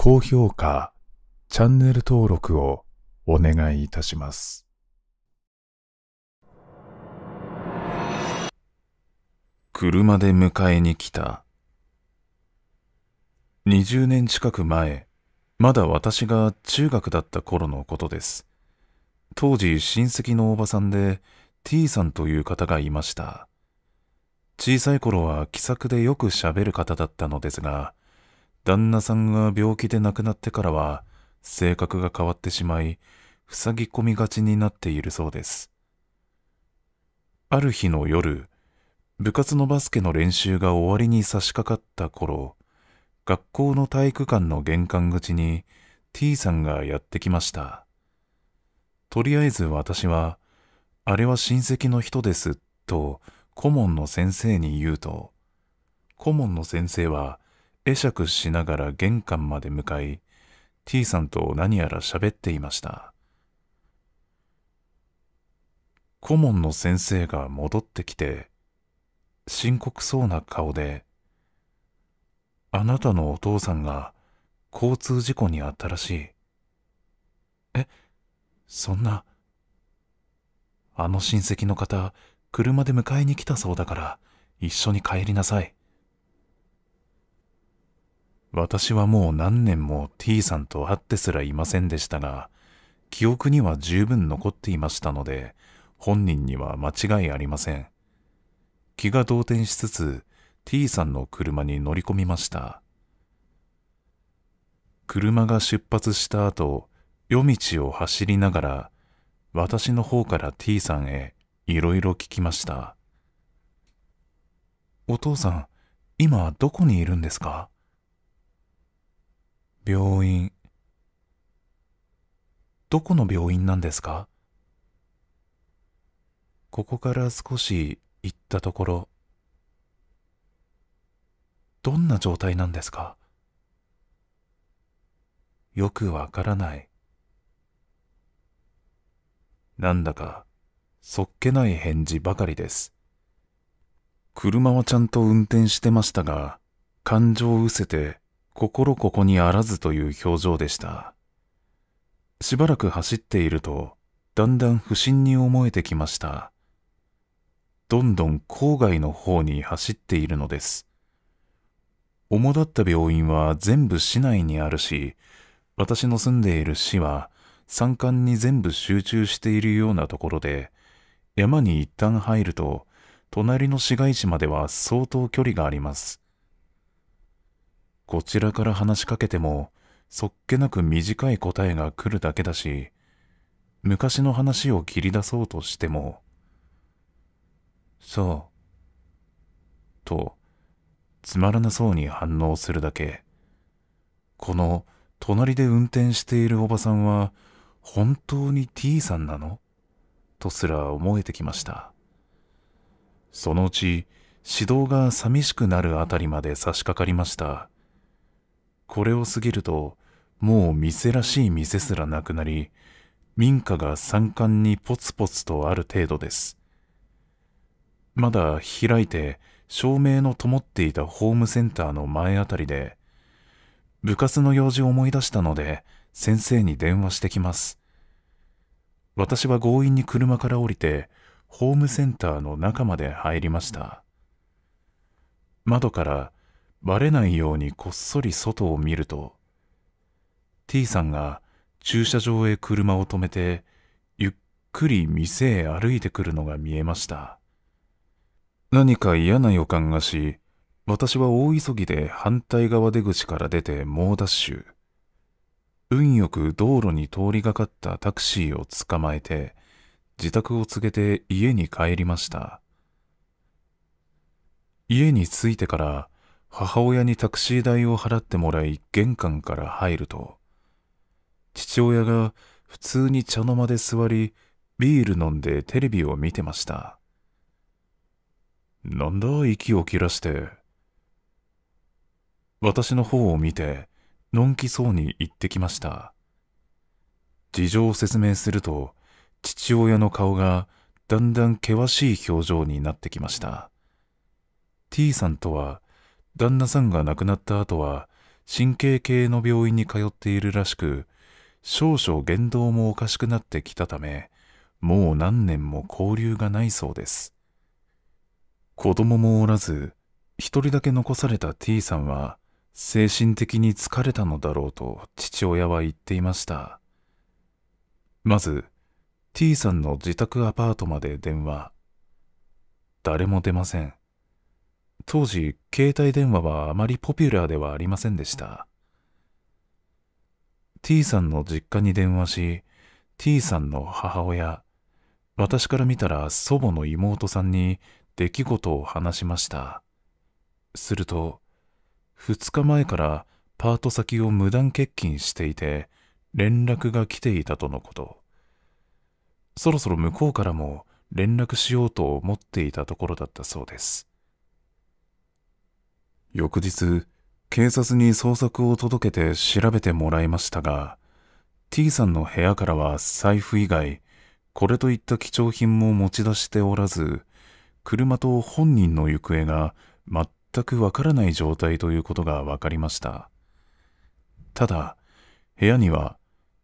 高評価、チャンネル登録をお願いいたします。車で迎えに来た。20年近く前、まだ私が中学だった頃のことです。当時親戚のおばさんで T さんという方がいました。小さい頃は気さくでよく喋る方だったのですが、旦那さんが病気で亡くなってからは性格が変わってしまい、塞ぎ込みがちになっているそうです。ある日の夜、部活のバスケの練習が終わりに差し掛かった頃、学校の体育館の玄関口に T さんがやってきました。とりあえず私は、あれは親戚の人ですと顧問の先生に言うと、顧問の先生は会釈しながら玄関まで向かい、T さんと何やら喋っていました。顧問の先生が戻ってきて、深刻そうな顔で、あなたのお父さんが交通事故に遭ったらしい。え、そんな、あの親戚の方、車で迎えに来たそうだから、一緒に帰りなさい。私はもう何年も T さんと会ってすらいませんでしたが、記憶には十分残っていましたので、本人には間違いありません。気が動転しつつ、T さんの車に乗り込みました。車が出発した後、夜道を走りながら、私の方から T さんへいろいろ聞きました。お父さん、今どこにいるんですか病院。どこの病院なんですかここから少し行ったところ、どんな状態なんですかよくわからない。なんだか、そっけない返事ばかりです。車はちゃんと運転してましたが、感情を失せて心ここにあらずという表情でした。しばらく走っていると、だんだん不審に思えてきました。どんどん郊外の方に走っているのです。主だった病院は全部市内にあるし、私の住んでいる市は山間に全部集中しているようなところで、山に一旦入ると、隣の市街地までは相当距離があります。こちらから話しかけても、そっけなく短い答えが来るだけだし、昔の話を切り出そうとしても、そう。と、つまらなそうに反応するだけ。この、隣で運転しているおばさんは、本当に T さんなのとすら思えてきました。そのうち、指導が寂しくなるあたりまで差し掛かりました。これを過ぎると、もう店らしい店すらなくなり、民家が山間にポツポツとある程度です。まだ開いて、照明の灯っていたホームセンターの前あたりで、部活の用事を思い出したので、先生に電話してきます。私は強引に車から降りて、ホームセンターの中まで入りました。窓からバレないようにこっそり外を見ると T さんが駐車場へ車を止めてゆっくり店へ歩いてくるのが見えました何か嫌な予感がし私は大急ぎで反対側出口から出て猛ダッシュ運よく道路に通りがかったタクシーを捕まえて自宅を告げて家に帰りました家に着いてから母親にタクシー代を払ってもらい玄関から入ると父親が普通に茶の間で座りビール飲んでテレビを見てましたなんだ息を切らして私の方を見てのんきそうに言ってきました事情を説明すると父親の顔がだんだん険しい表情になってきました T さんとは旦那さんが亡くなった後は神経系の病院に通っているらしく少々言動もおかしくなってきたためもう何年も交流がないそうです子供もおらず一人だけ残された T さんは精神的に疲れたのだろうと父親は言っていましたまず T さんの自宅アパートまで電話誰も出ません当時携帯電話はあまりポピュラーではありませんでした T さんの実家に電話し T さんの母親私から見たら祖母の妹さんに出来事を話しましたすると2日前からパート先を無断欠勤していて連絡が来ていたとのことそろそろ向こうからも連絡しようと思っていたところだったそうです翌日、警察に捜索を届けて調べてもらいましたが、T さんの部屋からは財布以外、これといった貴重品も持ち出しておらず、車と本人の行方が全くわからない状態ということが分かりました。ただ、部屋には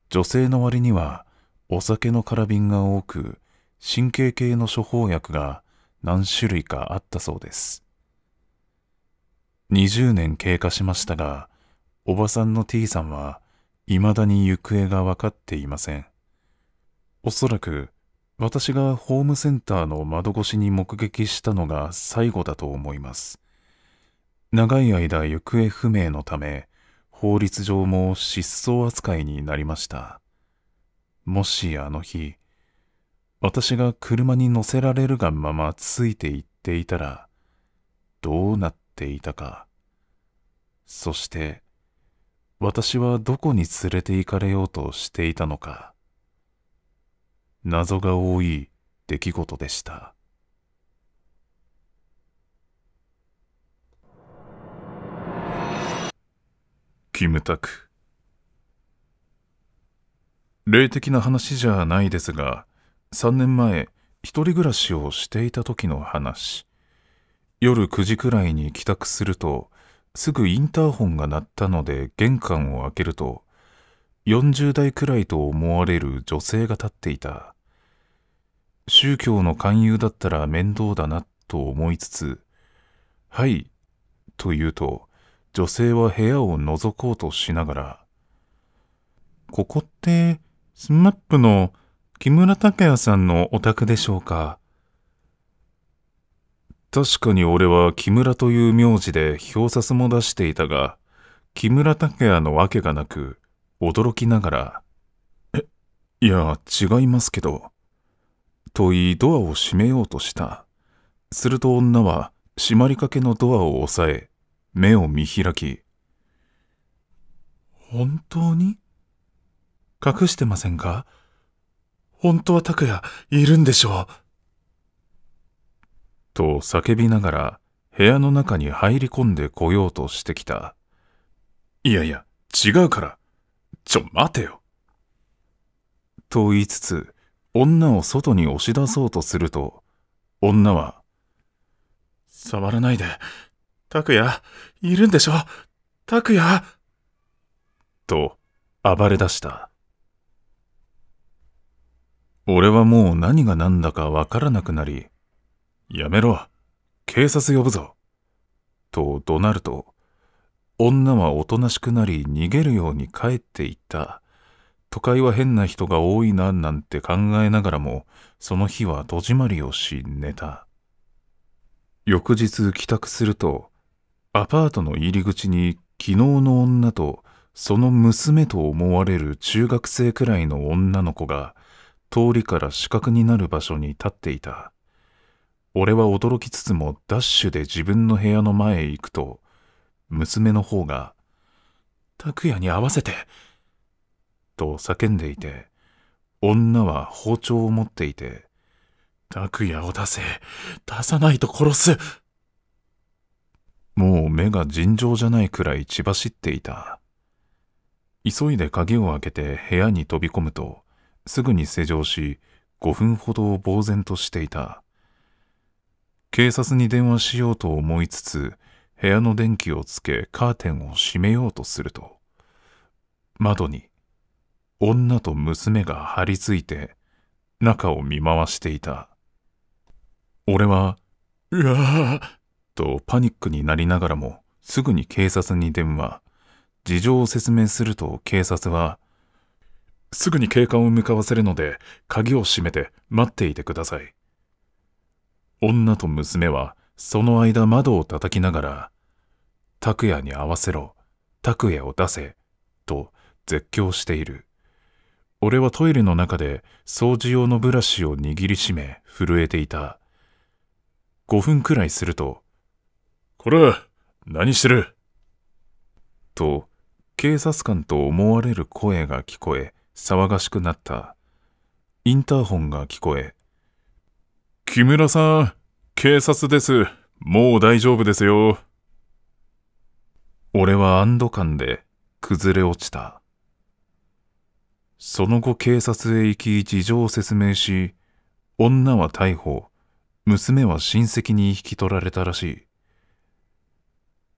女性の割にはお酒の空瓶が多く、神経系の処方薬が何種類かあったそうです。20年経過しましたが、おばさんの T さんは未だに行方が分かっていません。おそらく私がホームセンターの窓越しに目撃したのが最後だと思います。長い間行方不明のため、法律上も失踪扱いになりました。もしあの日、私が車に乗せられるがままついて行っていたら、どうなったていたかそして私はどこに連れて行かれようとしていたのか謎が多い出来事でしたキムタク霊的な話じゃないですが3年前一人暮らしをしていた時の話夜9時くらいに帰宅するとすぐインターホンが鳴ったので玄関を開けると40代くらいと思われる女性が立っていた宗教の勧誘だったら面倒だなと思いつつ「はい」と言うと女性は部屋を覗こうとしながら「ここって SMAP の木村拓哉さんのお宅でしょうか?」確かに俺は木村という名字で表札も出していたが、木村拓哉のわけがなく、驚きながら、え、いや、違いますけど、と言いドアを閉めようとした。すると女は閉まりかけのドアを押さえ、目を見開き、本当に隠してませんか本当は拓也いるんでしょうと叫びながら部屋の中に入り込んでこようとしてきた。いやいや、違うから。ちょ、待てよ。と言いつつ、女を外に押し出そうとすると、女は、触らないで、拓也、いるんでしょ拓也と、暴れ出した。俺はもう何が何だかわからなくなり、やめろ。警察呼ぶぞ。と怒鳴ると、女はおとなしくなり逃げるように帰っていった。都会は変な人が多いななんて考えながらも、その日は戸締まりをし寝た。翌日帰宅すると、アパートの入り口に昨日の女とその娘と思われる中学生くらいの女の子が通りから死角になる場所に立っていた。俺は驚きつつもダッシュで自分の部屋の前へ行くと娘の方が「拓也に合わせて!」と叫んでいて女は包丁を持っていて「拓也を出せ出さないと殺す!」もう目が尋常じゃないくらい血走っていた急いで鍵を開けて部屋に飛び込むとすぐに施錠し5分ほど呆然としていた警察に電話しようと思いつつ部屋の電気をつけカーテンを閉めようとすると窓に女と娘が張り付いて中を見回していた俺は「うわーとパニックになりながらもすぐに警察に電話事情を説明すると警察は「すぐに警官を向かわせるので鍵を閉めて待っていてください」女と娘はその間窓を叩きながら、拓也に会わせろ、拓也を出せ、と絶叫している。俺はトイレの中で掃除用のブラシを握りしめ震えていた。5分くらいすると、これ、何してると、警察官と思われる声が聞こえ、騒がしくなった。インターホンが聞こえ、木村さん、警察です。もう大丈夫ですよ。俺は安堵感で崩れ落ちた。その後警察へ行き事情を説明し、女は逮捕、娘は親戚に引き取られたらしい。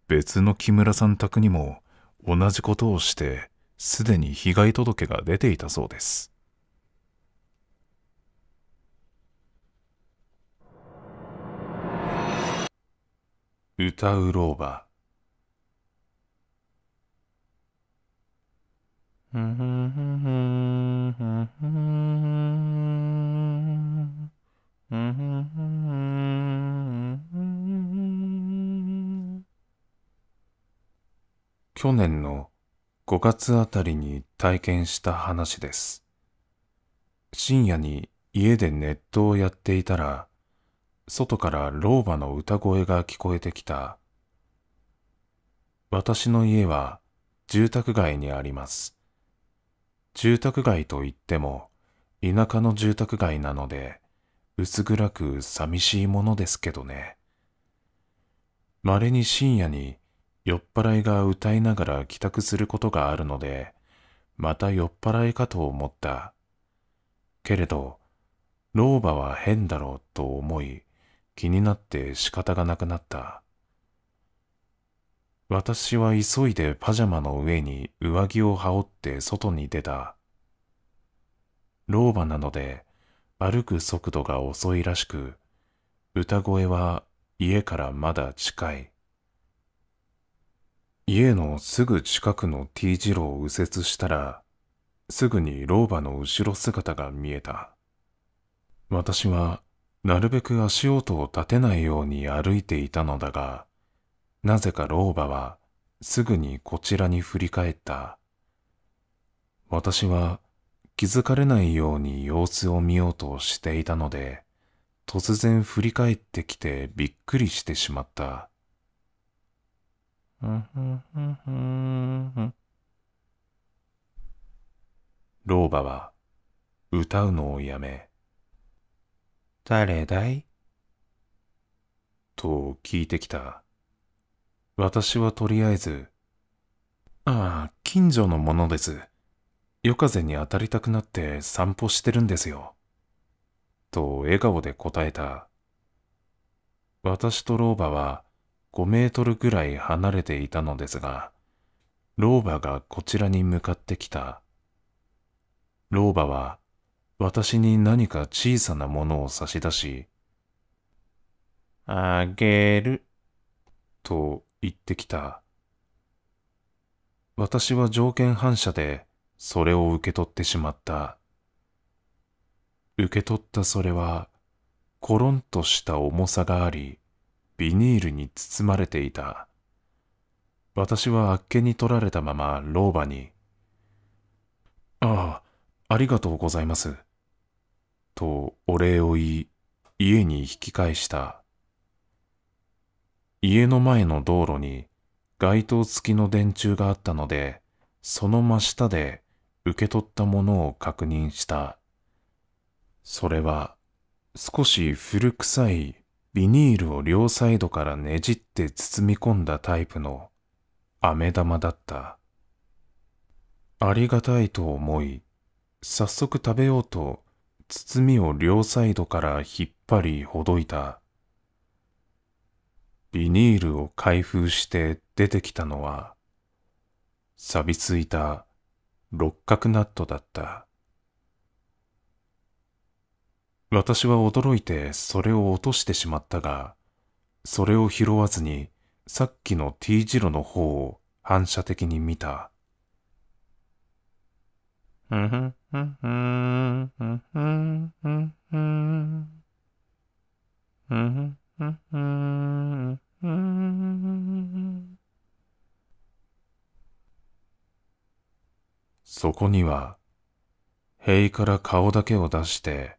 別の木村さん宅にも同じことをして、すでに被害届が出ていたそうです。歌う老婆去年の5月あたりに体験した話です。深夜に家でネットをやっていたら、外から老婆の歌声が聞こえてきた。私の家は住宅街にあります。住宅街といっても田舎の住宅街なので薄暗く寂しいものですけどね。稀に深夜に酔っ払いが歌いながら帰宅することがあるので、また酔っ払いかと思った。けれど、老婆は変だろうと思い、気になって仕方がなくなった。私は急いでパジャマの上に上着を羽織って外に出た。老婆なので歩く速度が遅いらしく、歌声は家からまだ近い。家のすぐ近くの T 字路を右折したら、すぐに老婆の後ろ姿が見えた。私はなるべく足音を立てないように歩いていたのだが、なぜか老婆はすぐにこちらに振り返った。私は気づかれないように様子を見ようとしていたので、突然振り返ってきてびっくりしてしまった。老婆は歌うのをやめ、誰だいと聞いてきた。私はとりあえず、ああ、近所のものです。夜風に当たりたくなって散歩してるんですよ。と笑顔で答えた。私と老婆は5メートルぐらい離れていたのですが、老婆がこちらに向かってきた。老婆は私に何か小さなものを差し出し、あげる、と言ってきた。私は条件反射でそれを受け取ってしまった。受け取ったそれは、コロンとした重さがあり、ビニールに包まれていた。私はあっけに取られたまま老婆に、ああ、ありがとうございます。とお礼を言い、家に引き返した。家の前の道路に街灯付きの電柱があったので、その真下で受け取ったものを確認した。それは少し古臭いビニールを両サイドからねじって包み込んだタイプの飴玉だった。ありがたいと思い、早速食べようと包みを両サイドから引っ張りほどいた。ビニールを開封して出てきたのは、錆びついた六角ナットだった。私は驚いてそれを落としてしまったが、それを拾わずにさっきの T 字路の方を反射的に見た。そこには、塀から顔だけを出して、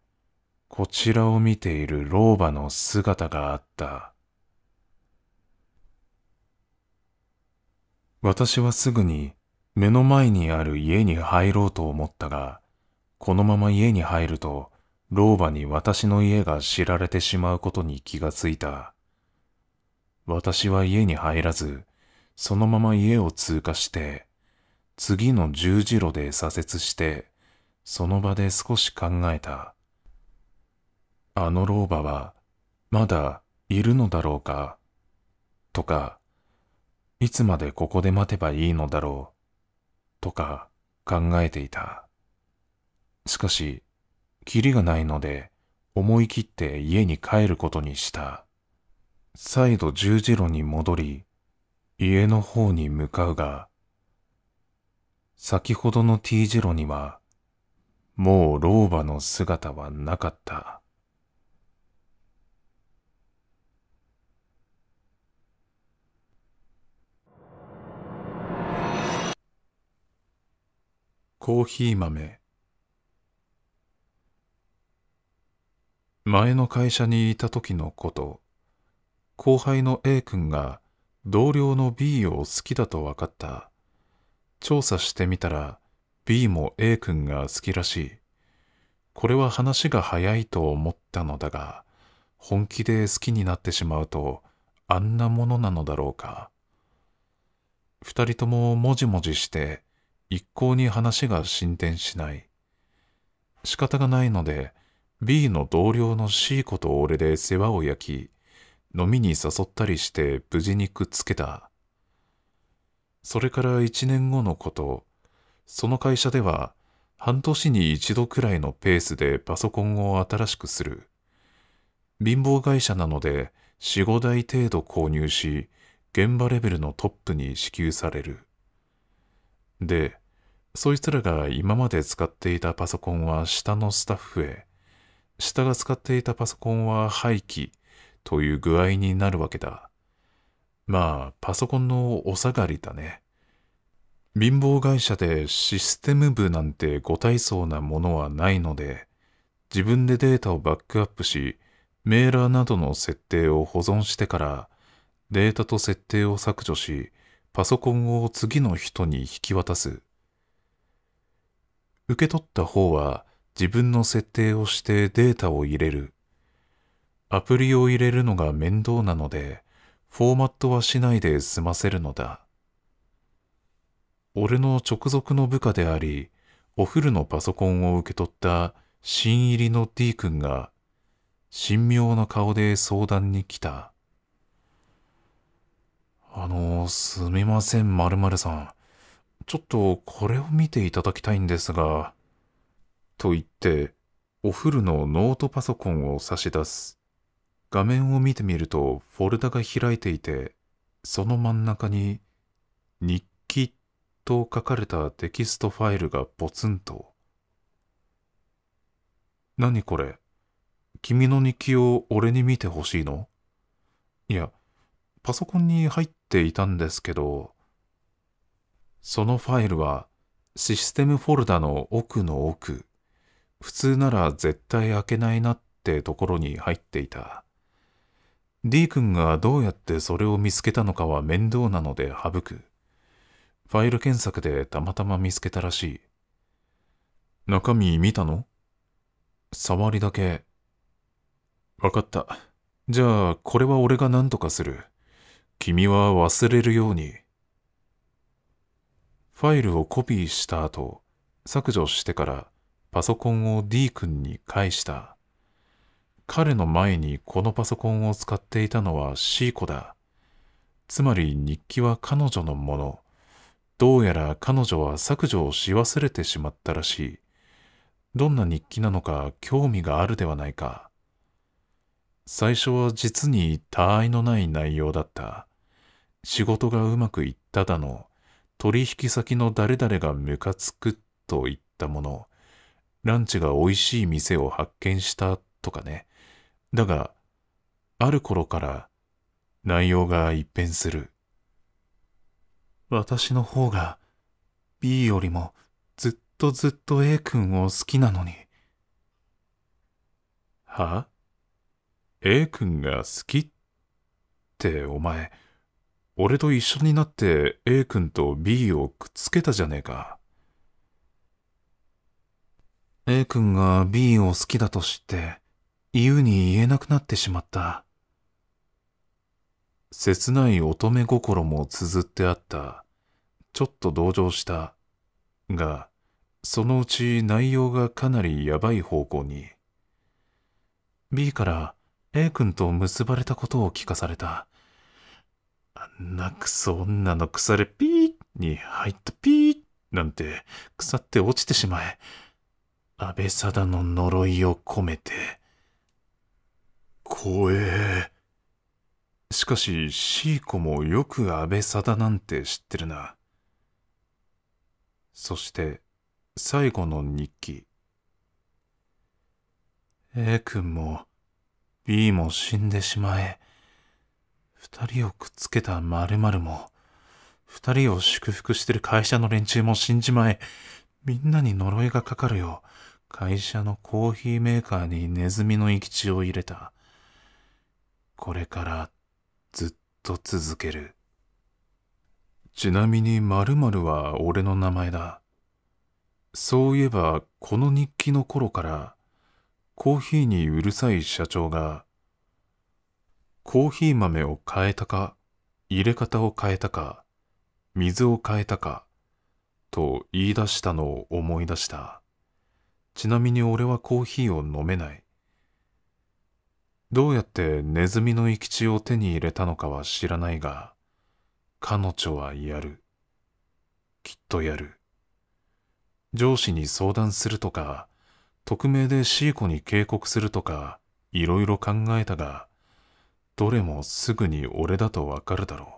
こちらを見ている老婆の姿があった。私はすぐに目の前にある家に入ろうと思ったが、このまま家に入ると、老婆に私の家が知られてしまうことに気がついた。私は家に入らず、そのまま家を通過して、次の十字路で左折して、その場で少し考えた。あの老婆は、まだいるのだろうか、とか、いつまでここで待てばいいのだろう、とか考えていた。しかし、キリがないので、思い切って家に帰ることにした。再度十字路に戻り、家の方に向かうが、先ほどの T 字路には、もう老婆の姿はなかった。コーヒー豆前の会社にいた時のこと後輩の A 君が同僚の B を好きだと分かった調査してみたら B も A 君が好きらしいこれは話が早いと思ったのだが本気で好きになってしまうとあんなものなのだろうか二人とももじもじして一向に話が進展しない。仕方がないので、B の同僚の C 子と俺で世話を焼き、飲みに誘ったりして無事にくっつけた。それから1年後のこと、その会社では半年に一度くらいのペースでパソコンを新しくする。貧乏会社なので4、5台程度購入し、現場レベルのトップに支給される。で、そいつらが今まで使っていたパソコンは下のスタッフへ、下が使っていたパソコンは廃棄という具合になるわけだ。まあ、パソコンのお下がりだね。貧乏会社でシステム部なんてご体操なものはないので、自分でデータをバックアップし、メーラーなどの設定を保存してから、データと設定を削除し、パソコンを次の人に引き渡す受け取った方は自分の設定をしてデータを入れるアプリを入れるのが面倒なのでフォーマットはしないで済ませるのだ俺の直属の部下でありお古のパソコンを受け取った新入りの D 君が神妙な顔で相談に来た。あの、すみません、〇〇さん。ちょっとこれを見ていただきたいんですが。と言って、おふるのノートパソコンを差し出す。画面を見てみると、フォルダが開いていて、その真ん中に、日記と書かれたテキストファイルがポツンと。何これ君の日記を俺に見てほしいのいや、パソコンに入っていたんですけど、そのファイルはシステムフォルダの奥の奥、普通なら絶対開けないなってところに入っていた。D 君がどうやってそれを見つけたのかは面倒なので省く。ファイル検索でたまたま見つけたらしい。中身見たの触りだけ。わかった。じゃあ、これは俺が何とかする。君は忘れるように。ファイルをコピーした後、削除してからパソコンを D 君に返した。彼の前にこのパソコンを使っていたのは C 子だ。つまり日記は彼女のもの。どうやら彼女は削除をし忘れてしまったらしい。どんな日記なのか興味があるではないか。最初は実に他愛のない内容だった。仕事がうまくいっただの、取引先の誰々がムカつくといったもの、ランチが美味しい店を発見したとかね。だが、ある頃から内容が一変する。私の方が B よりもずっとずっと A 君を好きなのに。は ?A 君が好きってお前、俺と一緒になって A 君と B をくっつけたじゃねえか。A 君が B を好きだと知って、言うに言えなくなってしまった。切ない乙女心も綴ってあった。ちょっと同情した。が、そのうち内容がかなりやばい方向に。B から A 君と結ばれたことを聞かされた。あんな女の腐れピーに入ったピーなんて腐って落ちてしまえ。安倍貞の呪いを込めて。怖え。しかし、シーコもよく安倍貞なんて知ってるな。そして、最後の日記。A 君も B も死んでしまえ。二人をくっつけた〇〇も、二人を祝福してる会社の連中も死んじまえ、みんなに呪いがかかるよ。会社のコーヒーメーカーにネズミの生き血を入れた。これからずっと続ける。ちなみに〇〇は俺の名前だ。そういえばこの日記の頃からコーヒーにうるさい社長がコーヒー豆を変えたか、入れ方を変えたか、水を変えたか、と言い出したのを思い出した。ちなみに俺はコーヒーを飲めない。どうやってネズミの生き血を手に入れたのかは知らないが、彼女はやる。きっとやる。上司に相談するとか、匿名で C 子に警告するとか、いろいろ考えたが、どれもすぐに俺だとわかるだろう。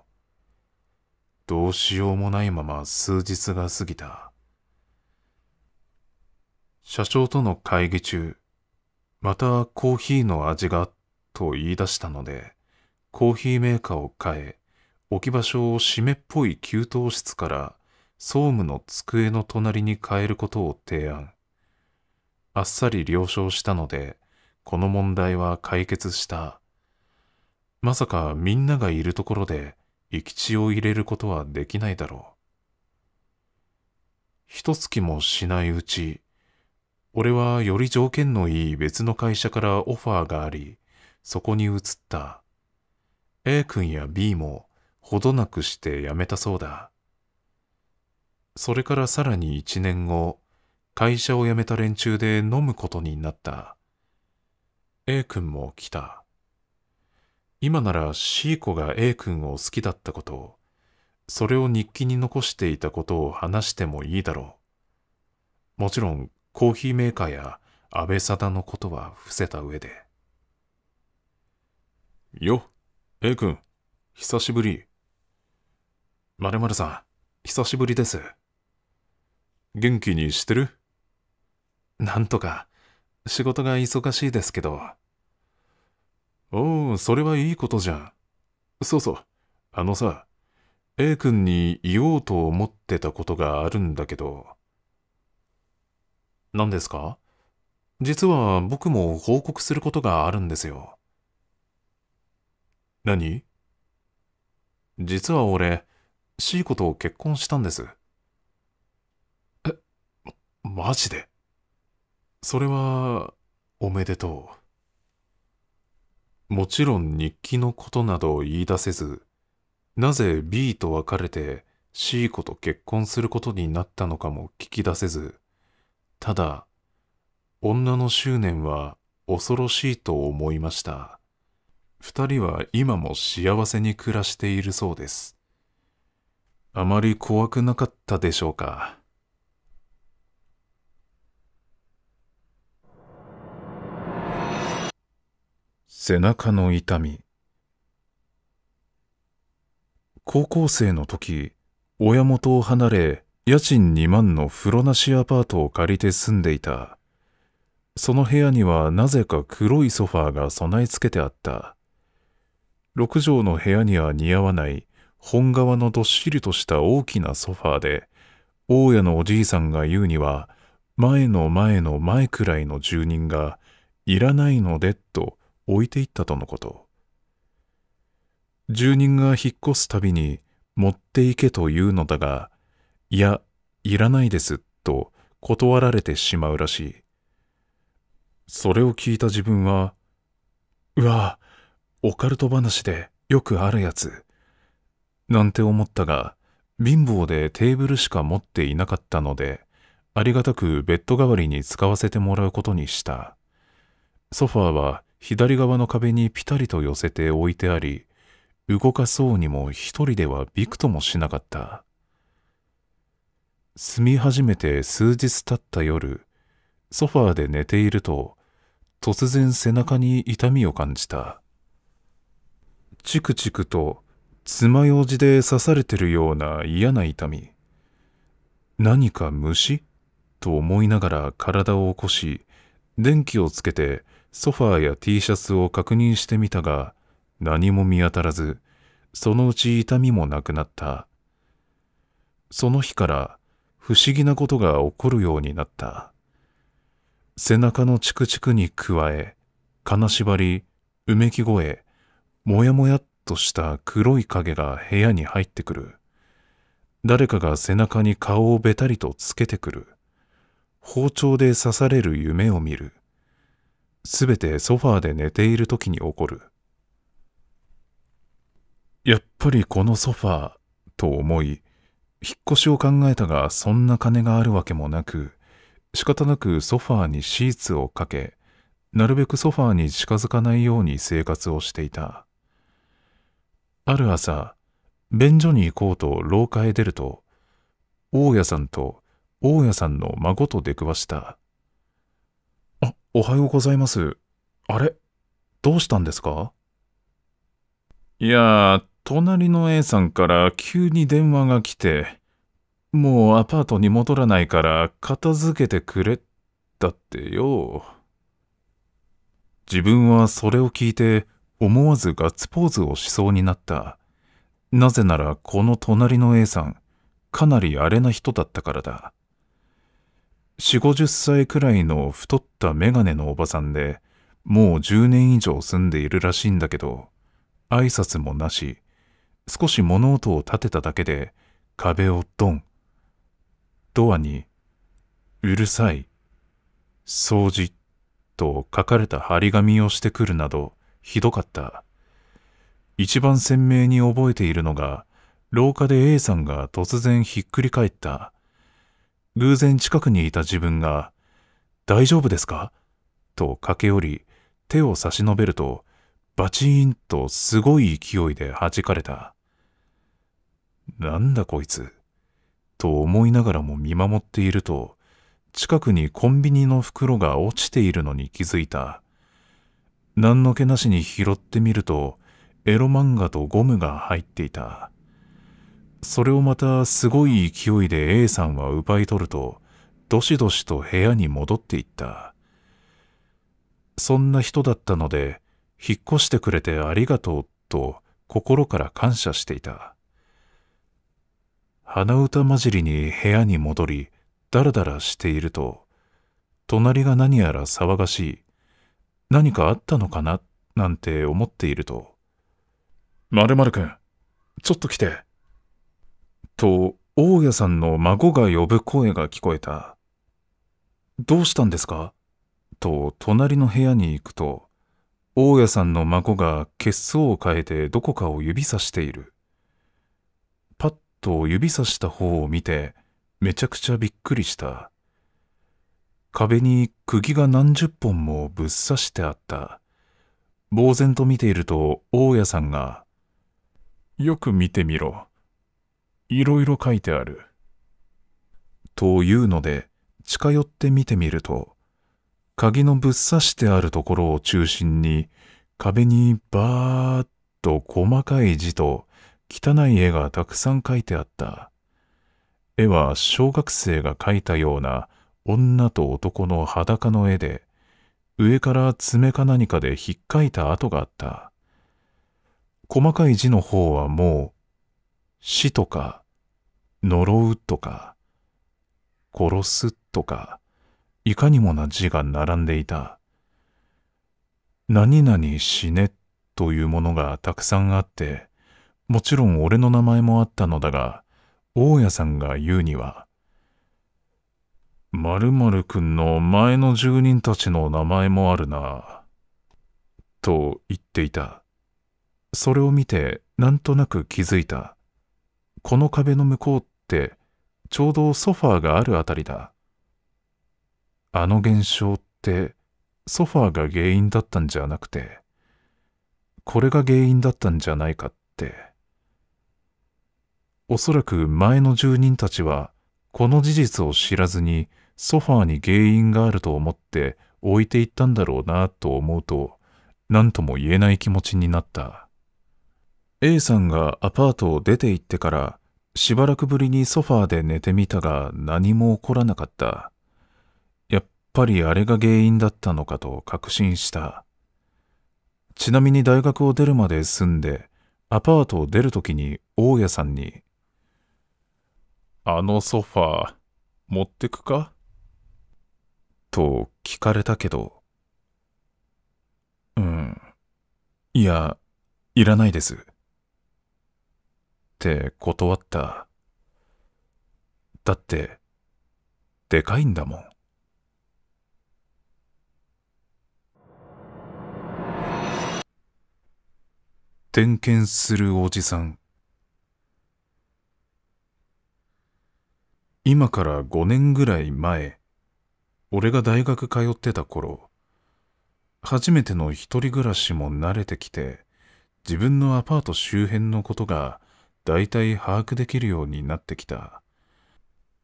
どうしようもないまま数日が過ぎた。社長との会議中、またコーヒーの味がと言い出したので、コーヒーメーカーを変え、置き場所を湿っぽい給湯室から総務の机の隣に変えることを提案。あっさり了承したので、この問題は解決した。まさかみんながいるところで生き血を入れることはできないだろう。一月もしないうち、俺はより条件のいい別の会社からオファーがあり、そこに移った。A 君や B もほどなくして辞めたそうだ。それからさらに一年後、会社を辞めた連中で飲むことになった。A 君も来た。今なら C 子が A 君を好きだったこと、それを日記に残していたことを話してもいいだろう。もちろんコーヒーメーカーや安倍貞のことは伏せた上で。よ、A 君、久しぶり。まるさん、久しぶりです。元気にしてるなんとか、仕事が忙しいですけど、おお、それはいいことじゃん。そうそう、あのさ、A 君に言おうと思ってたことがあるんだけど。何ですか実は僕も報告することがあるんですよ。何実は俺、C 子と結婚したんです。え、マジでそれは、おめでとう。もちろん日記のことなどを言い出せず、なぜ B と別れて C 子と結婚することになったのかも聞き出せず、ただ、女の執念は恐ろしいと思いました。二人は今も幸せに暮らしているそうです。あまり怖くなかったでしょうか。背中の痛み高校生の時親元を離れ家賃2万の風呂なしアパートを借りて住んでいたその部屋にはなぜか黒いソファーが備え付けてあった6畳の部屋には似合わない本革のどっしりとした大きなソファーで大家のおじいさんが言うには前の前の前くらいの住人がいらないのでと置いていったとのこと住人が引っ越すたびに持っていけというのだがいやいらないですと断られてしまうらしいそれを聞いた自分はうわオカルト話でよくあるやつなんて思ったが貧乏でテーブルしか持っていなかったのでありがたくベッド代わりに使わせてもらうことにしたソファーは左側の壁にピタリと寄せて置いてあり動かそうにも一人ではびくともしなかった住み始めて数日経った夜ソファーで寝ていると突然背中に痛みを感じたチクチクと爪楊枝で刺されてるような嫌な痛み何か虫と思いながら体を起こし電気をつけてソファーや T シャツを確認してみたが何も見当たらずそのうち痛みもなくなったその日から不思議なことが起こるようになった背中のチクチクに加え金縛りうめき声もやもやっとした黒い影が部屋に入ってくる誰かが背中に顔をべたりとつけてくる包丁で刺される夢を見るすべてソファーで寝ている時に起こる。やっぱりこのソファーと思い、引っ越しを考えたがそんな金があるわけもなく、仕方なくソファーにシーツをかけ、なるべくソファーに近づかないように生活をしていた。ある朝、便所に行こうと廊下へ出ると、大家さんと大家さんの孫と出くわした。おはようございます。あれどうしたんですかいや隣の A さんから急に電話が来て、もうアパートに戻らないから片付けてくれ、だってよ。自分はそれを聞いて思わずガッツポーズをしそうになった。なぜならこの隣の A さん、かなりアれな人だったからだ。四五十歳くらいの太ったメガネのおばさんで、もう10年以上住んでいるらしいんだけど、挨拶もなし、少し物音を立てただけで壁をドン。ドアに、うるさい、掃除、と書かれた張り紙をしてくるなど、ひどかった。一番鮮明に覚えているのが、廊下で A さんが突然ひっくり返った。偶然近くにいた自分が、大丈夫ですかと駆け寄り、手を差し伸べると、バチーンとすごい勢いで弾かれた。なんだこいつ。と思いながらも見守っていると、近くにコンビニの袋が落ちているのに気づいた。何の気なしに拾ってみると、エロ漫画とゴムが入っていた。それをまたすごい勢いで A さんは奪い取ると、どしどしと部屋に戻っていった。そんな人だったので、引っ越してくれてありがとうと心から感謝していた。鼻歌混じりに部屋に戻り、だらだらしていると、隣が何やら騒がしい、何かあったのかななんて思っていると、〇〇くん、ちょっと来て。と、大家さんの孫が呼ぶ声が聞こえた。どうしたんですかと隣の部屋に行くと、大家さんの孫が血相を変えてどこかを指さしている。パッと指さした方を見て、めちゃくちゃびっくりした。壁に釘が何十本もぶっ刺してあった。呆然と見ていると大家さんが、よく見てみろ。いろいろ書いてある。というので、近寄って見てみると、鍵のぶっ刺してあるところを中心に、壁にバーッと細かい字と汚い絵がたくさん書いてあった。絵は小学生が描いたような女と男の裸の絵で、上から爪か何かでひっかいた跡があった。細かい字の方はも死とか、呪うとか、殺すとか、いかにもな字が並んでいた。何々死ねというものがたくさんあって、もちろん俺の名前もあったのだが、大家さんが言うには、〇〇くんの前の住人たちの名前もあるな、と言っていた。それを見て、なんとなく気づいた。この壁の向こうってちょうどソファーがあるあたりだ。あの現象ってソファーが原因だったんじゃなくて、これが原因だったんじゃないかって。おそらく前の住人たちはこの事実を知らずにソファーに原因があると思って置いていったんだろうなと思うと何とも言えない気持ちになった。A さんがアパートを出て行ってからしばらくぶりにソファーで寝てみたが何も起こらなかった。やっぱりあれが原因だったのかと確信した。ちなみに大学を出るまで住んでアパートを出るときに大家さんに「あのソファー持ってくか?」と聞かれたけど「うんいやいらないです」って断った。だって、でかいんだもん。点検するおじさん。今から5年ぐらい前、俺が大学通ってた頃、初めての一人暮らしも慣れてきて、自分のアパート周辺のことが大体把握できるようになってきた。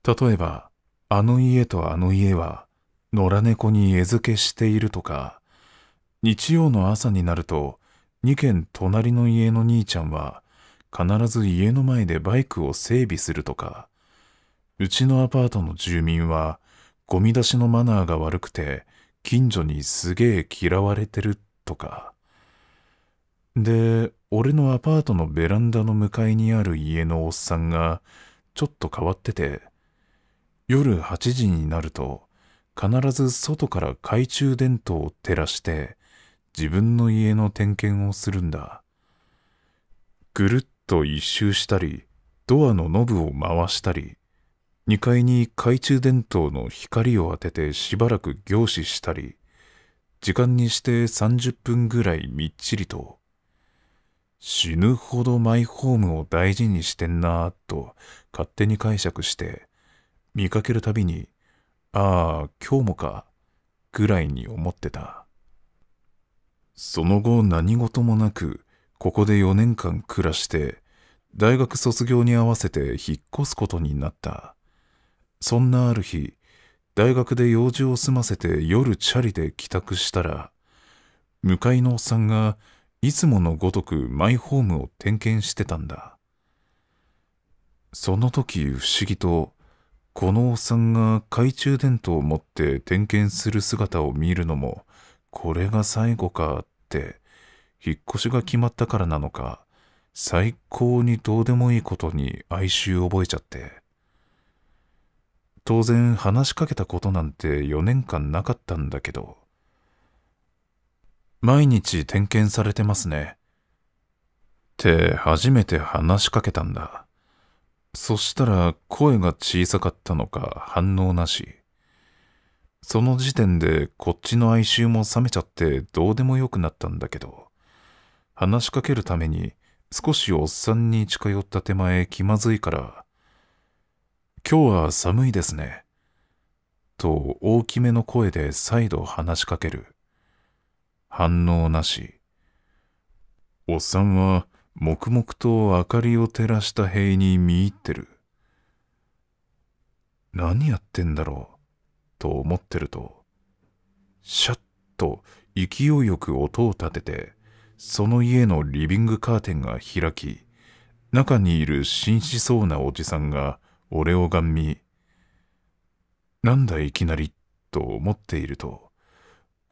例えば、あの家とあの家は野良猫に餌付けしているとか、日曜の朝になると2軒隣の家の兄ちゃんは必ず家の前でバイクを整備するとか、うちのアパートの住民はゴミ出しのマナーが悪くて近所にすげえ嫌われてるとか。で、俺のアパートのベランダの向かいにある家のおっさんがちょっと変わってて、夜8時になると必ず外から懐中電灯を照らして自分の家の点検をするんだ。ぐるっと一周したり、ドアのノブを回したり、2階に懐中電灯の光を当ててしばらく凝視したり、時間にして30分ぐらいみっちりと死ぬほどマイホームを大事にしてんなぁと勝手に解釈して、見かけるたびに、ああ、今日もか、ぐらいに思ってた。その後何事もなく、ここで4年間暮らして、大学卒業に合わせて引っ越すことになった。そんなある日、大学で用事を済ませて夜チャリで帰宅したら、向かいのおっさんがいつものごとくマイホームを点検してたんだ。その時不思議と、このおっさんが懐中電灯を持って点検する姿を見るのも、これが最後かって、引っ越しが決まったからなのか、最高にどうでもいいことに哀愁を覚えちゃって。当然話しかけたことなんて4年間なかったんだけど、毎日点検されてますね。って初めて話しかけたんだ。そしたら声が小さかったのか反応なし。その時点でこっちの哀愁も冷めちゃってどうでもよくなったんだけど、話しかけるために少しおっさんに近寄った手前気まずいから、今日は寒いですね。と大きめの声で再度話しかける。反応なし。おっさんは黙々と明かりを照らした塀に見入ってる。何やってんだろうと思ってると、シャッと勢いよく音を立てて、その家のリビングカーテンが開き、中にいる紳士そうなおじさんが俺をがんみ、なんだいきなりと思っていると、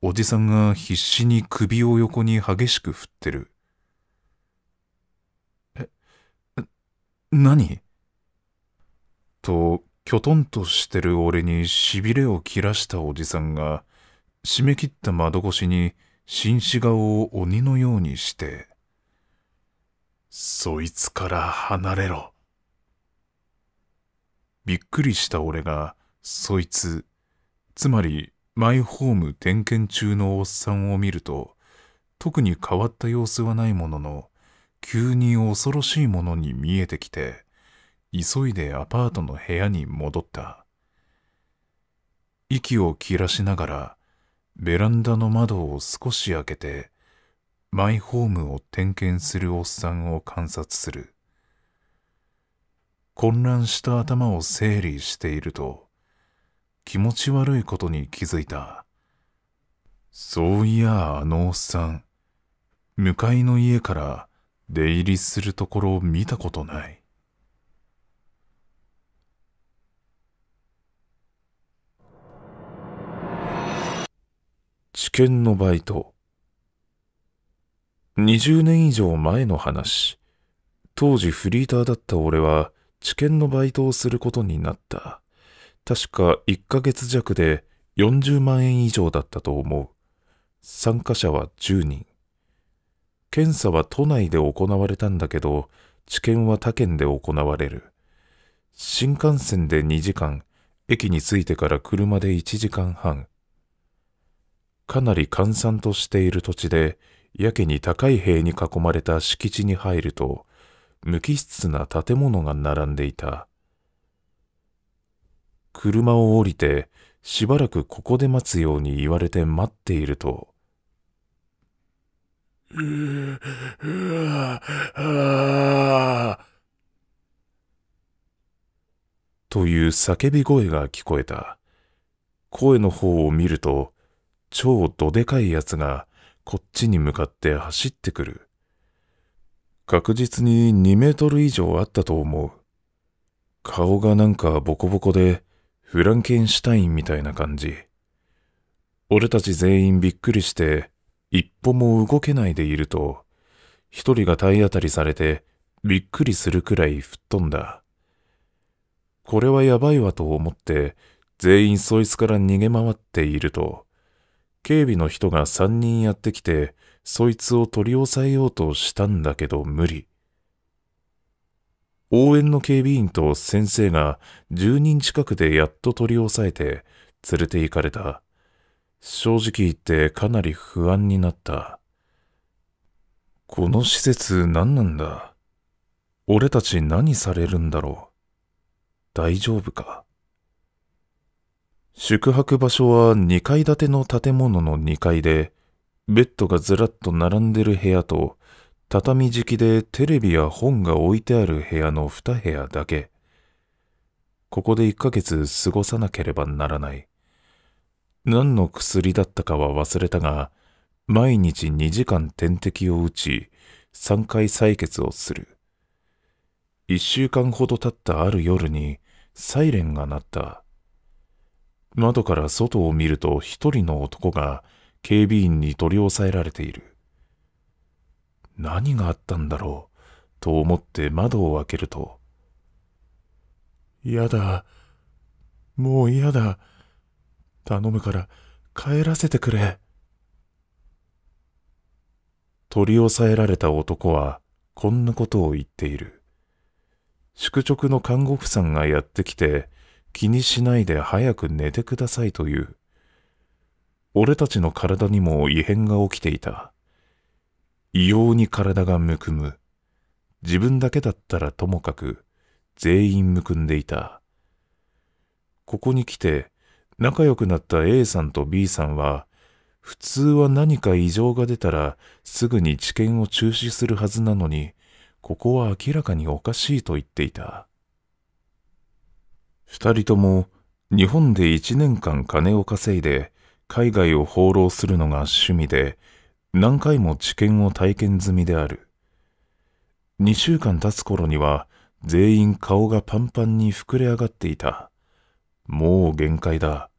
おじさんが必死に首を横に激しく振ってる。え、何と、きょとんとしてる俺にしびれを切らしたおじさんが、締め切った窓越しに紳士顔を鬼のようにして、そいつから離れろ。びっくりした俺が、そいつ、つまりマイホーム点検中のおっさんを見ると、特に変わった様子はないものの、急に恐ろしいものに見えてきて、急いでアパートの部屋に戻った。息を切らしながら、ベランダの窓を少し開けて、マイホームを点検するおっさんを観察する。混乱した頭を整理していると、気持ち悪いことに気づいた。そういやあのおっさん、向かいの家から出入りするところを見たことない。知見のバイト。20年以上前の話。当時フリーターだった俺は、知見のバイトをすることになった。確か1ヶ月弱で40万円以上だったと思う。参加者は10人。検査は都内で行われたんだけど、治験は他県で行われる。新幹線で2時間、駅に着いてから車で1時間半。かなり閑散としている土地で、やけに高い塀に囲まれた敷地に入ると、無機質な建物が並んでいた。車を降りて、しばらくここで待つように言われて待っていると、という叫び声が聞こえた。声の方を見ると、超どでかいやつがこっちに向かって走ってくる。確実に2メートル以上あったと思う。顔がなんかボコボコで、フランケンシュタインみたいな感じ。俺たち全員びっくりして、一歩も動けないでいると、一人が体当たりされて、びっくりするくらい吹っ飛んだ。これはやばいわと思って、全員そいつから逃げ回っていると、警備の人が三人やってきて、そいつを取り押さえようとしたんだけど無理。応援の警備員と先生が10人近くでやっと取り押さえて連れて行かれた。正直言ってかなり不安になった。この施設何なんだ俺たち何されるんだろう大丈夫か宿泊場所は2階建ての建物の2階で、ベッドがずらっと並んでる部屋と畳敷きでテレビや本が置いてある部屋の2部屋だけ。ここで1ヶ月過ごさなければならない。何の薬だったかは忘れたが、毎日2時間点滴を打ち、3回採血をする。1週間ほど経ったある夜に、サイレンが鳴った。窓から外を見ると一人の男が警備員に取り押さえられている。何があったんだろうと思って窓を開けると、嫌だ。もう嫌だ。頼むから帰らせてくれ。取り押さえられた男はこんなことを言っている。宿直の看護婦さんがやってきて気にしないで早く寝てくださいという。俺たちの体にも異変が起きていた。異様に体がむくむ。自分だけだったらともかく、全員むくんでいた。ここに来て、仲良くなった A さんと B さんは、普通は何か異常が出たらすぐに治験を中止するはずなのに、ここは明らかにおかしいと言っていた。二人とも日本で一年間金を稼いで海外を放浪するのが趣味で、何回も治験を体験済みである。2週間経つ頃には全員顔がパンパンに膨れ上がっていた。もう限界だ。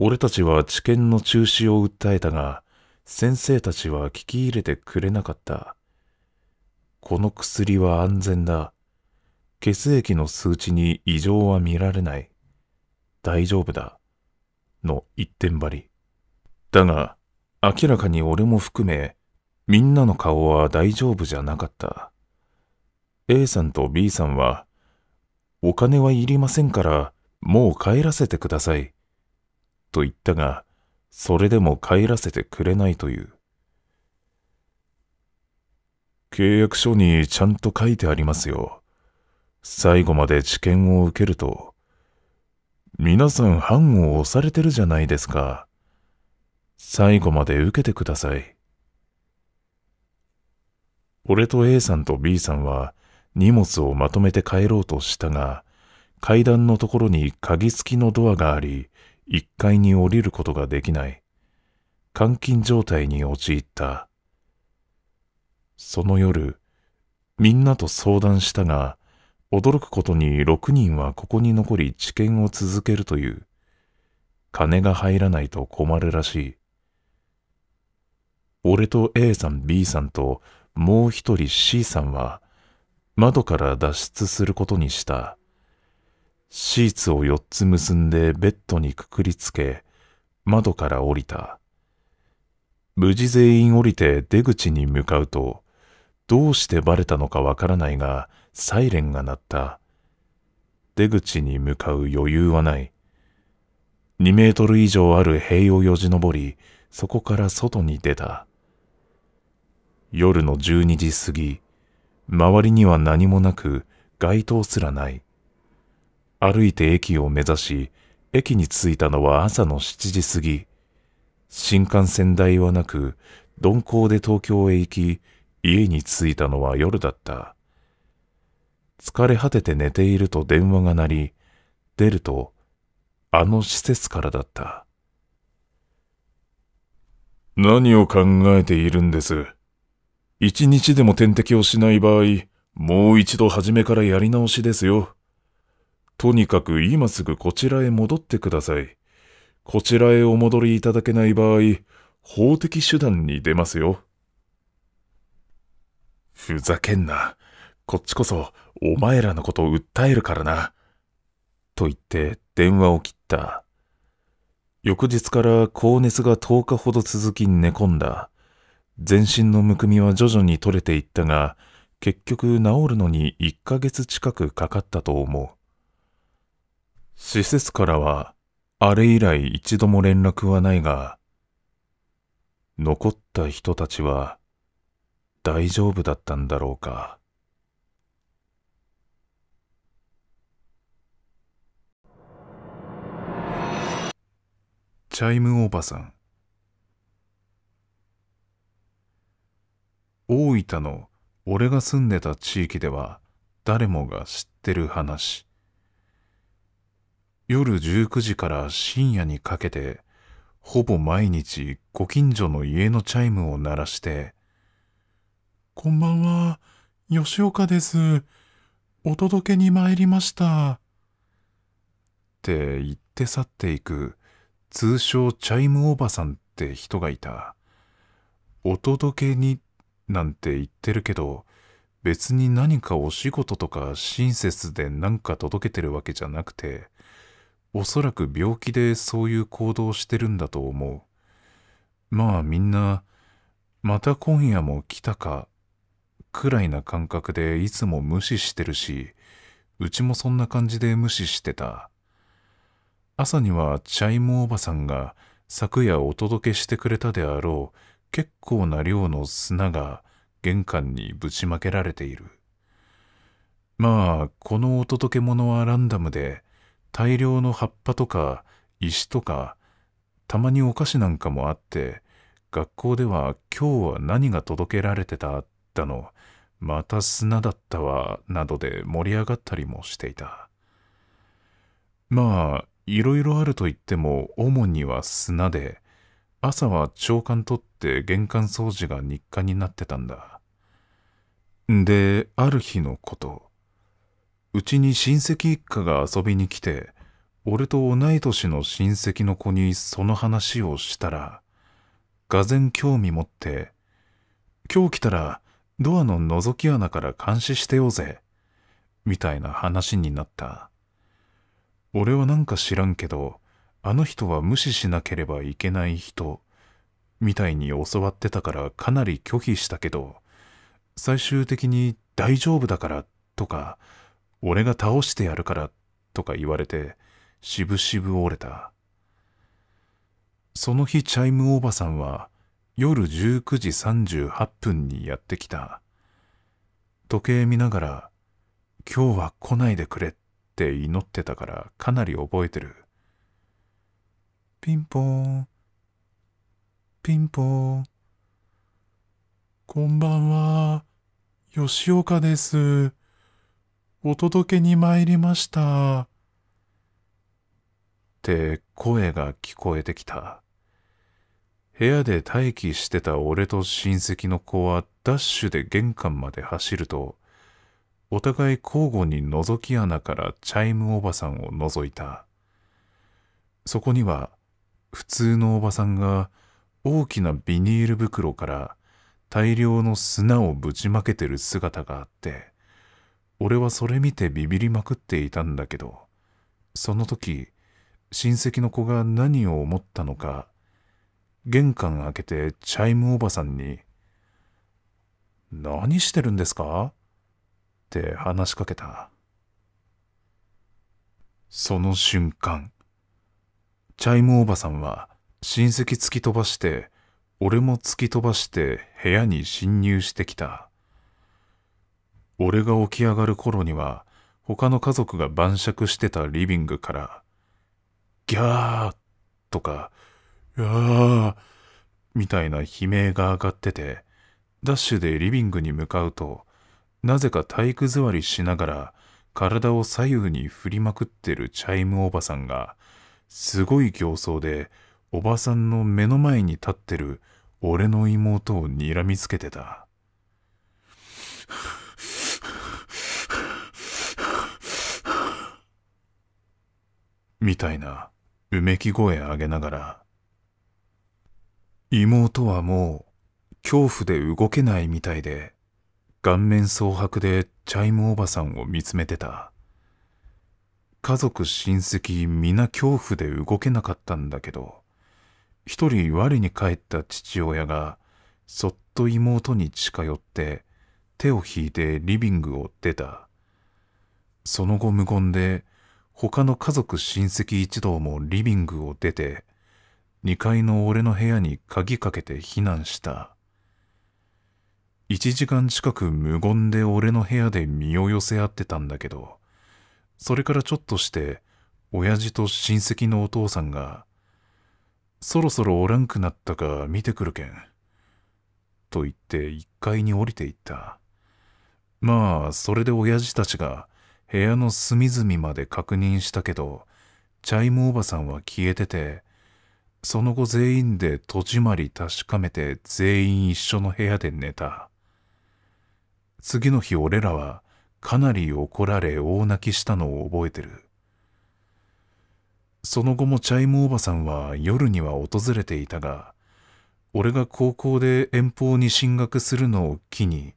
俺たちは治験の中止を訴えたが、先生たちは聞き入れてくれなかった。この薬は安全だ。血液の数値に異常は見られない。大丈夫だ。の一点張り。だが、明らかに俺も含め、みんなの顔は大丈夫じゃなかった。A さんと B さんは、お金はいりませんから、もう帰らせてください。と言ったが、それでも帰らせてくれないという。契約書にちゃんと書いてありますよ。最後まで治験を受けると、皆さん判を押されてるじゃないですか。最後まで受けてください。俺と A さんと B さんは荷物をまとめて帰ろうとしたが、階段のところに鍵付きのドアがあり、1階に降りることができない。監禁状態に陥った。その夜、みんなと相談したが、驚くことに6人はここに残り治験を続けるという。金が入らないと困るらしい。俺と A さん B さんともう一人 C さんは窓から脱出することにした。シーツを4つ結んでベッドにくくりつけ窓から降りた。無事全員降りて出口に向かうとどうしてバレたのかわからないがサイレンが鳴った。出口に向かう余裕はない。2メートル以上ある塀をよじ登り、そこから外に出た。夜の十二時過ぎ、周りには何もなく街灯すらない。歩いて駅を目指し、駅に着いたのは朝の七時過ぎ。新幹線代はなく、鈍行で東京へ行き、家に着いたのは夜だった。疲れ果てて寝ていると電話が鳴り、出ると、あの施設からだった。何を考えているんです。一日でも点滴をしない場合、もう一度初めからやり直しですよ。とにかく今すぐこちらへ戻ってください。こちらへお戻りいただけない場合、法的手段に出ますよ。ふざけんな。こっちこそ、お前らのことを訴えるからな。と言って電話を切った。翌日から高熱が10日ほど続き寝込んだ。全身のむくみは徐々に取れていったが、結局治るのに1ヶ月近くかかったと思う。施設からは、あれ以来一度も連絡はないが、残った人たちは大丈夫だったんだろうか。チャイムおばさん。大分の俺が住んでた地域では誰もが知ってる話夜19時から深夜にかけてほぼ毎日ご近所の家のチャイムを鳴らして「こんばんは吉岡ですお届けに参りました」って言って去っていく通称チャイムおばさんって人がいた「お届けに」なんて言ってるけど別に何かお仕事とか親切で何か届けてるわけじゃなくておそらく病気でそういう行動してるんだと思うまあみんなまた今夜も来たかくらいな感覚でいつも無視してるしうちもそんな感じで無視してた朝にはチャイムおばさんが昨夜お届けしてくれたであろう結構な量の砂が玄関にぶちまけられているまあこのお届け物はランダムで大量の葉っぱとか石とかたまにお菓子なんかもあって学校では「今日は何が届けられてた」だの「また砂だったわ」などで盛り上がったりもしていたまあいろいろあるといっても主には砂で朝は朝刊取って玄関掃除が日課になってたんだ。で、ある日のこと、うちに親戚一家が遊びに来て、俺と同い年の親戚の子にその話をしたら、がぜん興味持って、今日来たらドアの覗き穴から監視してようぜ、みたいな話になった。俺はなんか知らんけど、あの人は無視しなければいけない人みたいに教わってたからかなり拒否したけど最終的に「大丈夫だから」とか「俺が倒してやるから」とか言われてしぶしぶ折れたその日チャイムおばさんは夜19時38分にやってきた時計見ながら「今日は来ないでくれ」って祈ってたからかなり覚えてるピンポン、ピンポン。こんばんは、吉岡です。お届けに参りました。って声が聞こえてきた。部屋で待機してた俺と親戚の子はダッシュで玄関まで走ると、お互い交互に覗き穴からチャイムおばさんを覗いた。そこには、普通のおばさんが大きなビニール袋から大量の砂をぶちまけてる姿があって俺はそれ見てビビりまくっていたんだけどその時親戚の子が何を思ったのか玄関開けてチャイムおばさんに「何してるんですか?」って話しかけたその瞬間チャイムおばさんは親戚突き飛ばして、俺も突き飛ばして部屋に侵入してきた。俺が起き上がる頃には、他の家族が晩酌してたリビングから、ギャーとか、やーみたいな悲鳴が上がってて、ダッシュでリビングに向かうと、なぜか体育座りしながら体を左右に振りまくってるチャイムおばさんが、すごい形相で、おばさんの目の前に立ってる俺の妹を睨みつけてた。みたいなうめき声あげながら、妹はもう恐怖で動けないみたいで、顔面蒼白でチャイムおばさんを見つめてた。家族親戚皆恐怖で動けなかったんだけど一人我に返った父親がそっと妹に近寄って手を引いてリビングを出たその後無言で他の家族親戚一同もリビングを出て2階の俺の部屋に鍵かけて避難した1時間近く無言で俺の部屋で身を寄せ合ってたんだけどそれからちょっとして親父と親戚のお父さんが「そろそろおらんくなったか見てくるけん」と言って一階に降りていったまあそれで親父たちが部屋の隅々まで確認したけどチャイムおばさんは消えててその後全員で戸締まり確かめて全員一緒の部屋で寝た次の日俺らはかなり怒られ大泣きしたのを覚えてる。その後もチャイムおばさんは夜には訪れていたが、俺が高校で遠方に進学するのを機に、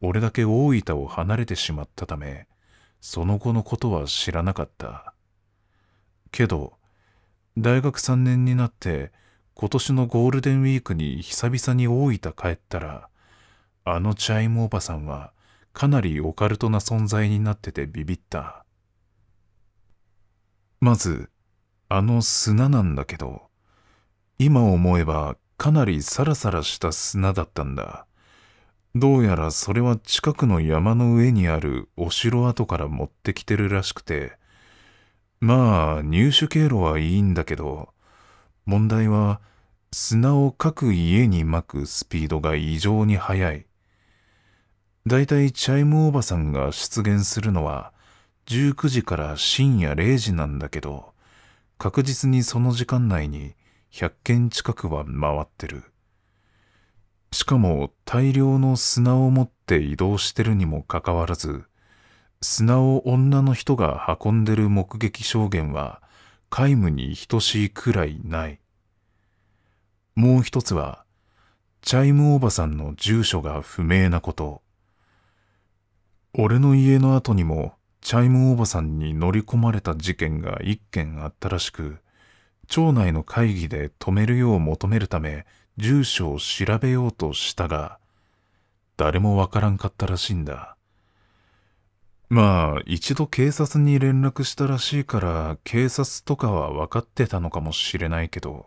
俺だけ大分を離れてしまったため、その後のことは知らなかった。けど、大学3年になって、今年のゴールデンウィークに久々に大分帰ったら、あのチャイムおばさんは、かなりオカルトな存在になっててビビった。まず、あの砂なんだけど、今思えばかなりサラサラした砂だったんだ。どうやらそれは近くの山の上にあるお城跡から持ってきてるらしくて、まあ入手経路はいいんだけど、問題は砂を各家にまくスピードが異常に速い。だいたいチャイムおばさんが出現するのは19時から深夜0時なんだけど、確実にその時間内に100件近くは回ってる。しかも大量の砂を持って移動してるにもかかわらず、砂を女の人が運んでる目撃証言は皆無に等しいくらいない。もう一つは、チャイムおばさんの住所が不明なこと。俺の家の後にもチャイムおばさんに乗り込まれた事件が一件あったらしく、町内の会議で止めるよう求めるため住所を調べようとしたが、誰もわからんかったらしいんだ。まあ、一度警察に連絡したらしいから、警察とかは分かってたのかもしれないけど、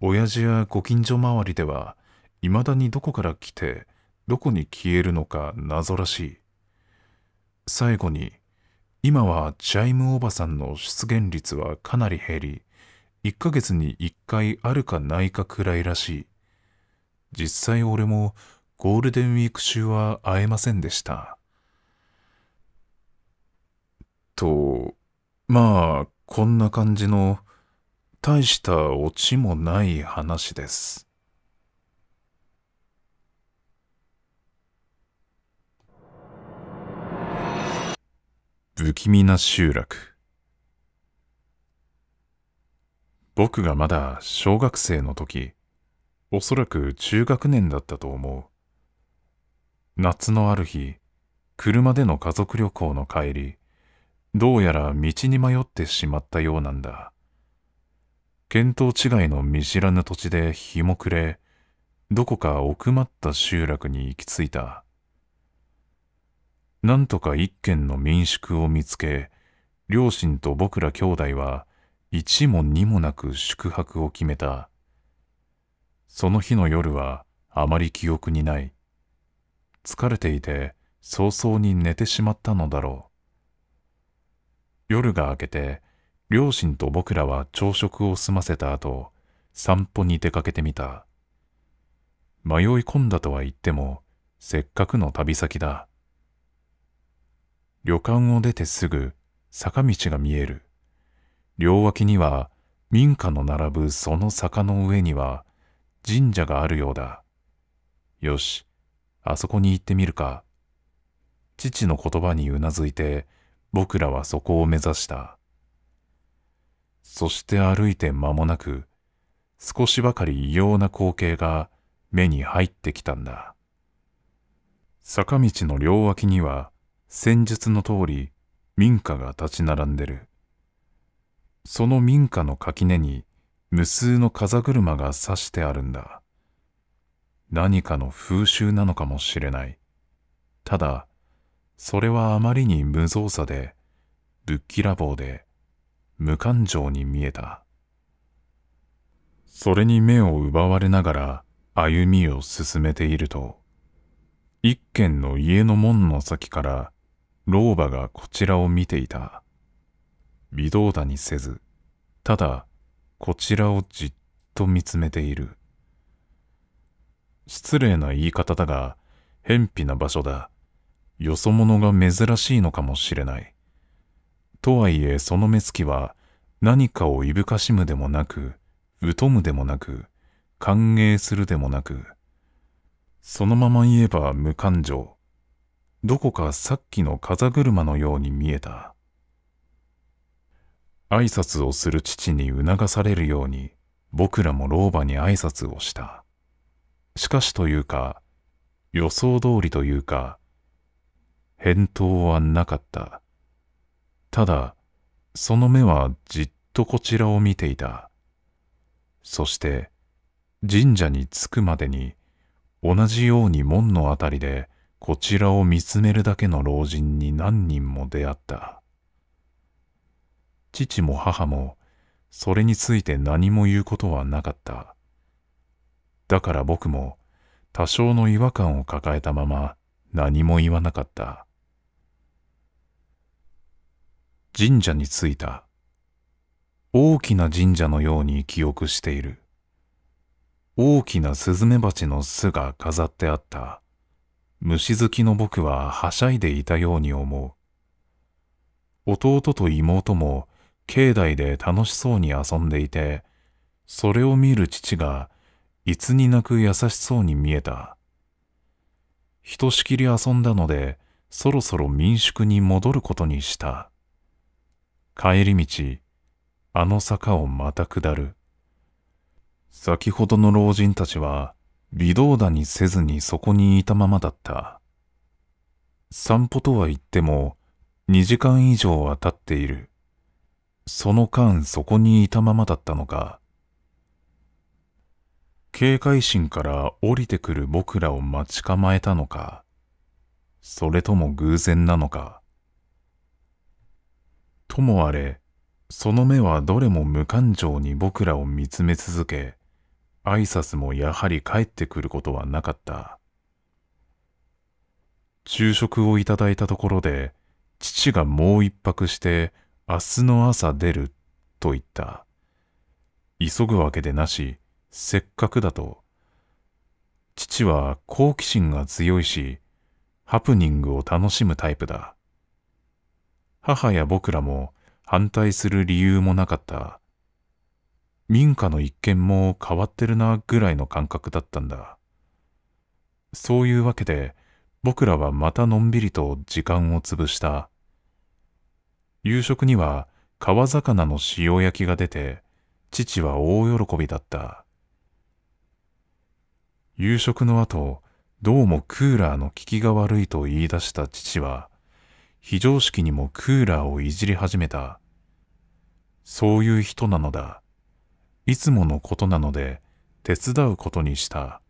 親父やご近所周りでは、未だにどこから来て、どこに消えるのか謎らしい。最後に、今はチャイムおばさんの出現率はかなり減り、1ヶ月に1回あるかないかくらいらしい。実際俺もゴールデンウィーク中は会えませんでした。と、まあ、こんな感じの、大したオチもない話です。不気味な集落僕がまだ小学生の時おそらく中学年だったと思う夏のある日車での家族旅行の帰りどうやら道に迷ってしまったようなんだ見当違いの見知らぬ土地で日も暮れどこか奥まった集落に行き着いたなんとか一軒の民宿を見つけ、両親と僕ら兄弟は一も二もなく宿泊を決めた。その日の夜はあまり記憶にない。疲れていて早々に寝てしまったのだろう。夜が明けて、両親と僕らは朝食を済ませた後、散歩に出かけてみた。迷い込んだとは言っても、せっかくの旅先だ。旅館を出てすぐ坂道が見える。両脇には民家の並ぶその坂の上には神社があるようだ。よし、あそこに行ってみるか。父の言葉にうなずいて僕らはそこを目指した。そして歩いて間もなく少しばかり異様な光景が目に入ってきたんだ。坂道の両脇には戦術の通り民家が立ち並んでるその民家の垣根に無数の風車が差してあるんだ何かの風習なのかもしれないただそれはあまりに無造作でぶっきらぼうで無感情に見えたそれに目を奪われながら歩みを進めていると一軒の家の門の先から老婆がこちらを見ていた。微動だにせず、ただ、こちらをじっと見つめている。失礼な言い方だが、偏僻な場所だ。よそ者が珍しいのかもしれない。とはいえ、その目つきは、何かをいぶかしむでもなく、疎むでもなく、歓迎するでもなく、そのまま言えば無感情。どこかさっきの風車のように見えた。挨拶をする父に促されるように、僕らも老婆に挨拶をした。しかしというか、予想通りというか、返答はなかった。ただ、その目はじっとこちらを見ていた。そして、神社に着くまでに、同じように門のあたりで、こちらを見つめるだけの老人に何人も出会った。父も母もそれについて何も言うことはなかった。だから僕も多少の違和感を抱えたまま何も言わなかった。神社に着いた。大きな神社のように記憶している。大きなスズメバチの巣が飾ってあった。虫好きの僕ははしゃいでいたように思う。弟と妹も境内で楽しそうに遊んでいて、それを見る父がいつになく優しそうに見えた。ひとしきり遊んだので、そろそろ民宿に戻ることにした。帰り道、あの坂をまた下る。先ほどの老人たちは、微動だにせずにそこにいたままだった。散歩とは言っても、2時間以上は経っている。その間そこにいたままだったのか。警戒心から降りてくる僕らを待ち構えたのか、それとも偶然なのか。ともあれ、その目はどれも無感情に僕らを見つめ続け、挨拶もやはり帰ってくることはなかった。昼食をいただいたところで、父がもう一泊して、明日の朝出る、と言った。急ぐわけでなし、せっかくだと。父は好奇心が強いし、ハプニングを楽しむタイプだ。母や僕らも反対する理由もなかった。民家の一軒も変わってるなぐらいの感覚だったんだ。そういうわけで僕らはまたのんびりと時間を潰した。夕食には川魚の塩焼きが出て父は大喜びだった。夕食の後、どうもクーラーの効きが悪いと言い出した父は、非常識にもクーラーをいじり始めた。そういう人なのだ。いつものことなので手伝うことにした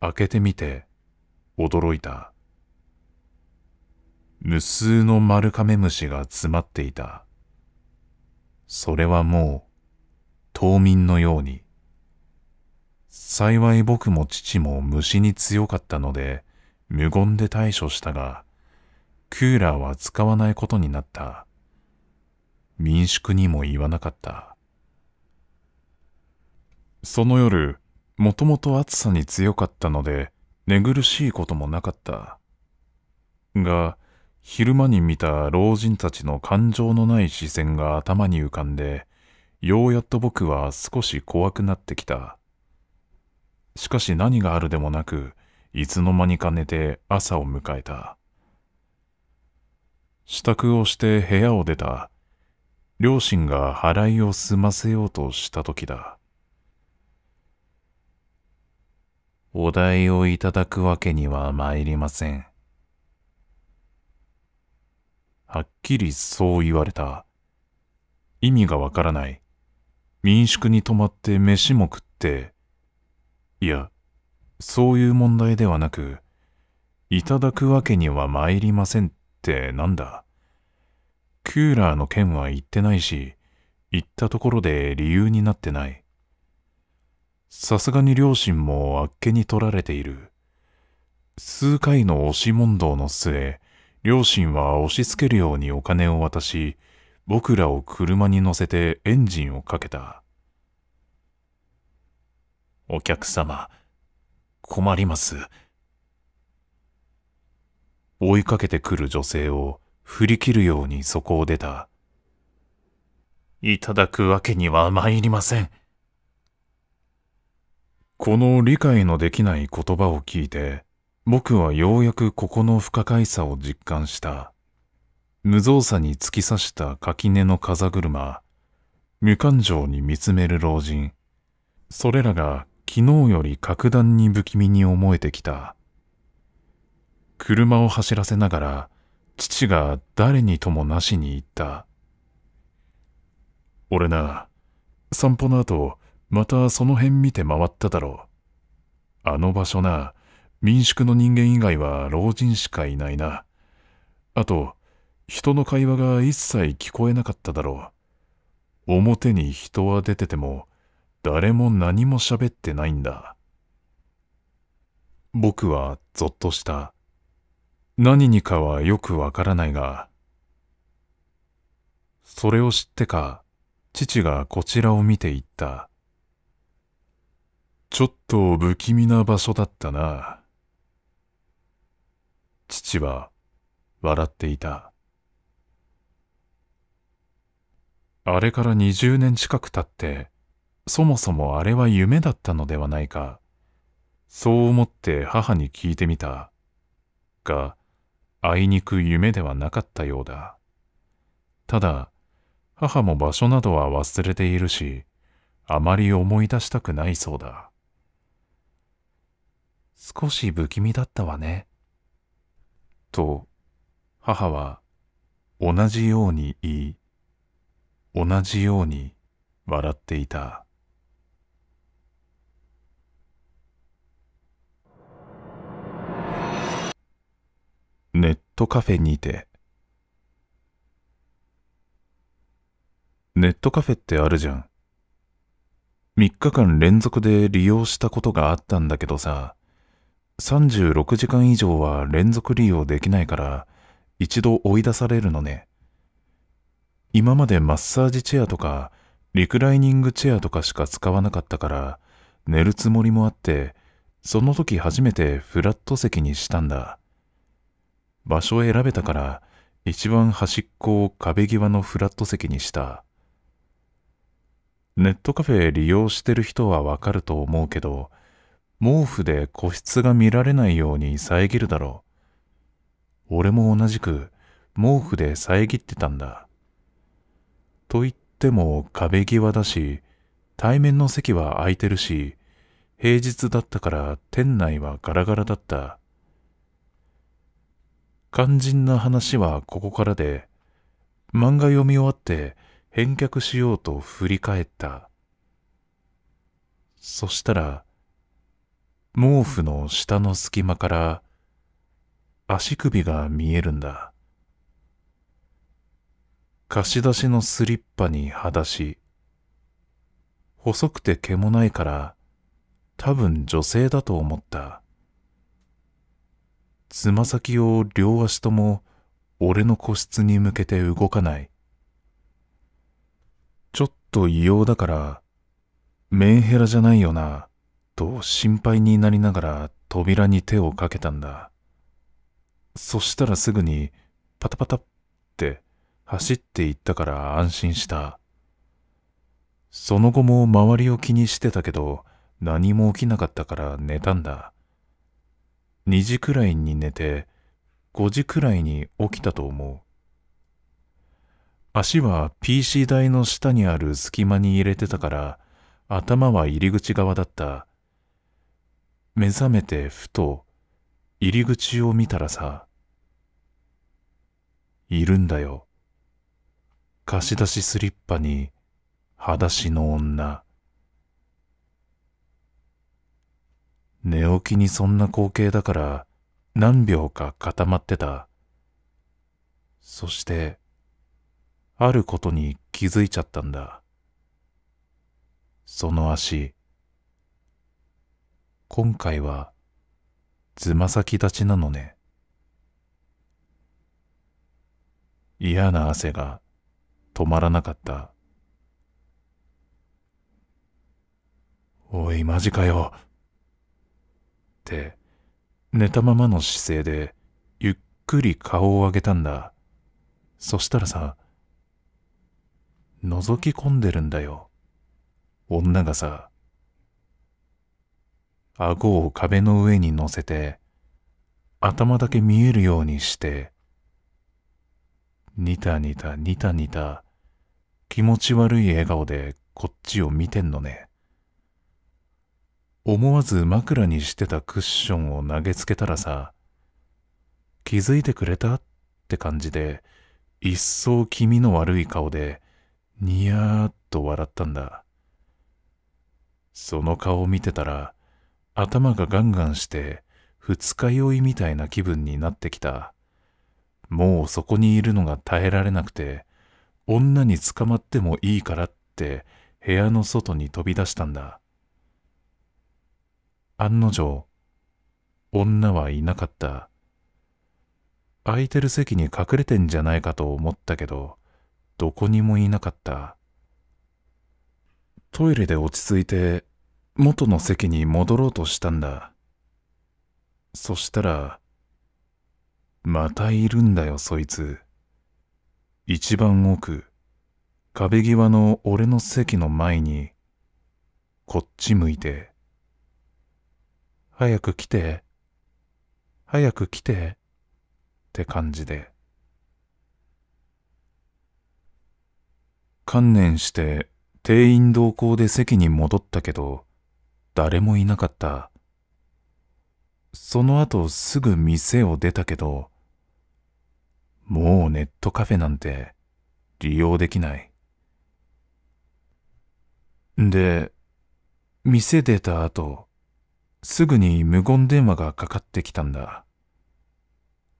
開けてみて驚いた無数の丸亀虫が詰まっていたそれはもう冬眠のように幸い僕も父も虫に強かったので無言で対処したがクーラーは使わないことになった民宿にも言わなかった。その夜、もともと暑さに強かったので、寝苦しいこともなかった。が、昼間に見た老人たちの感情のない視線が頭に浮かんで、ようやっと僕は少し怖くなってきた。しかし何があるでもなく、いつの間にか寝て朝を迎えた。支度をして部屋を出た。両親が払いを済ませようとした時だ。お代をいただくわけには参りません。はっきりそう言われた。意味がわからない。民宿に泊まって飯も食って、いや、そういう問題ではなく、いただくわけには参りませんってなんだ。キューラーの件は言ってないし、言ったところで理由になってない。さすがに両親もあっけに取られている。数回の押し問答の末、両親は押し付けるようにお金を渡し、僕らを車に乗せてエンジンをかけた。お客様、困ります。追いかけてくる女性を振り切るようにそこを出た。いただくわけには参りません。この理解のできない言葉を聞いて、僕はようやくここの不可解さを実感した。無造作に突き刺した垣根の風車、無感情に見つめる老人、それらが昨日より格段に不気味に思えてきた。車を走らせながら、父が誰にともなしに言った。俺な、散歩の後、またその辺見て回っただろう。あの場所な、民宿の人間以外は老人しかいないな。あと、人の会話が一切聞こえなかっただろう。表に人は出てても、誰も何も喋ってないんだ。僕はぞっとした。何にかはよくわからないが、それを知ってか、父がこちらを見て言った。ちょっと不気味な場所だったな。父は笑っていた。あれから20年近く経って、そもそもあれは夢だったのではないか。そう思って母に聞いてみた。が、あいにく夢ではなかったようだ。ただ、母も場所などは忘れているし、あまり思い出したくないそうだ。少し不気味だったわね。と、母は同じように言い、同じように笑っていた。ネットカフェにてネットカフェってあるじゃん3日間連続で利用したことがあったんだけどさ36時間以上は連続利用できないから一度追い出されるのね今までマッサージチェアとかリクライニングチェアとかしか使わなかったから寝るつもりもあってその時初めてフラット席にしたんだ場所を選べたから一番端っこを壁際のフラット席にしたネットカフェ利用してる人はわかると思うけど毛布で個室が見られないように遮るだろう俺も同じく毛布で遮ってたんだと言っても壁際だし対面の席は空いてるし平日だったから店内はガラガラだった肝心な話はここからで、漫画読み終わって返却しようと振り返った。そしたら、毛布の下の隙間から足首が見えるんだ。貸し出しのスリッパに裸足。細くて毛もないから、多分女性だと思った。つま先を両足とも俺の個室に向けて動かない。ちょっと異様だから、メンヘラじゃないよな、と心配になりながら扉に手をかけたんだ。そしたらすぐにパタパタって走っていったから安心した。その後も周りを気にしてたけど何も起きなかったから寝たんだ。2時くらいに寝て5時くらいに起きたと思う足は PC 台の下にある隙間に入れてたから頭は入り口側だった目覚めてふと入り口を見たらさいるんだよ貸し出しスリッパに裸足の女寝起きにそんな光景だから何秒か固まってた。そして、あることに気づいちゃったんだ。その足。今回は、つま先立ちなのね。嫌な汗が止まらなかった。おい、マジかよ。って寝たままの姿勢でゆっくり顔を上げたんだそしたらさ覗き込んでるんだよ女がさ顎を壁の上に乗せて頭だけ見えるようにしてニタニタニタニタ気持ち悪い笑顔でこっちを見てんのね。思わず枕にしてたクッションを投げつけたらさ、気づいてくれたって感じで、一層気味の悪い顔で、にやーっと笑ったんだ。その顔を見てたら、頭がガンガンして、二日酔いみたいな気分になってきた。もうそこにいるのが耐えられなくて、女に捕まってもいいからって部屋の外に飛び出したんだ。案の定、女はいなかった。空いてる席に隠れてんじゃないかと思ったけど、どこにもいなかった。トイレで落ち着いて、元の席に戻ろうとしたんだ。そしたら、またいるんだよ、そいつ。一番奥、壁際の俺の席の前に、こっち向いて、早く来て、早く来て、って感じで。観念して店員同行で席に戻ったけど、誰もいなかった。その後すぐ店を出たけど、もうネットカフェなんて利用できない。で、店出た後、すぐに無言電話がかかってきたんだ。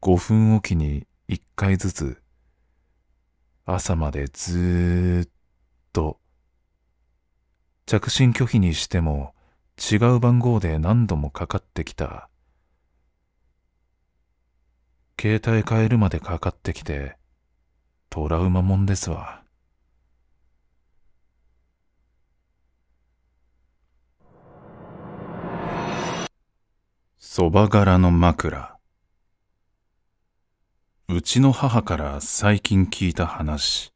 5分おきに1回ずつ、朝までずーっと、着信拒否にしても違う番号で何度もかかってきた。携帯変えるまでかかってきて、トラウマもんですわ。そば柄の枕うちの母から最近聞いた話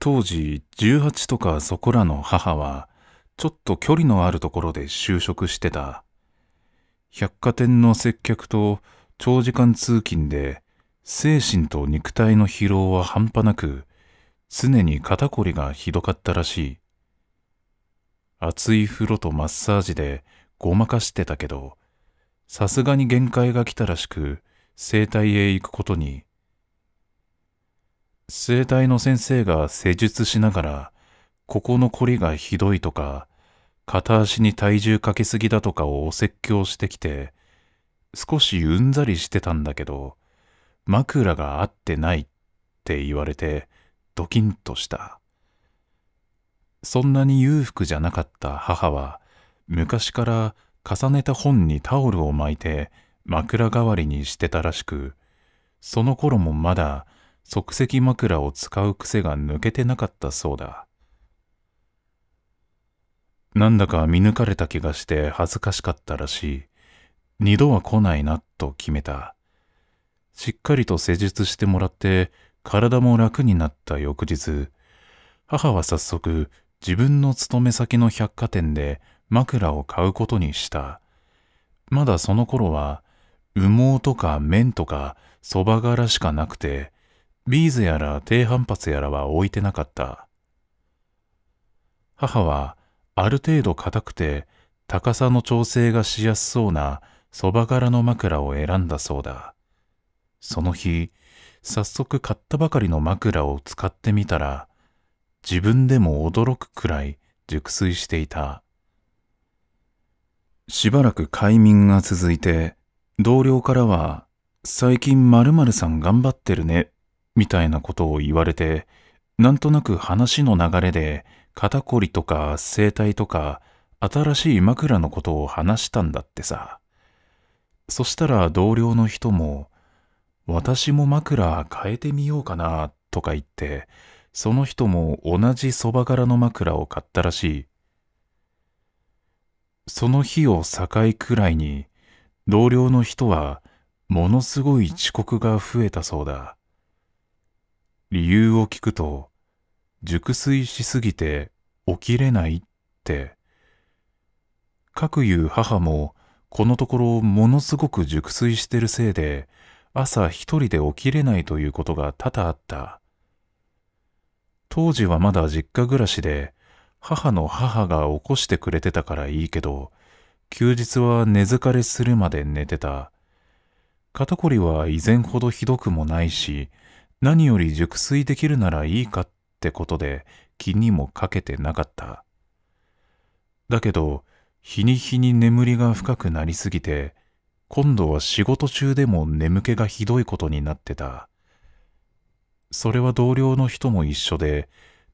当時18とかそこらの母はちょっと距離のあるところで就職してた百貨店の接客と長時間通勤で精神と肉体の疲労は半端なく常に肩こりがひどかったらしい熱い風呂とマッサージでごまかしてたけどさすがに限界が来たらしく生体へ行くことに整体の先生が施術しながらここのこりがひどいとか片足に体重かけすぎだとかをお説教してきて少しうんざりしてたんだけど枕が合ってないって言われてドキンとしたそんなに裕福じゃなかった母は昔から重ねた本にタオルを巻いて枕代わりにしてたらしくその頃もまだ即席枕を使う癖が抜けてなかったそうだなんだか見抜かれた気がして恥ずかしかったらしい二度は来ないなと決めたしっかりと施術してもらって体も楽になった翌日母は早速自分の勤め先の百貨店で枕を買うことにした。まだその頃は、羽毛とか綿とかそば柄しかなくて、ビーズやら低反発やらは置いてなかった。母は、ある程度硬くて、高さの調整がしやすそうなそば柄の枕を選んだそうだ。その日、早速買ったばかりの枕を使ってみたら、自分でも驚くくらい熟睡していた。しばらく快眠が続いて、同僚からは、最近〇〇さん頑張ってるね、みたいなことを言われて、なんとなく話の流れで、肩こりとか整体とか、新しい枕のことを話したんだってさ。そしたら同僚の人も、私も枕変えてみようかな、とか言って、その人も同じ蕎麦柄の枕を買ったらしい。その日を境くらいに、同僚の人は、ものすごい遅刻が増えたそうだ。理由を聞くと、熟睡しすぎて起きれないって。かくいう母も、このところものすごく熟睡してるせいで、朝一人で起きれないということが多々あった。当時はまだ実家暮らしで、母の母が起こしてくれてたからいいけど、休日は寝疲れするまで寝てた。肩こりは以前ほどひどくもないし、何より熟睡できるならいいかってことで気にもかけてなかった。だけど、日に日に眠りが深くなりすぎて、今度は仕事中でも眠気がひどいことになってた。それは同僚の人も一緒で、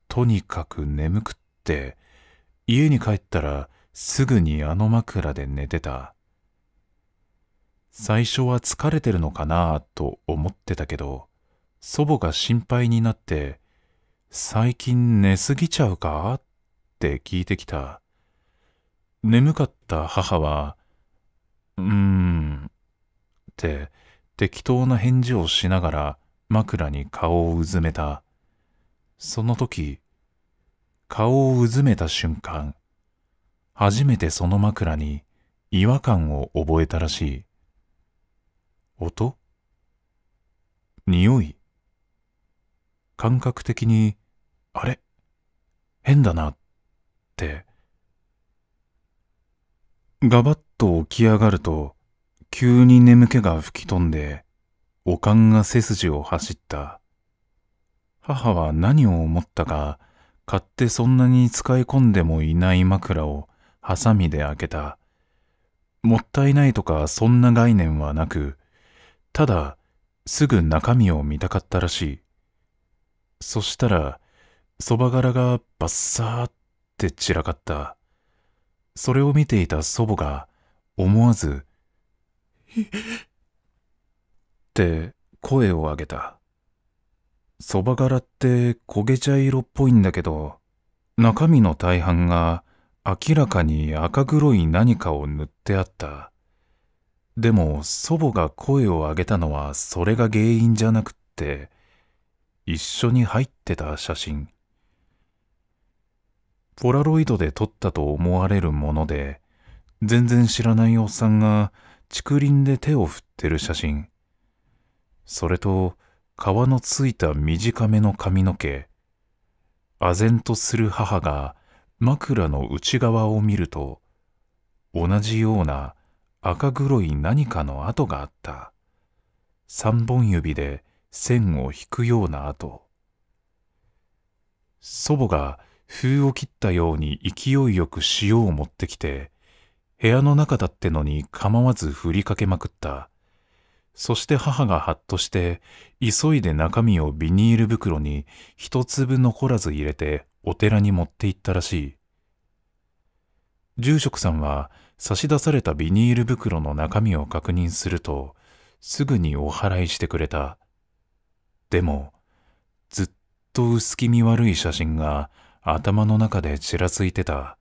とにかく眠くっって家に帰ったらすぐにあの枕で寝てた最初は疲れてるのかなと思ってたけど祖母が心配になって最近寝すぎちゃうかって聞いてきた眠かった母は「うーん」って適当な返事をしながら枕に顔をうずめたその時顔をうずめた瞬間、初めてその枕に違和感を覚えたらしい。音匂い感覚的に、あれ変だなって。ガバッと起き上がると、急に眠気が吹き飛んで、おかんが背筋を走った。母は何を思ったか、買ってそんなに使い込んでもいない枕をハサミで開けた。もったいないとかそんな概念はなく、ただすぐ中身を見たかったらしい。そしたら、そば柄がバッサーって散らかった。それを見ていた祖母が思わず、って声を上げた。蕎麦殻って焦げ茶色っぽいんだけど、中身の大半が明らかに赤黒い何かを塗ってあった。でも祖母が声を上げたのはそれが原因じゃなくって、一緒に入ってた写真。ポラロイドで撮ったと思われるもので、全然知らないおっさんが竹林で手を振ってる写真。それと、皮のついた短めの髪の毛唖然とする母が枕の内側を見ると同じような赤黒い何かの跡があった三本指で線を引くような跡祖母が封を切ったように勢いよく塩を持ってきて部屋の中だってのに構わず振りかけまくったそして母がハッとして、急いで中身をビニール袋に一粒残らず入れてお寺に持って行ったらしい。住職さんは差し出されたビニール袋の中身を確認すると、すぐにお祓いしてくれた。でも、ずっと薄気味悪い写真が頭の中でちらついてた。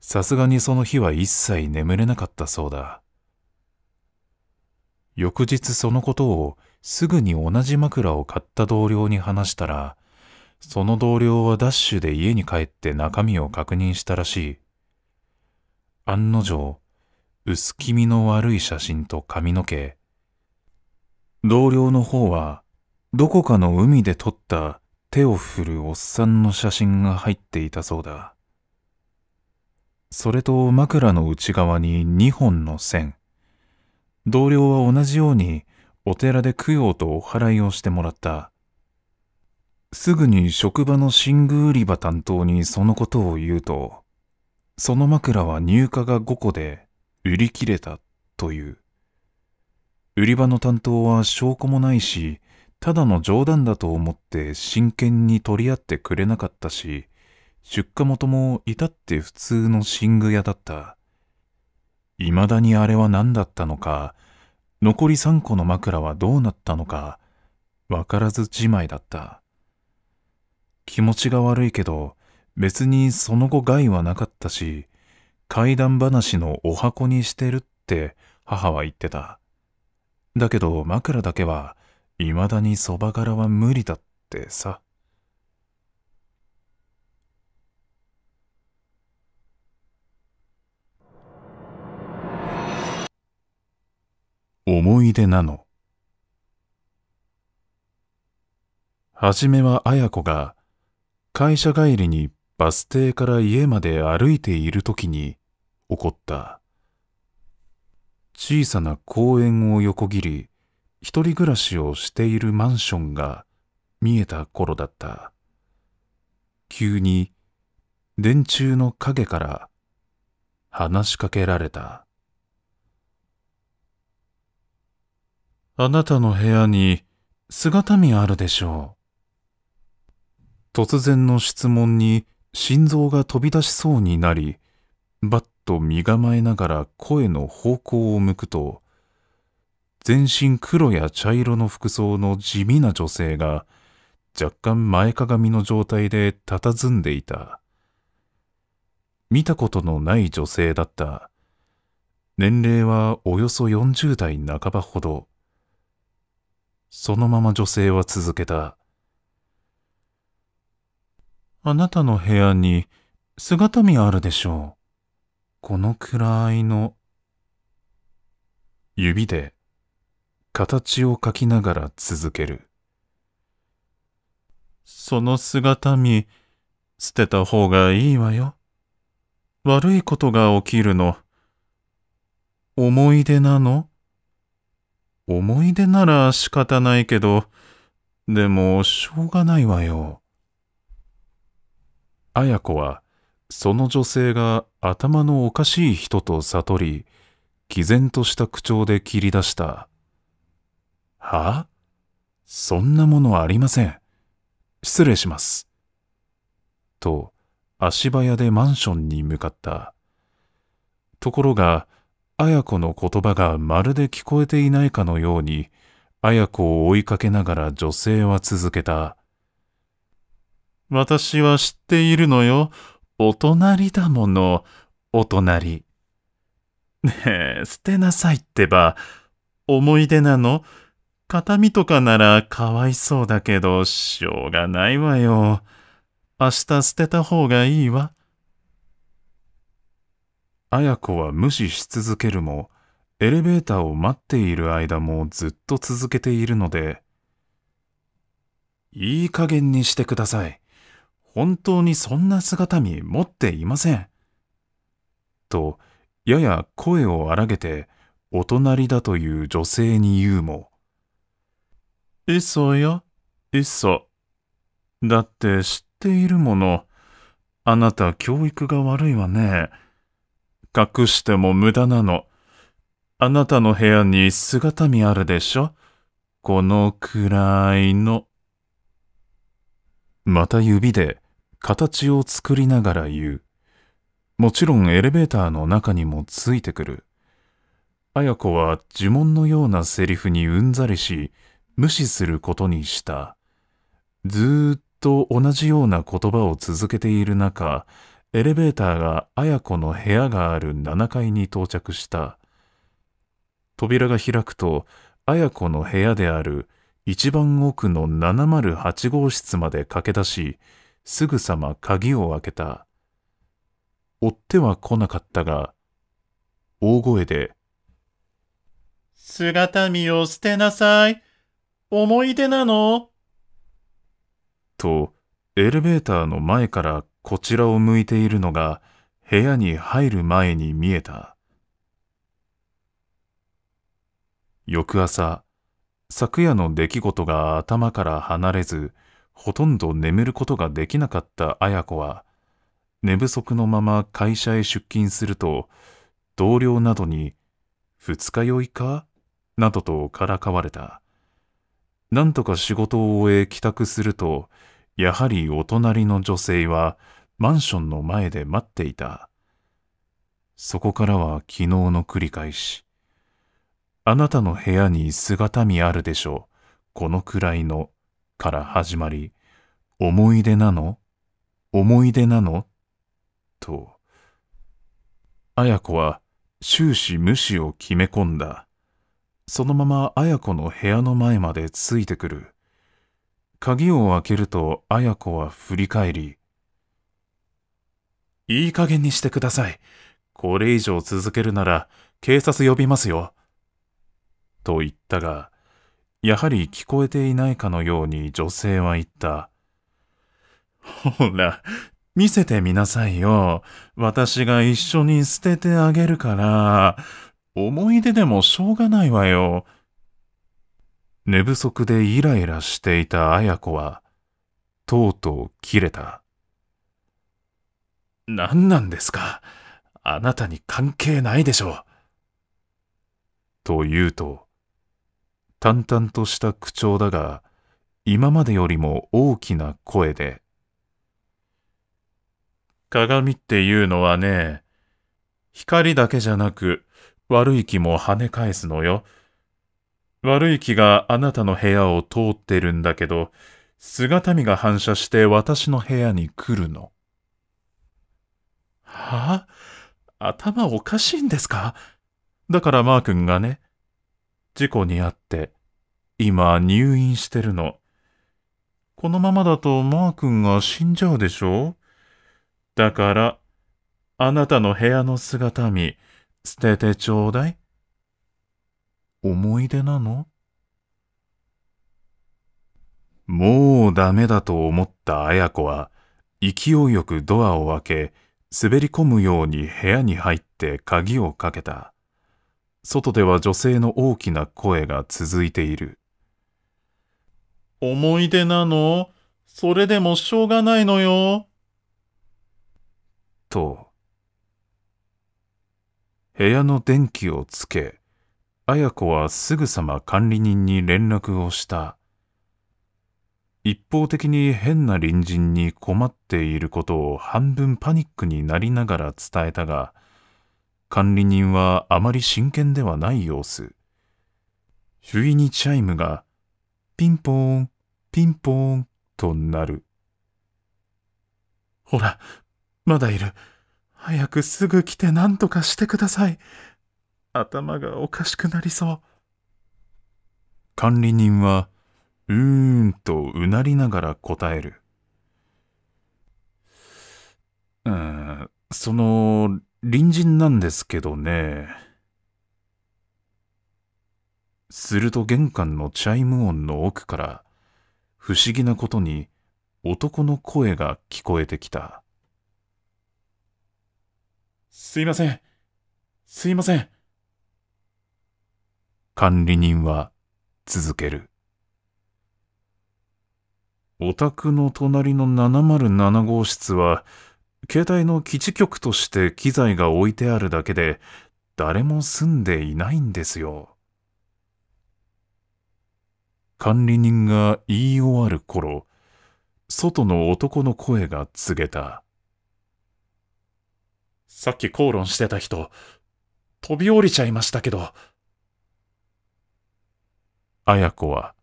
さすがにその日は一切眠れなかったそうだ。翌日そのことをすぐに同じ枕を買った同僚に話したら、その同僚はダッシュで家に帰って中身を確認したらしい。案の定、薄気味の悪い写真と髪の毛。同僚の方は、どこかの海で撮った手を振るおっさんの写真が入っていたそうだ。それと枕の内側に2本の線。同僚は同じようにお寺で供養とお祓いをしてもらった。すぐに職場の寝具売り場担当にそのことを言うと、その枕は入荷が5個で売り切れたという。売り場の担当は証拠もないし、ただの冗談だと思って真剣に取り合ってくれなかったし、出荷元も至って普通の寝具屋だった。未だにあれは何だったのか、残り三個の枕はどうなったのか、わからずじまいだった。気持ちが悪いけど、別にその後害はなかったし、怪談話のお箱にしてるって母は言ってた。だけど枕だけは、未だにそば柄は無理だってさ。思い出なの初めは綾子が会社帰りにバス停から家まで歩いている時に起こった小さな公園を横切り一人暮らしをしているマンションが見えた頃だった急に電柱の影から話しかけられたあなたの部屋に姿見あるでしょう。突然の質問に心臓が飛び出しそうになり、バッと身構えながら声の方向を向くと、全身黒や茶色の服装の地味な女性が若干前かがみの状態で佇んでいた。見たことのない女性だった。年齢はおよそ40代半ばほど。そのまま女性は続けた。あなたの部屋に姿見あるでしょう。このくらいの。指で形を描きながら続ける。その姿見、捨てた方がいいわよ。悪いことが起きるの。思い出なの思い出なら仕方ないけど、でも、しょうがないわよ。綾子は、その女性が頭のおかしい人と悟り、毅然とした口調で切り出した。はあそんなものありません。失礼します。と、足早でマンションに向かった。ところが、綾子の言葉がまるで聞こえていないかのように、綾子を追いかけながら女性は続けた。私は知っているのよ。お隣だもの、お隣。ねえ、捨てなさいってば。思い出なの形見とかならかわいそうだけど、しょうがないわよ。明日捨てた方がいいわ。綾子は無視し続けるも、エレベーターを待っている間もずっと続けているので、いい加減にしてください。本当にそんな姿見持っていません。と、やや声を荒げて、お隣だという女性に言うも、嘘よ、嘘。だって知っているもの。あなた教育が悪いわね。隠しても無駄なの。あなたの部屋に姿見あるでしょこのくらいの。また指で形を作りながら言う。もちろんエレベーターの中にもついてくる。綾子は呪文のようなセリフにうんざりし、無視することにした。ずーっと同じような言葉を続けている中、エレベーターが綾子の部屋がある7階に到着した。扉が開くと、綾子の部屋である一番奥の708号室まで駆け出し、すぐさま鍵を開けた。追っては来なかったが、大声で、姿見を捨てなさい。思い出なのと、エレベーターの前からこちらを向いているのが部屋に入る前に見えた翌朝昨夜の出来事が頭から離れずほとんど眠ることができなかった綾子は寝不足のまま会社へ出勤すると同僚などに「二日酔いか?」などとからかわれた。なんとか仕事を終え帰宅すると、やはりお隣の女性はマンションの前で待っていた。そこからは昨日の繰り返し。あなたの部屋に姿見あるでしょう。このくらいの。から始まり、思い出なの思い出なのと。綾子は終始無視を決め込んだ。そのまま綾子の部屋の前までついてくる。鍵を開けると綾子は振り返り、いい加減にしてください。これ以上続けるなら警察呼びますよ。と言ったが、やはり聞こえていないかのように女性は言った。ほら、見せてみなさいよ。私が一緒に捨ててあげるから、思い出でもしょうがないわよ。寝不足でイライラしていた綾子は、とうとう切れた。何なんですか。あなたに関係ないでしょう。と言うと、淡々とした口調だが、今までよりも大きな声で、鏡っていうのはね、光だけじゃなく、悪い気も跳ね返すのよ。悪い気があなたの部屋を通ってるんだけど、姿見が反射して私の部屋に来るの。はあ頭おかしいんですかだからマー君がね、事故に遭って、今入院してるの。このままだとマー君が死んじゃうでしょだから、あなたの部屋の姿見、捨ててちょうだい。思い出なのもうダメだと思った綾子は、勢いよくドアを開け、滑り込むように部屋に入って鍵をかけた。外では女性の大きな声が続いている。思い出なのそれでもしょうがないのよ。と、部屋の電気をつけ、綾子はすぐさま管理人に連絡をした。一方的に変な隣人に困っていることを半分パニックになりながら伝えたが管理人はあまり真剣ではない様子不意にチャイムがピンポーンピンポーンとなるほらまだいる早くすぐ来て何とかしてください頭がおかしくなりそう管理人はうーんとうなりながら答える。うん、その、隣人なんですけどね。すると玄関のチャイム音の奥から、不思議なことに男の声が聞こえてきた。すいません。すいません。管理人は続ける。お宅の隣の707号室は、携帯の基地局として機材が置いてあるだけで、誰も住んでいないんですよ。管理人が言い終わる頃、外の男の声が告げた。さっき口論してた人、飛び降りちゃいましたけど。綾子は、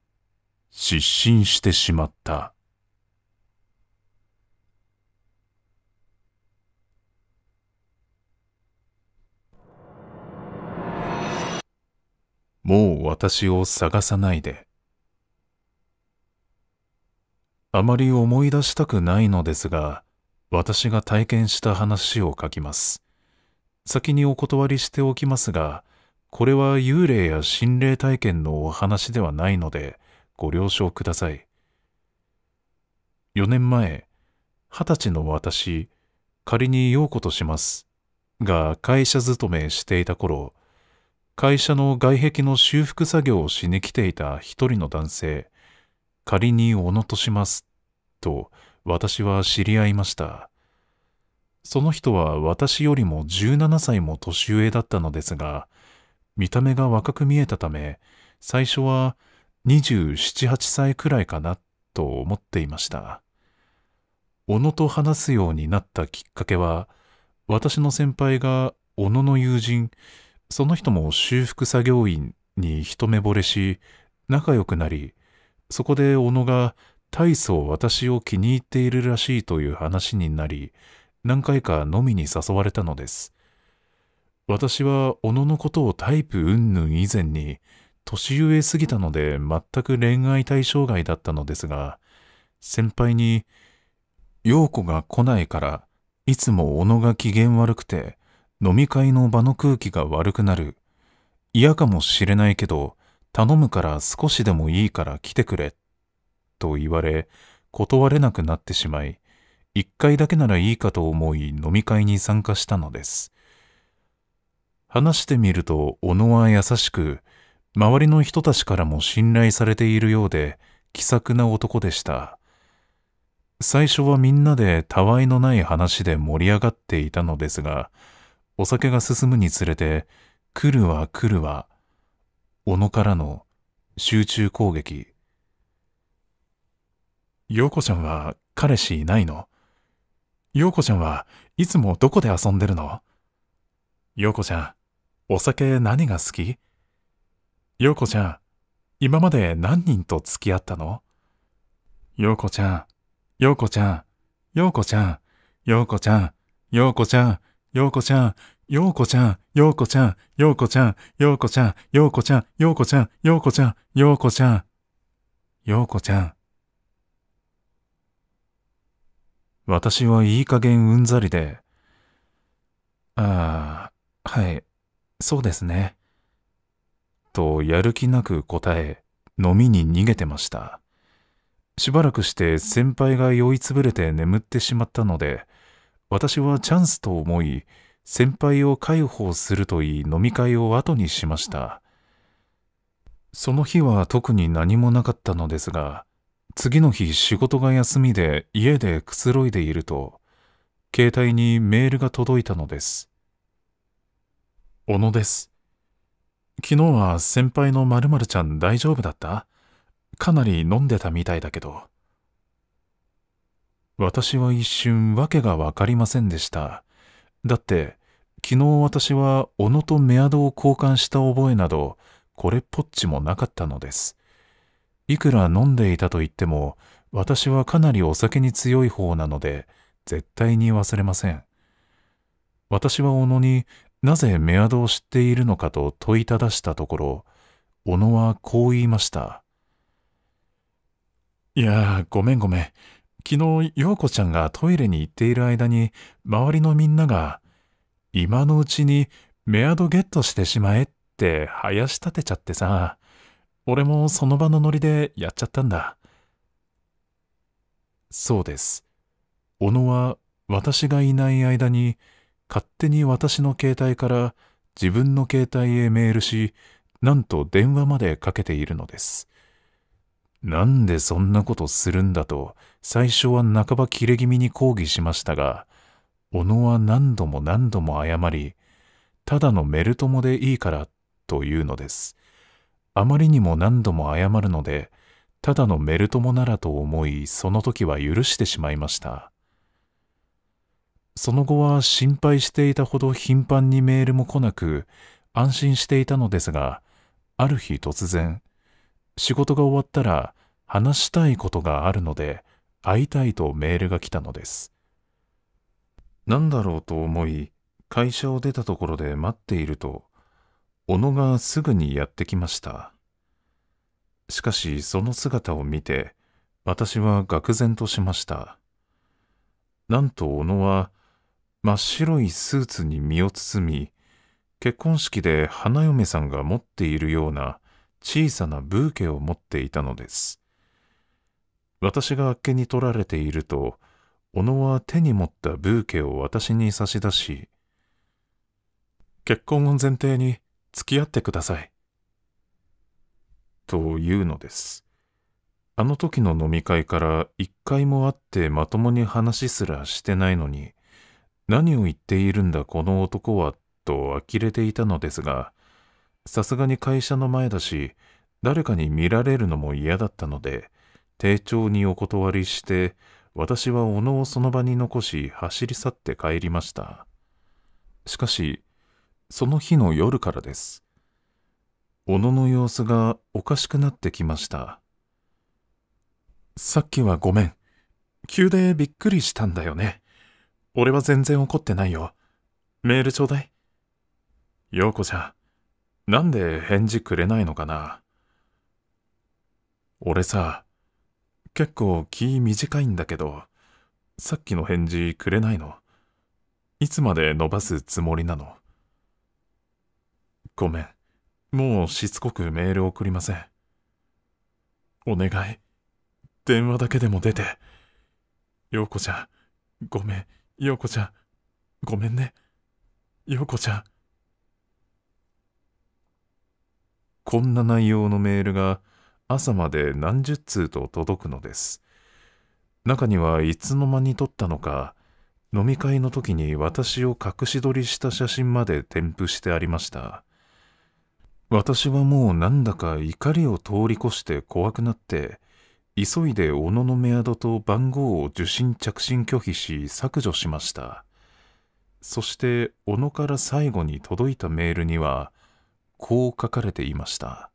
失神してしまった。もう私を探さないで。あまり思い出したくないのですが、私が体験した話を書きます。先にお断りしておきますが、これは幽霊や心霊体験のお話ではないので、ご了承ください。4年前、二十歳の私、仮に陽子とします。が会社勤めしていた頃、会社の外壁の修復作業をしに来ていた一人の男性、仮に小野とします。と、私は知り合いました。その人は私よりも17歳も年上だったのですが、見た目が若く見えたため、最初は27、8歳くらいかなと思っていました。小野と話すようになったきっかけは、私の先輩が小野の友人、その人も修復作業員に一目惚れし、仲良くなり、そこで小野が大層私を気に入っているらしいという話になり、何回か飲みに誘われたのです。私は小野のことをタイプ云々以前に、年上すぎたので全く恋愛対象外だったのですが、先輩に、陽子が来ないから、いつも小野が機嫌悪くて、飲み会の場の空気が悪くなる。嫌かもしれないけど、頼むから少しでもいいから来てくれ。と言われ、断れなくなってしまい、一回だけならいいかと思い飲み会に参加したのです。話してみると、小野は優しく、周りの人たちからも信頼されているようで気さくな男でした最初はみんなでたわいのない話で盛り上がっていたのですがお酒が進むにつれて来るわ来るわ小野からの集中攻撃陽子ちゃんは彼氏いないの陽子ちゃんはいつもどこで遊んでるの陽子ちゃんお酒何が好き陽子ちゃん、今まで何人と付き合ったの陽子ちゃん、陽子ちゃん、陽子ちゃん、陽子ちゃん、陽子ちゃん、陽子ちゃん、陽子ちゃん、陽子ちゃん、陽子ちゃん、陽子ちゃん、陽子ちゃん、陽子ちゃん、陽子ちゃん、陽子ちゃん、陽子ちゃん。私はいい加減うんざりで、ああ、はい、そうですね。とやる気なく答え、飲みに逃げてました。しばらくして先輩が酔いつぶれて眠ってしまったので、私はチャンスと思い、先輩を介抱すると言い飲み会を後にしました。その日は特に何もなかったのですが、次の日仕事が休みで家でくつろいでいると、携帯にメールが届いたのです。小野です。昨日は先輩のまるちゃん大丈夫だったかなり飲んでたみたいだけど。私は一瞬訳が分かりませんでした。だって、昨日私は小野とメアドを交換した覚えなど、これっぽっちもなかったのです。いくら飲んでいたと言っても、私はかなりお酒に強い方なので、絶対に忘れません。私は小野になぜメアドを知っているのかと問いただしたところ、小野はこう言いました。いやごめんごめん。昨日、陽子ちゃんがトイレに行っている間に、周りのみんなが、今のうちにメアドゲットしてしまえって林立てちゃってさ、俺もその場のノリでやっちゃったんだ。そうです。小野は私がいない間に、勝手に私の携帯から自分の携帯へメールし、なんと電話までかけているのです。なんでそんなことするんだと、最初は半ば切れ気味に抗議しましたが、小野は何度も何度も謝り、ただのメル友でいいからというのです。あまりにも何度も謝るので、ただのメル友ならと思い、その時は許してしまいました。その後は心配していたほど頻繁にメールも来なく安心していたのですがある日突然仕事が終わったら話したいことがあるので会いたいとメールが来たのです何だろうと思い会社を出たところで待っていると小野がすぐにやってきましたしかしその姿を見て私は愕然としましたなんと小野は真っ白いスーツに身を包み結婚式で花嫁さんが持っているような小さなブーケを持っていたのです私があっけに取られていると小野は手に持ったブーケを私に差し出し結婚を前提に付き合ってくださいというのですあの時の飲み会から一回も会ってまともに話すらしてないのに何を言っているんだこの男は、と呆れていたのですが、さすがに会社の前だし、誰かに見られるのも嫌だったので、丁重にお断りして、私は小野をその場に残し走り去って帰りました。しかし、その日の夜からです。小野の様子がおかしくなってきました。さっきはごめん。急でびっくりしたんだよね。俺は全然怒ってないよ。メールちょうだい。陽子ちゃん、なんで返事くれないのかな俺さ、結構気短いんだけど、さっきの返事くれないの。いつまで伸ばすつもりなのごめん。もうしつこくメール送りません。お願い。電話だけでも出て。陽子ちゃん、ごめん。陽子ちゃん、ごめんね。陽子ちゃん。こんな内容のメールが朝まで何十通と届くのです。中にはいつの間に撮ったのか、飲み会の時に私を隠し撮りした写真まで添付してありました。私はもうなんだか怒りを通り越して怖くなって、急いで小野のメアドと番号を受信着信拒否し削除しましたそして小野から最後に届いたメールにはこう書かれていました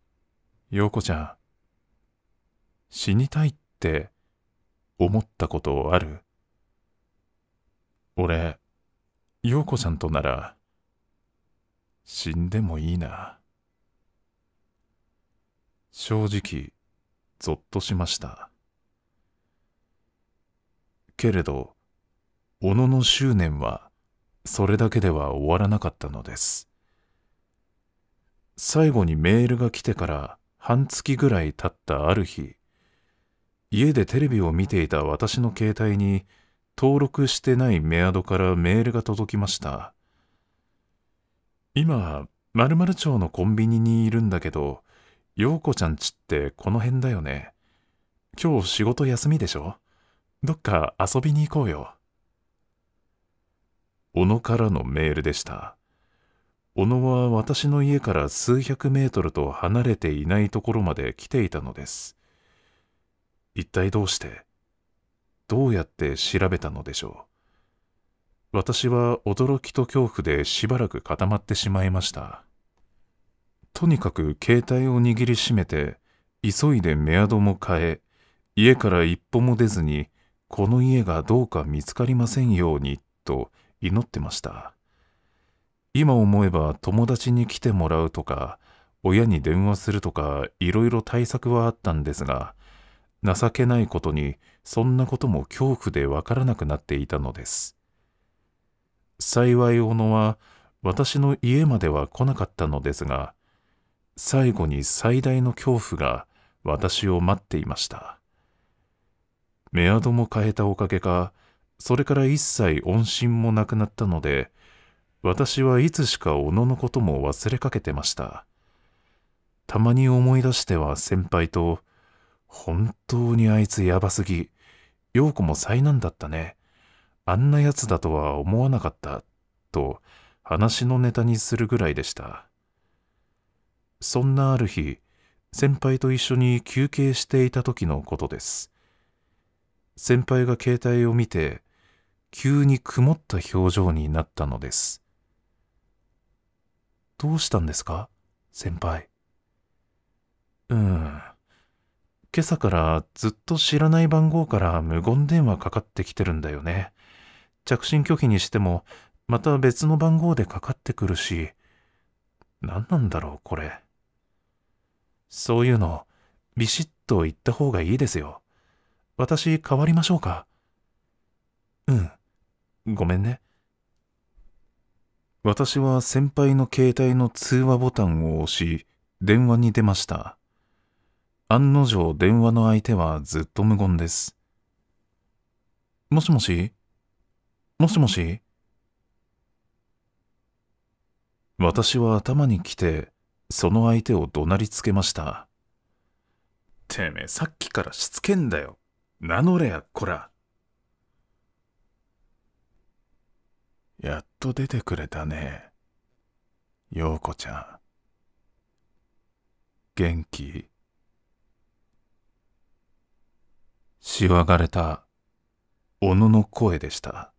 「陽子ちゃん死にたいって思ったことある俺陽子ちゃんとなら死んでもいいな」正直ぞっとしました。けれど、小野の執念はそれだけでは終わらなかったのです。最後にメールが来てから半月ぐらい経ったある日、家でテレビを見ていた私の携帯に登録してないメアドからメールが届きました。今、〇〇町のコンビニにいるんだけど、陽子ちゃんちってこの辺だよね。今日仕事休みでしょどっか遊びに行こうよ。小野からのメールでした。小野は私の家から数百メートルと離れていないところまで来ていたのです。一体どうしてどうやって調べたのでしょう私は驚きと恐怖でしばらく固まってしまいました。とにかく携帯を握りしめて急いでメアドも変え家から一歩も出ずにこの家がどうか見つかりませんようにと祈ってました今思えば友達に来てもらうとか親に電話するとかいろいろ対策はあったんですが情けないことにそんなことも恐怖でわからなくなっていたのです幸い小野は私の家までは来なかったのですが最後に最大の恐怖が私を待っていましたメアドも変えたおかげかそれから一切音信もなくなったので私はいつしか小野のことも忘れかけてましたたまに思い出しては先輩と「本当にあいつやばすぎ陽子も災難だったねあんなやつだとは思わなかった」と話のネタにするぐらいでした。そんなある日先輩と一緒に休憩していた時のことです先輩が携帯を見て急に曇った表情になったのですどうしたんですか先輩うん今朝からずっと知らない番号から無言電話かかってきてるんだよね。着信拒否にしても、また別の番号でかかってくるし、何なんだろう、これ。そういうの、ビシッと言った方がいいですよ。私、変わりましょうか。うん。ごめんね。私は先輩の携帯の通話ボタンを押し、電話に出ました。案の定電話の相手はずっと無言です。もしもしもしもし私は頭に来て、その相手を怒鳴りつけました。てめえ、さっきからしつけんだよ。名乗れや、こら。やっと出てくれたね。陽子ちゃん。元気しわがれた、小野の声でした。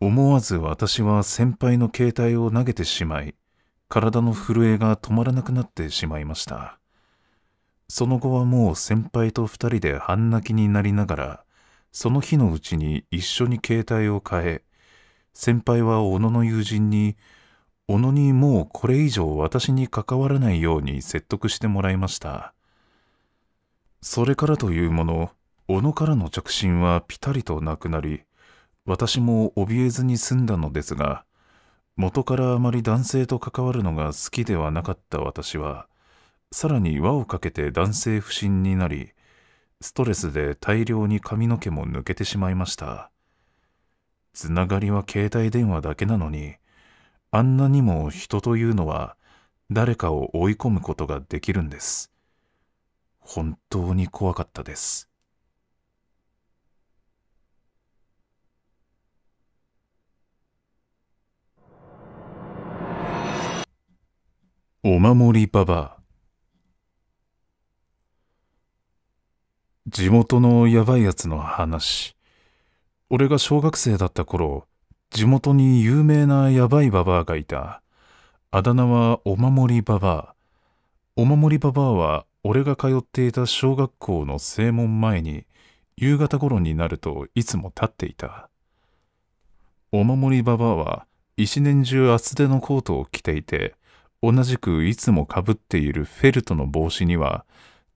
思わず私は先輩の携帯を投げてしまい、体の震えが止まらなくなってしまいましたその後はもう先輩と2人で半泣きになりながらその日のうちに一緒に携帯を変え先輩は小野の友人に小野にもうこれ以上私に関わらないように説得してもらいましたそれからというもの小野からの着信はピタリとなくなり私も怯えずに済んだのですが元からあまり男性と関わるのが好きではなかった私はさらに輪をかけて男性不信になりストレスで大量に髪の毛も抜けてしまいましたつながりは携帯電話だけなのにあんなにも人というのは誰かを追い込むことができるんです本当に怖かったですお守りババア地元のヤバいやつの話俺が小学生だった頃地元に有名なヤバいババアがいたあだ名はお守りババアお守りババアは俺が通っていた小学校の正門前に夕方頃になるといつも立っていたお守りババアは一年中厚手のコートを着ていて同じくいつもかぶっているフェルトの帽子には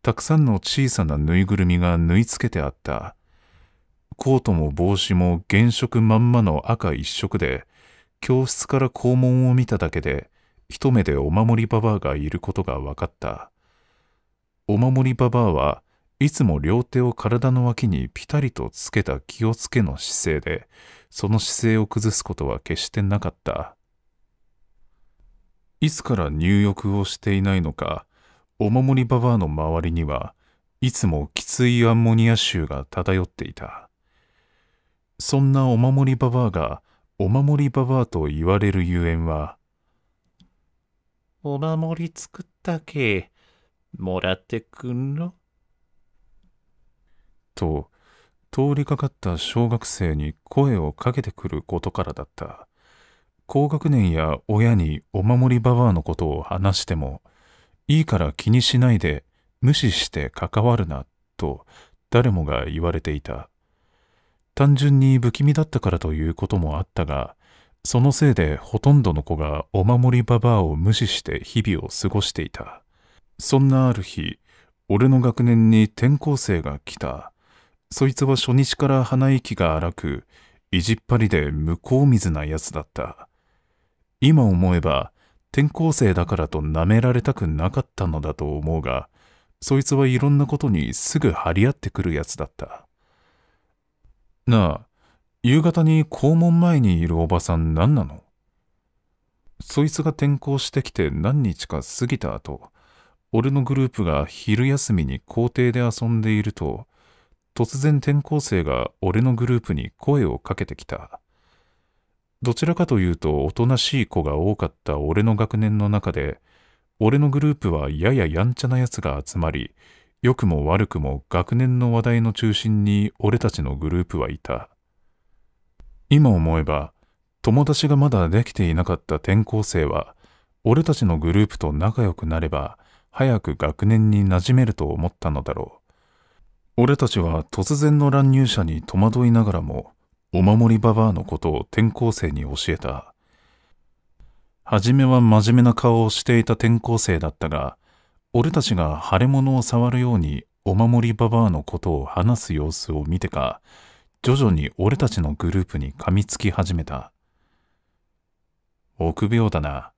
たくさんの小さなぬいぐるみが縫い付けてあったコートも帽子も原色まんまの赤一色で教室から校門を見ただけで一目でお守りババアがいることが分かったお守りババアはいつも両手を体の脇にぴたりとつけた気をつけの姿勢でその姿勢を崩すことは決してなかったいつから入浴をしていないのかお守りババアの周りにはいつもきついアンモニア臭が漂っていたそんなお守りババアがお守りババアと言われるゆえんはお守り作ったけもらってくんろと通りかかった小学生に声をかけてくることからだった高学年や親にお守りババアのことを話しても、いいから気にしないで無視して関わるな、と誰もが言われていた。単純に不気味だったからということもあったが、そのせいでほとんどの子がお守りババアを無視して日々を過ごしていた。そんなある日、俺の学年に転校生が来た。そいつは初日から鼻息が荒く、意地っ張りで向こう水なやつだった。今思えば転校生だからと舐められたくなかったのだと思うが、そいつはいろんなことにすぐ張り合ってくるやつだった。なあ、夕方に校門前にいるおばさん何なのそいつが転校してきて何日か過ぎた後、俺のグループが昼休みに校庭で遊んでいると、突然転校生が俺のグループに声をかけてきた。どちらかというとおとなしい子が多かった俺の学年の中で、俺のグループはやややんちゃな奴が集まり、良くも悪くも学年の話題の中心に俺たちのグループはいた。今思えば、友達がまだできていなかった転校生は、俺たちのグループと仲良くなれば、早く学年に馴染めると思ったのだろう。俺たちは突然の乱入者に戸惑いながらも、お守りババアのことを転校生に教えた。初めは真面目な顔をしていた転校生だったが、俺たちが腫れ物を触るようにお守りババアのことを話す様子を見てか、徐々に俺たちのグループに噛みつき始めた。臆病だな。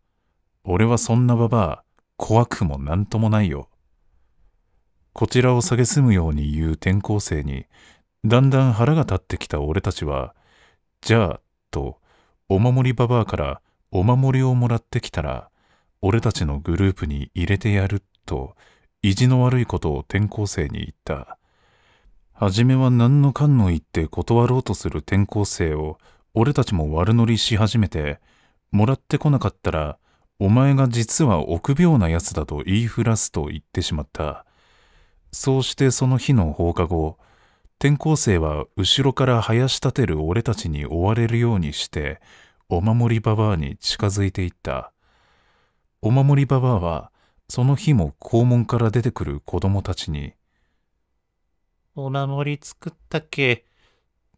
俺はそんなババア、怖くも何ともないよ。こちらを蔑むように言う転校生に、だんだん腹が立ってきた俺たちは、じゃあ、と、お守りババアからお守りをもらってきたら、俺たちのグループに入れてやる、と、意地の悪いことを転校生に言った。はじめは何のかんの言って断ろうとする転校生を、俺たちも悪乗りし始めて、もらってこなかったら、お前が実は臆病なやつだと言いふらすと言ってしまった。そうしてその日の放課後、転校生は後ろから生やし立てる俺たちに追われるようにしてお守りババアに近づいていったお守りババアはその日も校門から出てくる子供たちに「お守り作ったけ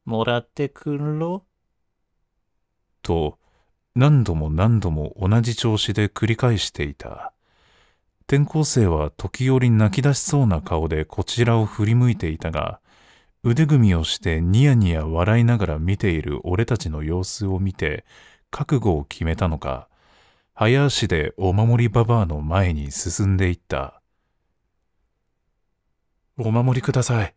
もらってくんろ」と何度も何度も同じ調子で繰り返していた。転校生は時折泣き出しそうな顔でこちらを振り向いていたが、腕組みをしてニヤニヤ笑いながら見ている俺たちの様子を見て、覚悟を決めたのか、早足でお守りババアの前に進んでいった。お守りください。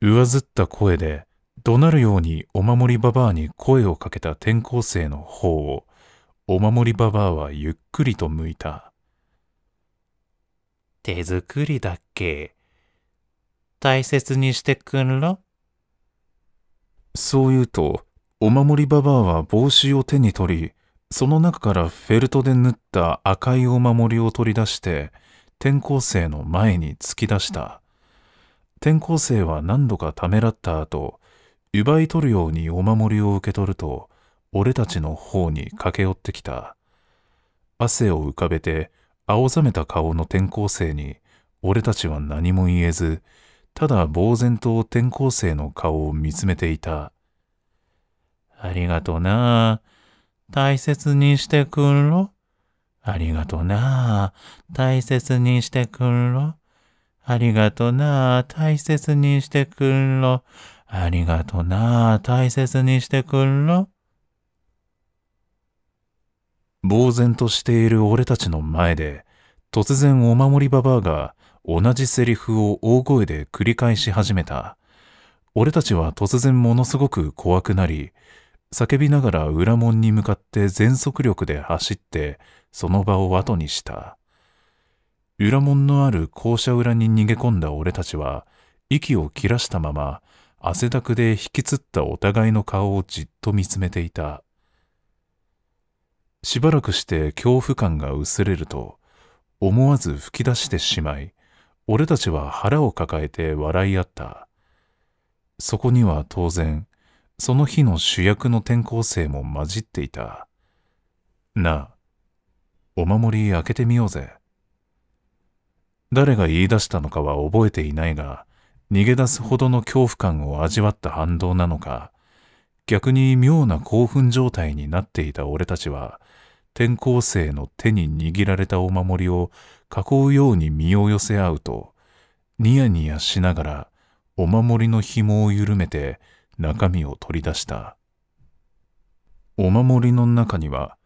上ずった声で、怒鳴るようにお守りババアに声をかけた転校生の方を、お守りババアはゆっくりと向いた。手作りだっけ大切にしてくんろ。そう言うと、お守りババアは帽子を手に取り、その中からフェルトで縫った赤いお守りを取り出して、転校生の前に突き出した。転校生は何度かためらった後、奪い取るようにお守りを受け取ると、俺たちの方に駆け寄ってきた。汗を浮かべて、青ざめた顔の転校生に、俺たちは何も言えず、ただ呆然と転校生の顔を見つめていた。ありがとな。大切にしてくんろ。ありがとな。大切にしてくんろ。ありがとな。大切にしてくんろ。ありがとな。大切にしてくんろ。呆然としている俺たちの前で、突然お守りババアが同じセリフを大声で繰り返し始めた。俺たちは突然ものすごく怖くなり、叫びながら裏門に向かって全速力で走って、その場を後にした。裏門のある校舎裏に逃げ込んだ俺たちは、息を切らしたまま、汗だくで引きつったお互いの顔をじっと見つめていた。しばらくして恐怖感が薄れると、思わず吹き出してしまい、俺たちは腹を抱えて笑い合った。そこには当然、その日の主役の転校生も混じっていた。なあ、お守り開けてみようぜ。誰が言い出したのかは覚えていないが、逃げ出すほどの恐怖感を味わった反動なのか、逆に妙な興奮状態になっていた俺たちは、転校生の手に握られたお守りを囲うように身を寄せ合うと、ニヤニヤしながらお守りの紐を緩めて中身を取り出した。お守りの中には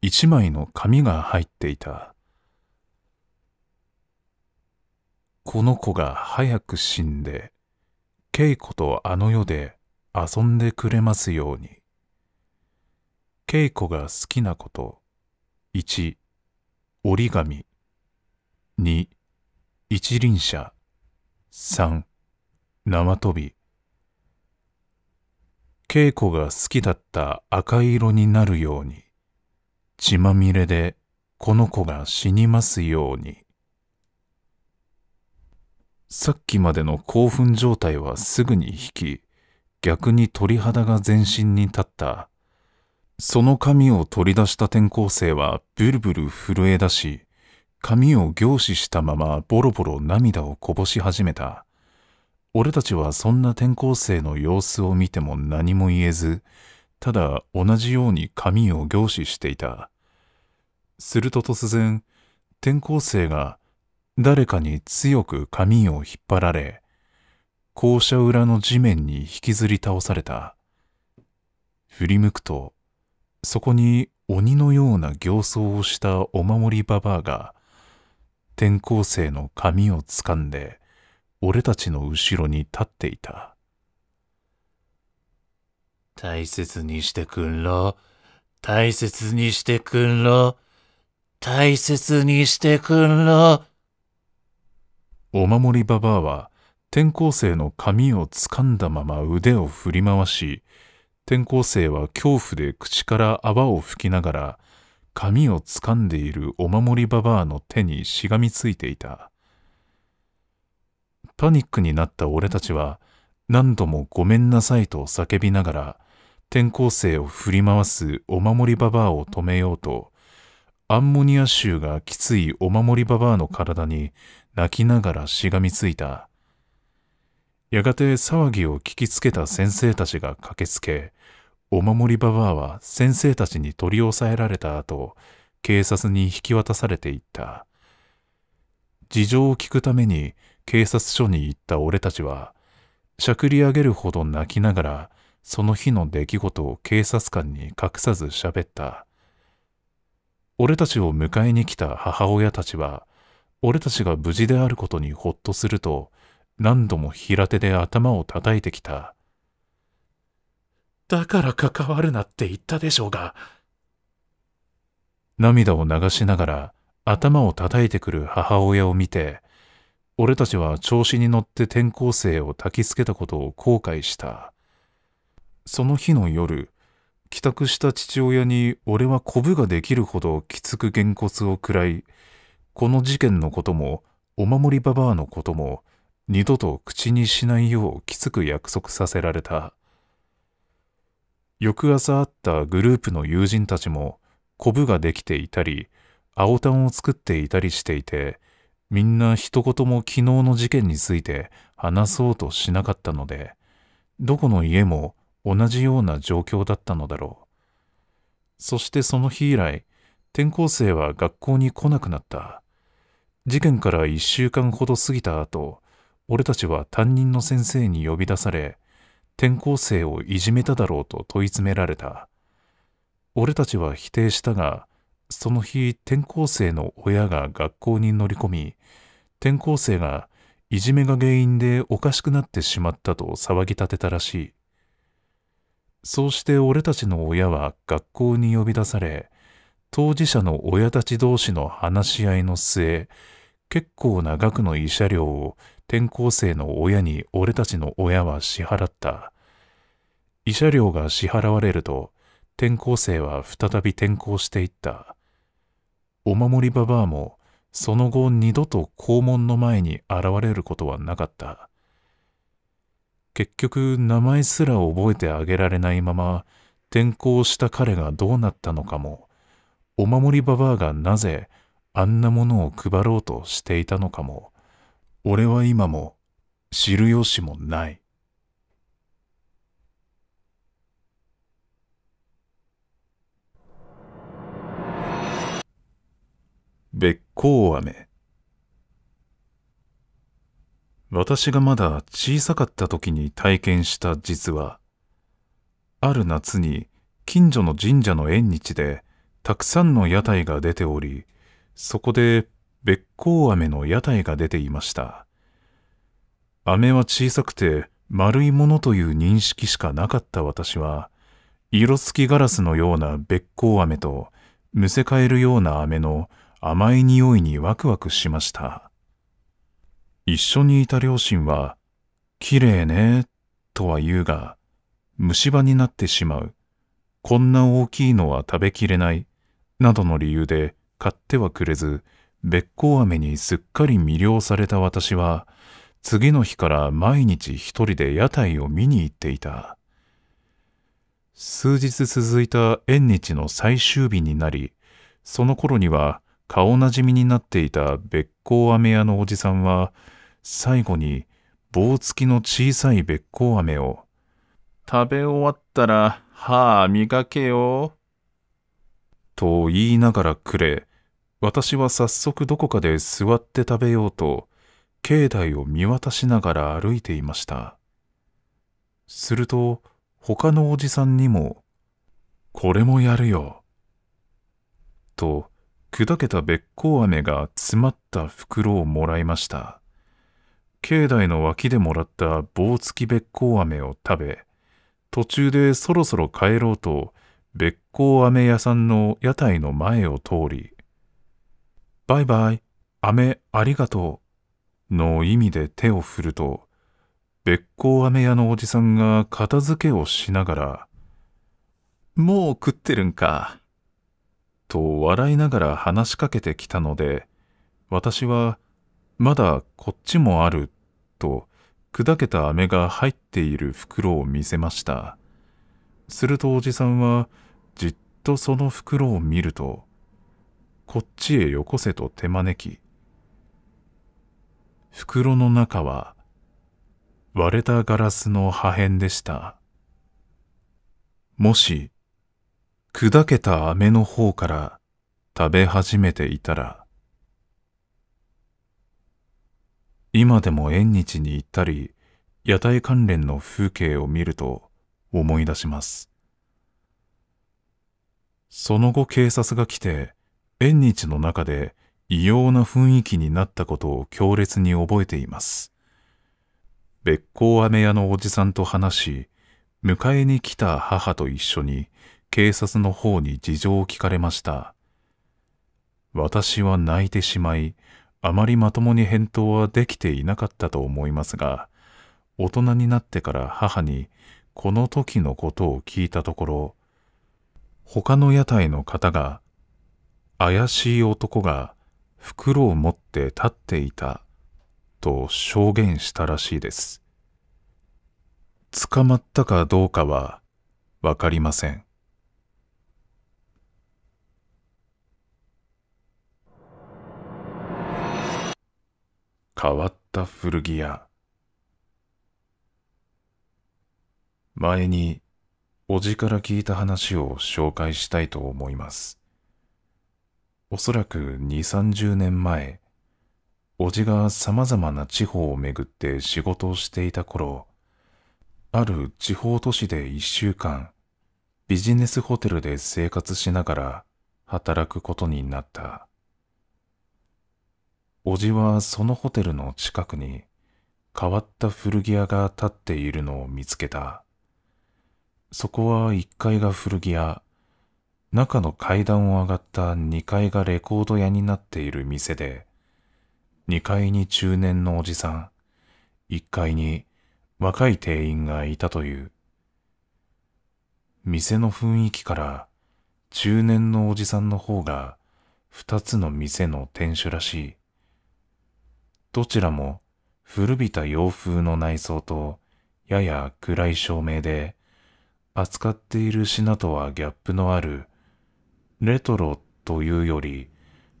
一枚の紙が入っていた。この子が早く死んで、稽古とあの世で遊んでくれますように。稽古が好きなこと、1、折り紙。2一輪車3生飛び稽古が好きだった赤色になるように血まみれでこの子が死にますようにさっきまでの興奮状態はすぐに引き逆に鳥肌が全身に立ったその髪を取り出した転校生はブルブル震え出し髪を凝視したままボロボロ涙をこぼし始めた。俺たちはそんな転校生の様子を見ても何も言えず、ただ同じように髪を凝視していた。すると突然、転校生が誰かに強く髪を引っ張られ、校舎裏の地面に引きずり倒された。振り向くと、そこに鬼のような形相をしたお守りババアが転校生の髪をつかんで俺たちの後ろに立っていた大切にしてくんろ大切にしてくんろ大切にしてくんろお守りババアは転校生の髪をつかんだまま腕を振り回し転校生は恐怖で口から泡を吹きながら髪を掴んでいるお守りババアの手にしがみついていた。パニックになった俺たちは何度もごめんなさいと叫びながら転校生を振り回すお守りババアを止めようとアンモニア臭がきついお守りババアの体に泣きながらしがみついた。やがて騒ぎを聞きつけた先生たちが駆けつけお守りババアは先生たちに取り押さえられた後、警察に引き渡されていった。事情を聞くために警察署に行った俺たちは、しゃくり上げるほど泣きながら、その日の出来事を警察官に隠さず喋った。俺たちを迎えに来た母親たちは、俺たちが無事であることにほっとすると、何度も平手で頭を叩いてきた。だから関わるなって言ったでしょうが。涙を流しながら頭を叩いてくる母親を見て、俺たちは調子に乗って転校生を焚きつけたことを後悔した。その日の夜、帰宅した父親に俺はコブができるほどきつくげんこつを喰らい、この事件のことも、お守りババアのことも、二度と口にしないようきつく約束させられた。翌朝会ったグループの友人たちもコブができていたり青タンを作っていたりしていてみんな一言も昨日の事件について話そうとしなかったのでどこの家も同じような状況だったのだろうそしてその日以来転校生は学校に来なくなった事件から1週間ほど過ぎた後俺たちは担任の先生に呼び出され転校生をいじめただろうと問い詰められた俺たちは否定したがその日転校生の親が学校に乗り込み転校生がいじめが原因でおかしくなってしまったと騒ぎ立てたらしいそうして俺たちの親は学校に呼び出され当事者の親たち同士の話し合いの末結構な額の慰謝料を転校生の親に俺たちの親は支払った。慰謝料が支払われると、転校生は再び転校していった。お守りババアも、その後二度と校門の前に現れることはなかった。結局、名前すら覚えてあげられないまま、転校した彼がどうなったのかも、お守りババアがなぜあんなものを配ろうとしていたのかも、俺は今も知るしもない。べっこう飴私がまだ小さかった時に体験した実は、ある夏に近所の神社の縁日でたくさんの屋台が出ており、そこでべっこう飴の屋台が出ていました。飴は小さくて丸いものという認識しかなかった私は、色付きガラスのようなべっこう飴と、むせかえるような飴の甘い匂いにワクワクしました。一緒にいた両親は、綺麗ね、とは言うが、虫歯になってしまう。こんな大きいのは食べきれない、などの理由で買ってはくれず、べっこう飴にすっかり魅了された私は、次の日から毎日一人で屋台を見に行っていた。数日続いた縁日の最終日になり、その頃には顔なじみになっていたべっこう飴屋のおじさんは、最後に棒付きの小さいべっこう飴を、食べ終わったら歯磨けよ、と言いながらくれ、私は早速どこかで座って食べようと境内を見渡しながら歩いていましたすると他のおじさんにも「これもやるよ」と砕けたべっ甲飴が詰まった袋をもらいました境内の脇でもらった棒付きべっ甲飴を食べ途中でそろそろ帰ろうとべっ甲飴屋さんの屋台の前を通りバイバイ、飴ありがとう。の意味で手を振ると、べ別行飴屋のおじさんが片付けをしながら、もう食ってるんか。と笑いながら話しかけてきたので、私は、まだこっちもある、と砕けた飴が入っている袋を見せました。するとおじさんは、じっとその袋を見ると、こっちへよこせと手招き袋の中は割れたガラスの破片でしたもし砕けた飴の方から食べ始めていたら今でも縁日に行ったり屋台関連の風景を見ると思い出しますその後警察が来て縁日の中で異様な雰囲気になったことを強烈に覚えています。別光飴屋のおじさんと話し、迎えに来た母と一緒に警察の方に事情を聞かれました。私は泣いてしまい、あまりまともに返答はできていなかったと思いますが、大人になってから母にこの時のことを聞いたところ、他の屋台の方が怪しい男が袋を持って立っていたと証言したらしいです。捕まったかどうかはわかりません。変わった古着屋前におじから聞いた話を紹介したいと思います。おそらく2、30年前、おじが様々な地方を巡って仕事をしていた頃、ある地方都市で1週間、ビジネスホテルで生活しながら働くことになった。おじはそのホテルの近くに変わった古着屋が建っているのを見つけた。そこは1階が古着屋、中の階段を上がった2階がレコード屋になっている店で、2階に中年のおじさん、1階に若い店員がいたという。店の雰囲気から中年のおじさんの方が2つの店の店主らしい。どちらも古びた洋風の内装とやや暗い照明で扱っている品とはギャップのあるレトロというより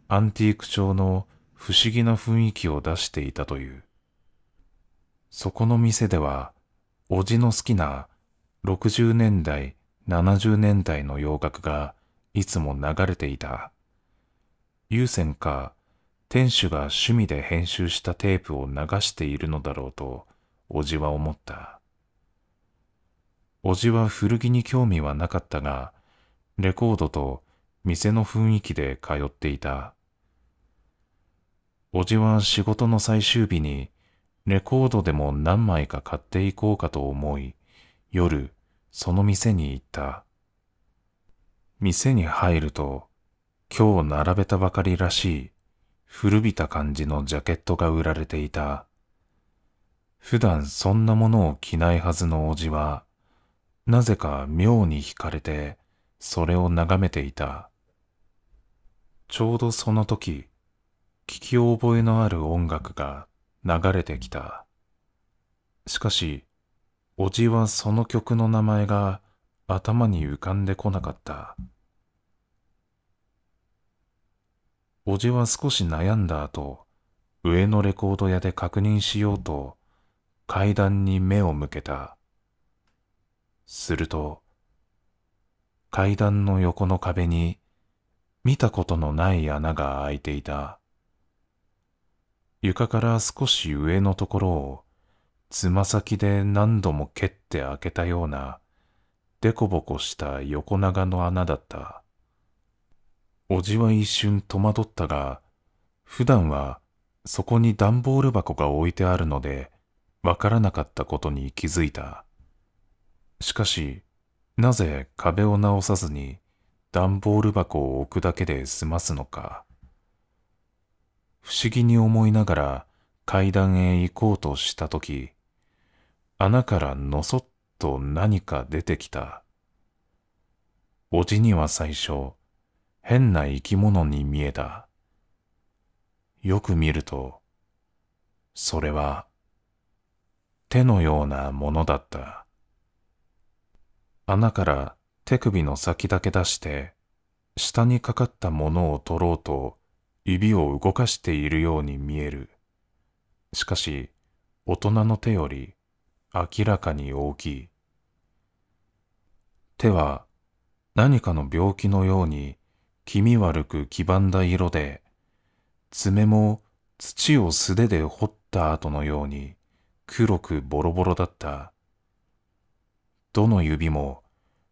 アンティーク調の不思議な雰囲気を出していたという。そこの店では、おじの好きな60年代、70年代の洋楽がいつも流れていた。優先か、店主が趣味で編集したテープを流しているのだろうと、おじは思った。おじは古着に興味はなかったが、レコードと店の雰囲気で通っていた。おじは仕事の最終日にレコードでも何枚か買っていこうかと思い、夜、その店に行った。店に入ると、今日並べたばかりらしい古びた感じのジャケットが売られていた。普段そんなものを着ないはずのおじは、なぜか妙に惹かれて、それを眺めていた。ちょうどその時、聞き覚えのある音楽が流れてきた。しかし、おじはその曲の名前が頭に浮かんでこなかった。おじは少し悩んだ後、上のレコード屋で確認しようと、階段に目を向けた。すると、階段の横の壁に見たことのない穴が開いていた。床から少し上のところを、つま先で何度も蹴って開けたような、でこぼこした横長の穴だった。おじは一瞬戸惑ったが、普段はそこに段ボール箱が置いてあるので、わからなかったことに気づいた。しかし、なぜ壁を直さずに段ボール箱を置くだけで済ますのか。不思議に思いながら階段へ行こうとしたとき、穴からのそっと何か出てきた。おじには最初、変な生き物に見えた。よく見ると、それは、手のようなものだった。穴から手首の先だけ出して、下にかかったものを取ろうと指を動かしているように見える。しかし、大人の手より明らかに大きい。手は何かの病気のように気味悪く黄ばんだ色で、爪も土を素手で掘った後のように黒くボロボロだった。どの指も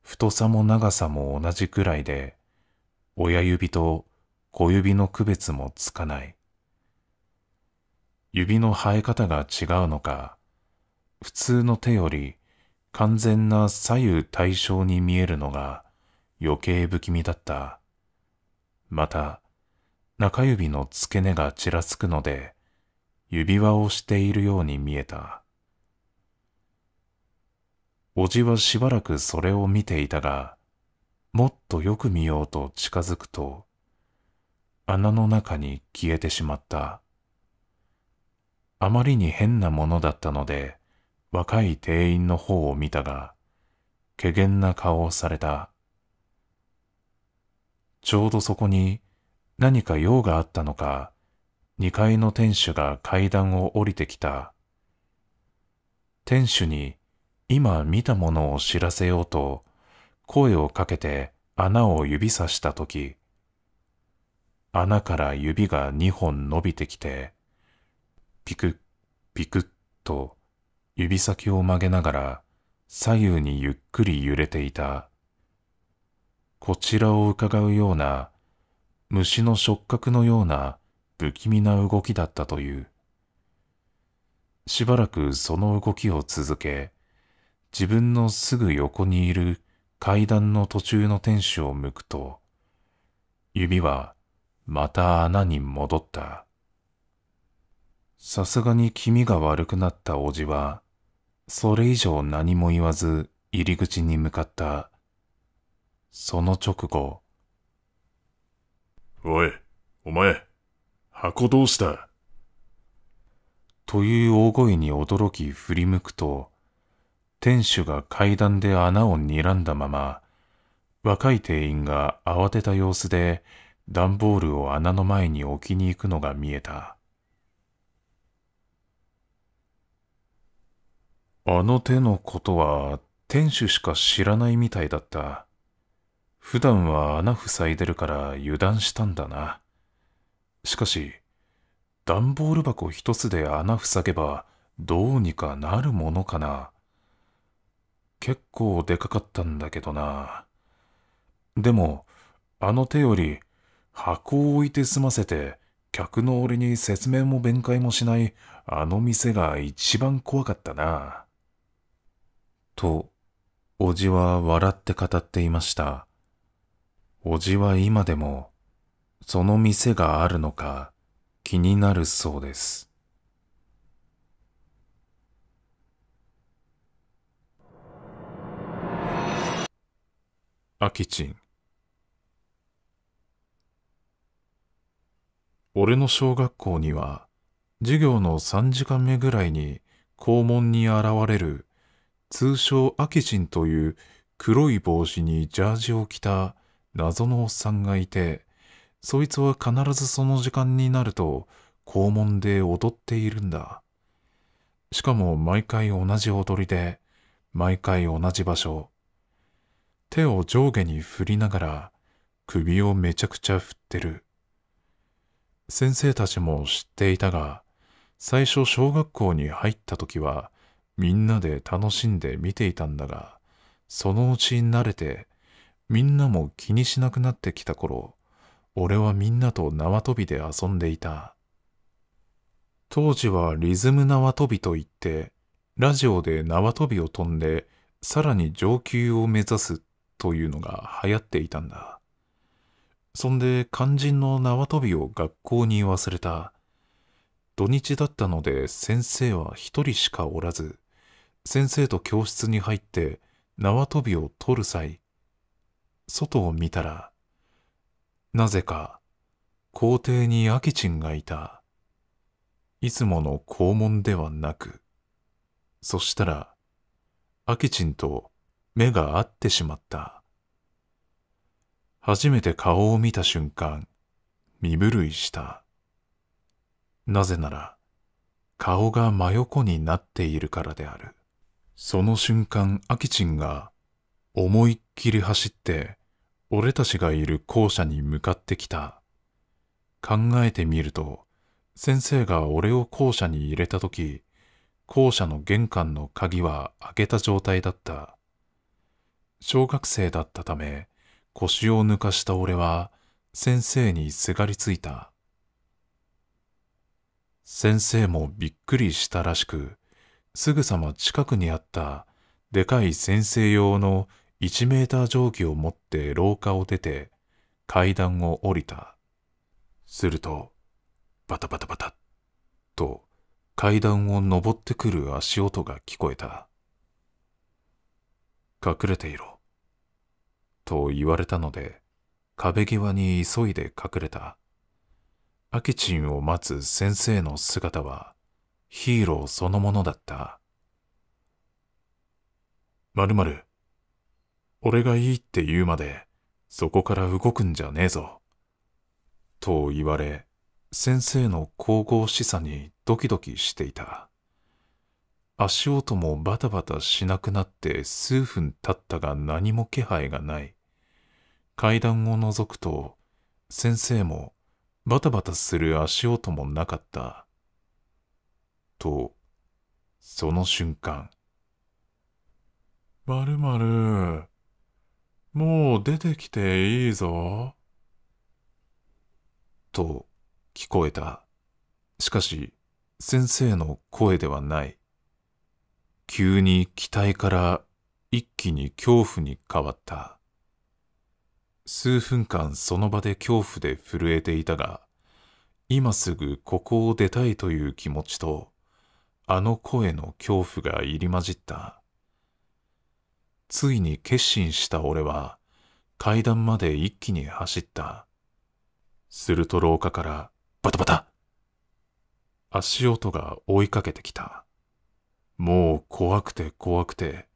太さも長さも同じくらいで、親指と小指の区別もつかない。指の生え方が違うのか、普通の手より完全な左右対称に見えるのが余計不気味だった。また、中指の付け根がちらつくので、指輪をしているように見えた。おじはしばらくそれを見ていたが、もっとよく見ようと近づくと、穴の中に消えてしまった。あまりに変なものだったので、若い店員の方を見たが、怪げな顔をされた。ちょうどそこに何か用があったのか、2階の店主が階段を降りてきた。店主に今見たものを知らせようと、声をかけて穴を指さしたとき、穴から指が2本伸びてきて、ピクッピクッと指先を曲げながら左右にゆっくり揺れていた。こちらを伺うような虫の触覚のような不気味な動きだったという。しばらくその動きを続け、自分のすぐ横にいる階段の途中の天使を向くと、指はまた穴に戻った。さすがに気味が悪くなったおじは、それ以上何も言わず入り口に向かった。その直後。おい、お前、箱どうしたという大声に驚き振り向くと、店主が階段で穴を睨んだまま、若い店員が慌てた様子で段ボールを穴の前に置きに行くのが見えた。あの手のことは店主しか知らないみたいだった。普段は穴塞いでるから油断したんだな。しかし、段ボール箱一つで穴塞げばどうにかなるものかな。結構でかかったんだけどな。でも、あの手より、箱を置いて済ませて、客の俺に説明も弁解もしないあの店が一番怖かったな。と、おじは笑って語っていました。おじは今でも、その店があるのか気になるそうです。アキチン。俺の小学校には、授業の3時間目ぐらいに校門に現れる、通称アキチンという黒い帽子にジャージを着た謎のおっさんがいて、そいつは必ずその時間になると校門で踊っているんだ。しかも毎回同じ踊りで、毎回同じ場所、手を上下に振りながら首をめちゃくちゃ振ってる。先生たちも知っていたが、最初小学校に入った時はみんなで楽しんで見ていたんだが、そのうち慣れてみんなも気にしなくなってきた頃、俺はみんなと縄跳びで遊んでいた。当時はリズム縄跳びといって、ラジオで縄跳びを飛んで、さらに上級を目指すというのが流行っていたんだ。そんで肝心の縄跳びを学校に忘れた。土日だったので先生は一人しかおらず、先生と教室に入って縄跳びを取る際、外を見たら、なぜか校庭にアきチがいた。いつもの校門ではなく、そしたら、アキチンと目が合ってしまった。初めて顔を見た瞬間、身震いした。なぜなら、顔が真横になっているからである。その瞬間、アキチンが思いっきり走って、俺たちがいる校舎に向かってきた。考えてみると、先生が俺を校舎に入れた時、校舎の玄関の鍵は開けた状態だった。小学生だったため、腰を抜かした俺は先生にすがりついた。先生もびっくりしたらしく、すぐさま近くにあったでかい先生用の1メーター定規を持って廊下を出て階段を降りた。すると、バタバタバタと階段を登ってくる足音が聞こえた。隠れていろ。と言われたので、壁際に急いで隠れた。アキチンを待つ先生の姿はヒーローそのものだった。まるまる、俺がいいって言うまでそこから動くんじゃねえぞ。と言われ、先生の神々しさにドキドキしていた。足音もバタバタしなくなって数分経ったが何も気配がない。階段を覗くと、先生もバタバタする足音もなかった。と、その瞬間。まるまる、もう出てきていいぞ。と聞こえた。しかし、先生の声ではない。急に期待から一気に恐怖に変わった。数分間その場で恐怖で震えていたが、今すぐここを出たいという気持ちと、あの声の恐怖が入り混じった。ついに決心した俺は、階段まで一気に走った。すると廊下から、バタバタ足音が追いかけてきた。もう怖くて怖くて、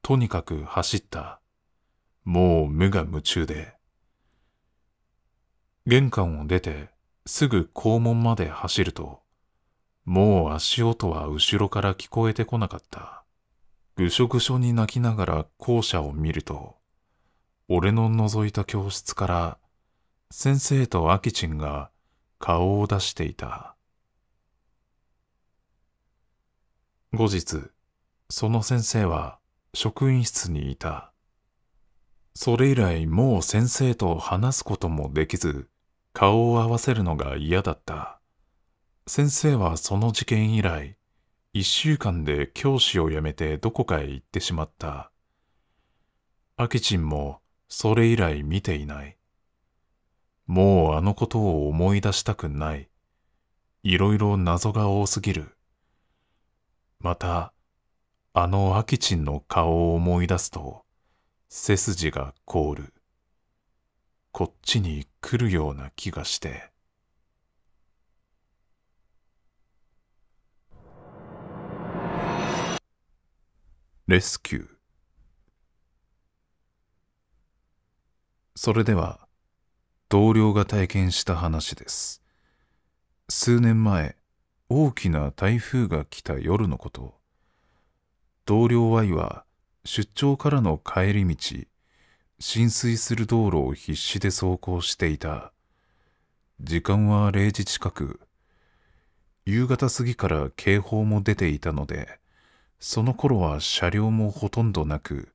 とにかく走った。もう無我夢中で。玄関を出て、すぐ校門まで走ると、もう足音は後ろから聞こえてこなかった。ぐしょぐしょに泣きながら校舎を見ると、俺の覗いた教室から、先生とアキチンが顔を出していた。後日、その先生は職員室にいた。それ以来もう先生と話すこともできず、顔を合わせるのが嫌だった。先生はその事件以来、一週間で教師を辞めてどこかへ行ってしまった。明キもそれ以来見ていない。もうあのことを思い出したくない。いろいろ謎が多すぎる。また、あのアキチンの顔を思い出すと、背筋が凍る。こっちに来るような気がして。レスキュー。それでは、同僚が体験した話です。数年前、大きな台風が来た夜のこと同僚 Y は出張からの帰り道浸水する道路を必死で走行していた時間は0時近く夕方過ぎから警報も出ていたのでその頃は車両もほとんどなく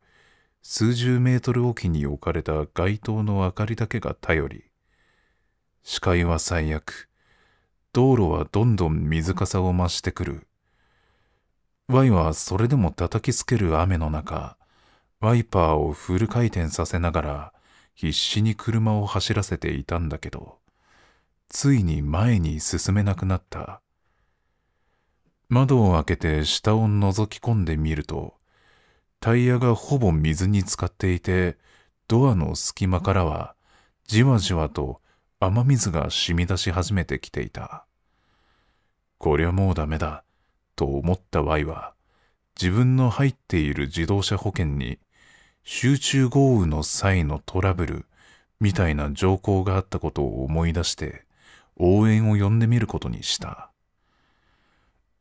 数十メートルおきに置かれた街灯の明かりだけが頼り視界は最悪道路はどんどん水かさを増してくる。Y はそれでも叩きつける雨の中、ワイパーをフル回転させながら必死に車を走らせていたんだけど、ついに前に進めなくなった。窓を開けて下を覗き込んでみると、タイヤがほぼ水に浸かっていて、ドアの隙間からはじわじわと雨水が染み出し始めてきていた。こりゃもうダメだ、と思った Y は、自分の入っている自動車保険に、集中豪雨の際のトラブル、みたいな条項があったことを思い出して、応援を呼んでみることにした。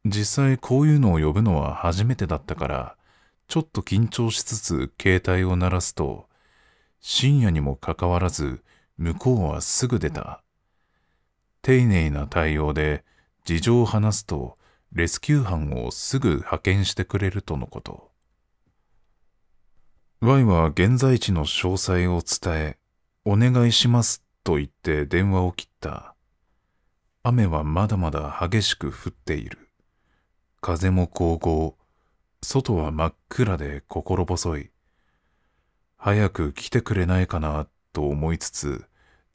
実際こういうのを呼ぶのは初めてだったから、ちょっと緊張しつつ携帯を鳴らすと、深夜にもかかわらず、向こうはすぐ出た。丁寧な対応で事情を話すとレスキュー班をすぐ派遣してくれるとのこと。Y は現在地の詳細を伝え、お願いしますと言って電話を切った。雨はまだまだ激しく降っている。風も高々、外は真っ暗で心細い。早く来てくれないかなと思いつつ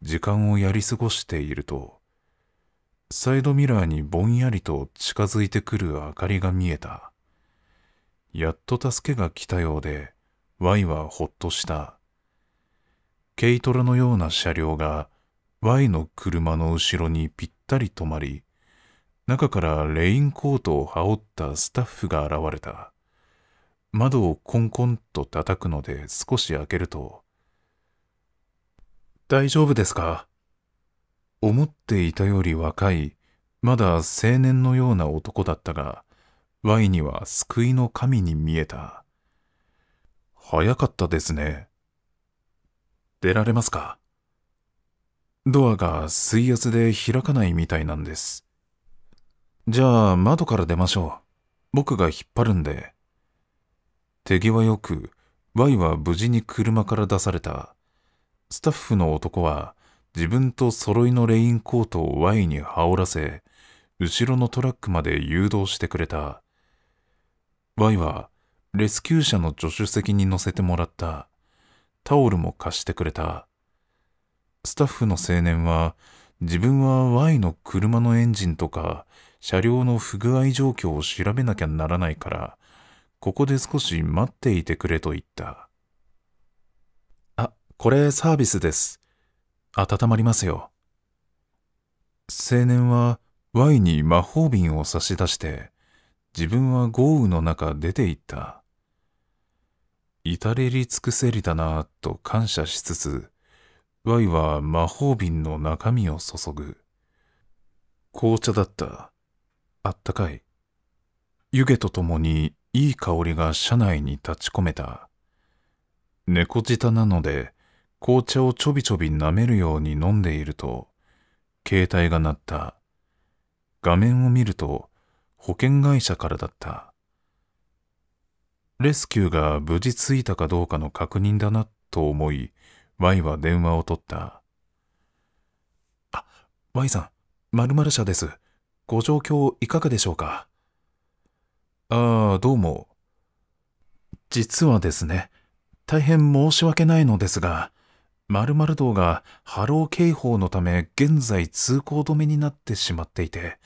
時間をやり過ごしているとサイドミラーにぼんやりと近づいてくる明かりが見えたやっと助けが来たようで Y はほっとした軽トラのような車両が Y の車の後ろにぴったり止まり中からレインコートを羽織ったスタッフが現れた窓をコンコンと叩くので少し開けると大丈夫ですか思っていたより若い、まだ青年のような男だったが、ワイには救いの神に見えた。早かったですね。出られますかドアが水圧で開かないみたいなんです。じゃあ窓から出ましょう。僕が引っ張るんで。手際よく、Y は無事に車から出された。スタッフの男は自分と揃いのレインコートを Y に羽織らせ、後ろのトラックまで誘導してくれた。Y はレスキュー車の助手席に乗せてもらった。タオルも貸してくれた。スタッフの青年は自分は Y の車のエンジンとか車両の不具合状況を調べなきゃならないから、ここで少し待っていてくれと言った。これサービスです。温まりますよ。青年は Y に魔法瓶を差し出して、自分は豪雨の中出て行った。至れり尽くせりだなぁと感謝しつつ、Y は魔法瓶の中身を注ぐ。紅茶だった。あったかい。湯気とともにいい香りが車内に立ち込めた。猫舌なので、紅茶をちょびちょび舐めるように飲んでいると、携帯が鳴った。画面を見ると、保険会社からだった。レスキューが無事着いたかどうかの確認だなと思い、Y は電話を取った。あ、Y さん、〇〇社です。ご状況いかがでしょうかああ、どうも。実はですね、大変申し訳ないのですが、〇〇道が波浪警報のため現在通行止めになってしまっていて、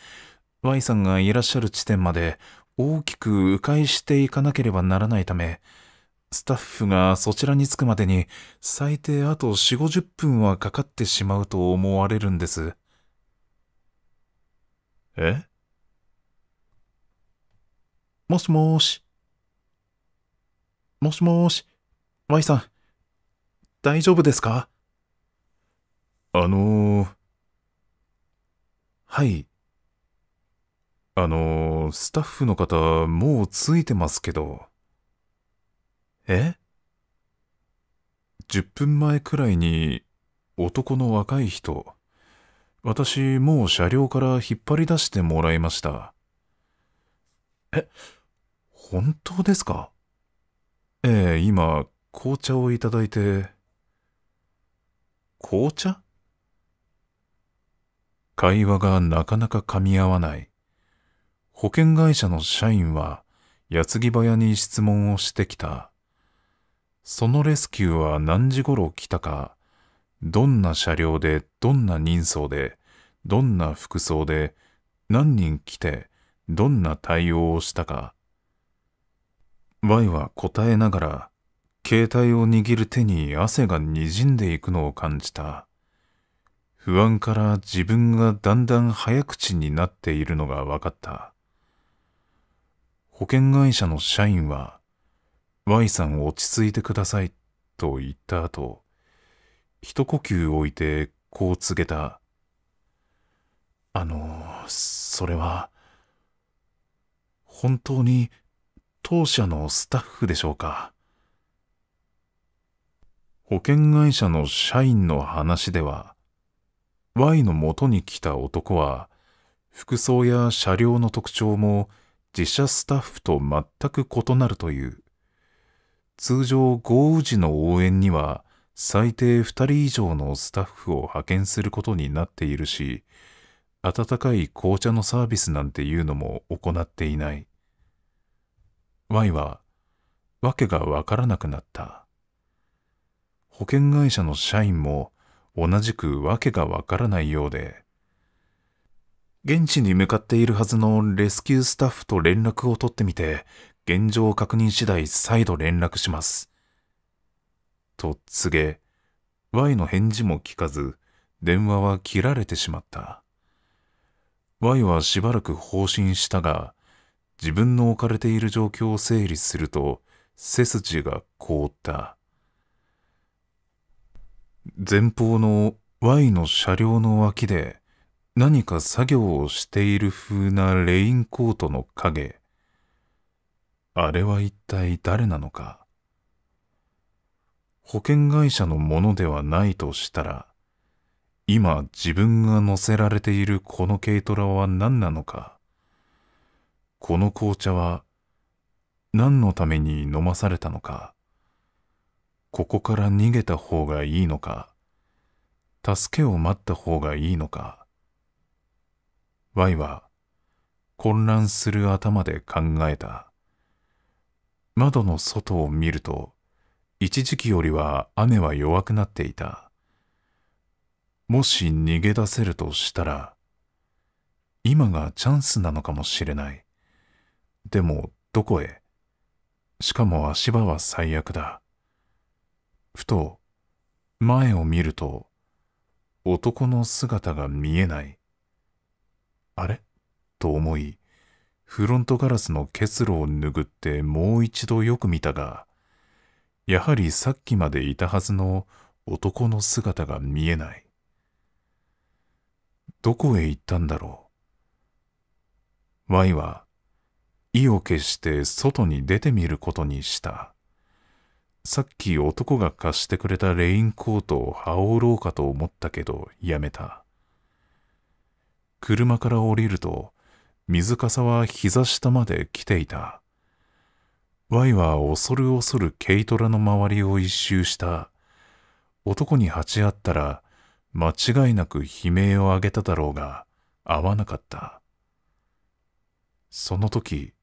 Y さんがいらっしゃる地点まで大きく迂回していかなければならないため、スタッフがそちらに着くまでに最低あと四五十分はかかってしまうと思われるんです。えもしもーし。もしもーし。Y さん。大丈夫ですかあのー、はい。あのー、スタッフの方、もう着いてますけど。え ?10 分前くらいに、男の若い人、私、もう車両から引っ張り出してもらいました。え、本当ですかええ、今、紅茶をいただいて、紅茶会話がなかなか噛み合わない。保険会社の社員は矢継ぎ早に質問をしてきた。そのレスキューは何時頃来たか、どんな車両で、どんな人相で、どんな服装で、何人来て、どんな対応をしたか。Y は答えながら、携帯を握る手に汗がにじんでいくのを感じた。不安から自分がだんだん早口になっているのが分かった。保険会社の社員は、Y さん落ち着いてくださいと言った後、一呼吸置いてこう告げた。あの、それは、本当に当社のスタッフでしょうか保険会社の社員の話では Y の元に来た男は服装や車両の特徴も自社スタッフと全く異なるという通常豪雨時の応援には最低2人以上のスタッフを派遣することになっているし温かい紅茶のサービスなんていうのも行っていない Y は訳がわからなくなった保険会社の社員も同じく訳がわからないようで、現地に向かっているはずのレスキュースタッフと連絡を取ってみて、現状を確認次第再度連絡します。と告げ、Y の返事も聞かず、電話は切られてしまった。Y はしばらく放心したが、自分の置かれている状況を整理すると、背筋が凍った。前方の Y の車両の脇で何か作業をしている風なレインコートの影。あれは一体誰なのか。保険会社のものではないとしたら、今自分が乗せられているこの軽トラは何なのか。この紅茶は何のために飲まされたのか。ここから逃げた方がいいのか助けを待った方がいいのか Y は混乱する頭で考えた窓の外を見ると一時期よりは雨は弱くなっていたもし逃げ出せるとしたら今がチャンスなのかもしれないでもどこへしかも足場は最悪だふと前を見ると男の姿が見えない。あれと思い、フロントガラスの結露を拭ってもう一度よく見たが、やはりさっきまでいたはずの男の姿が見えない。どこへ行ったんだろう。Y は意を決して外に出てみることにした。さっき男が貸してくれたレインコートを羽織ろうかと思ったけどやめた。車から降りると、水かさは膝下まで来ていた。Y は恐る恐る軽トラの周りを一周した。男に鉢合ったら、間違いなく悲鳴を上げただろうが、合わなかった。その時、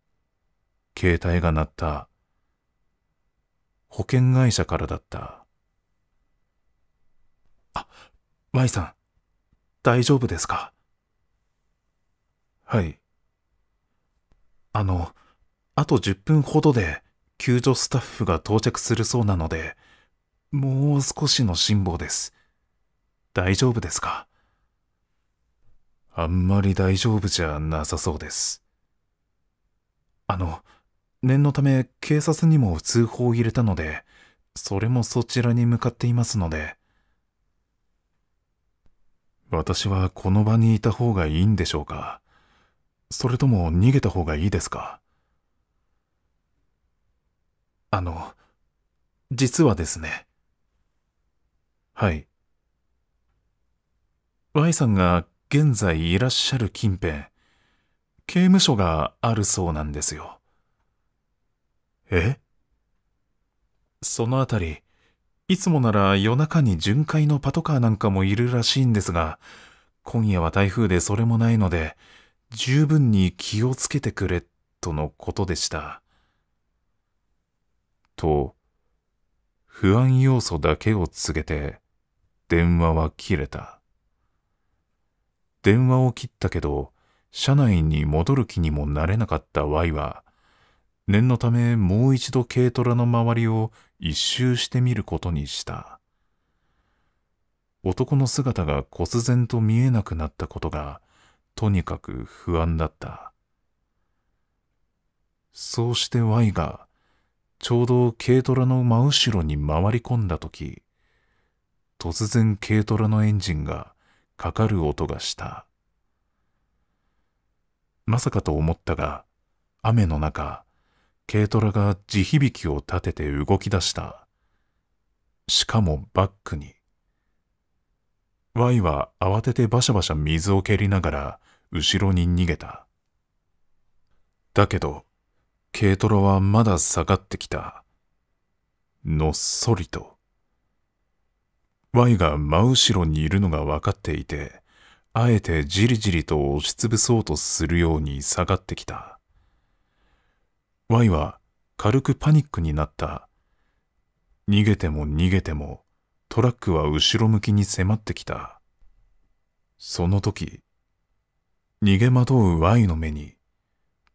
携帯が鳴った。保険会社からだった。あ、舞さん、大丈夫ですかはい。あの、あと10分ほどで救助スタッフが到着するそうなので、もう少しの辛抱です。大丈夫ですかあんまり大丈夫じゃなさそうです。あの、念のため警察にも通報を入れたので、それもそちらに向かっていますので。私はこの場にいた方がいいんでしょうかそれとも逃げた方がいいですかあの、実はですね。はい。Y さんが現在いらっしゃる近辺、刑務所があるそうなんですよ。えそのあたり、いつもなら夜中に巡回のパトカーなんかもいるらしいんですが、今夜は台風でそれもないので、十分に気をつけてくれ、とのことでした。と、不安要素だけを告げて、電話は切れた。電話を切ったけど、車内に戻る気にもなれなかった Y は、念のためもう一度軽トラの周りを一周してみることにした男の姿が忽然と見えなくなったことがとにかく不安だったそうして Y がちょうど軽トラの真後ろに回り込んだ時突然軽トラのエンジンがかかる音がしたまさかと思ったが雨の中軽トラが地響きを立てて動き出した。しかもバックに。Y は慌ててバシャバシャ水を蹴りながら後ろに逃げた。だけど、軽トラはまだ下がってきた。のっそりと。Y が真後ろにいるのが分かっていて、あえてじりじりと押しつぶそうとするように下がってきた。Y は軽くパニックになった。逃げても逃げてもトラックは後ろ向きに迫ってきた。その時、逃げ惑う Y の目に、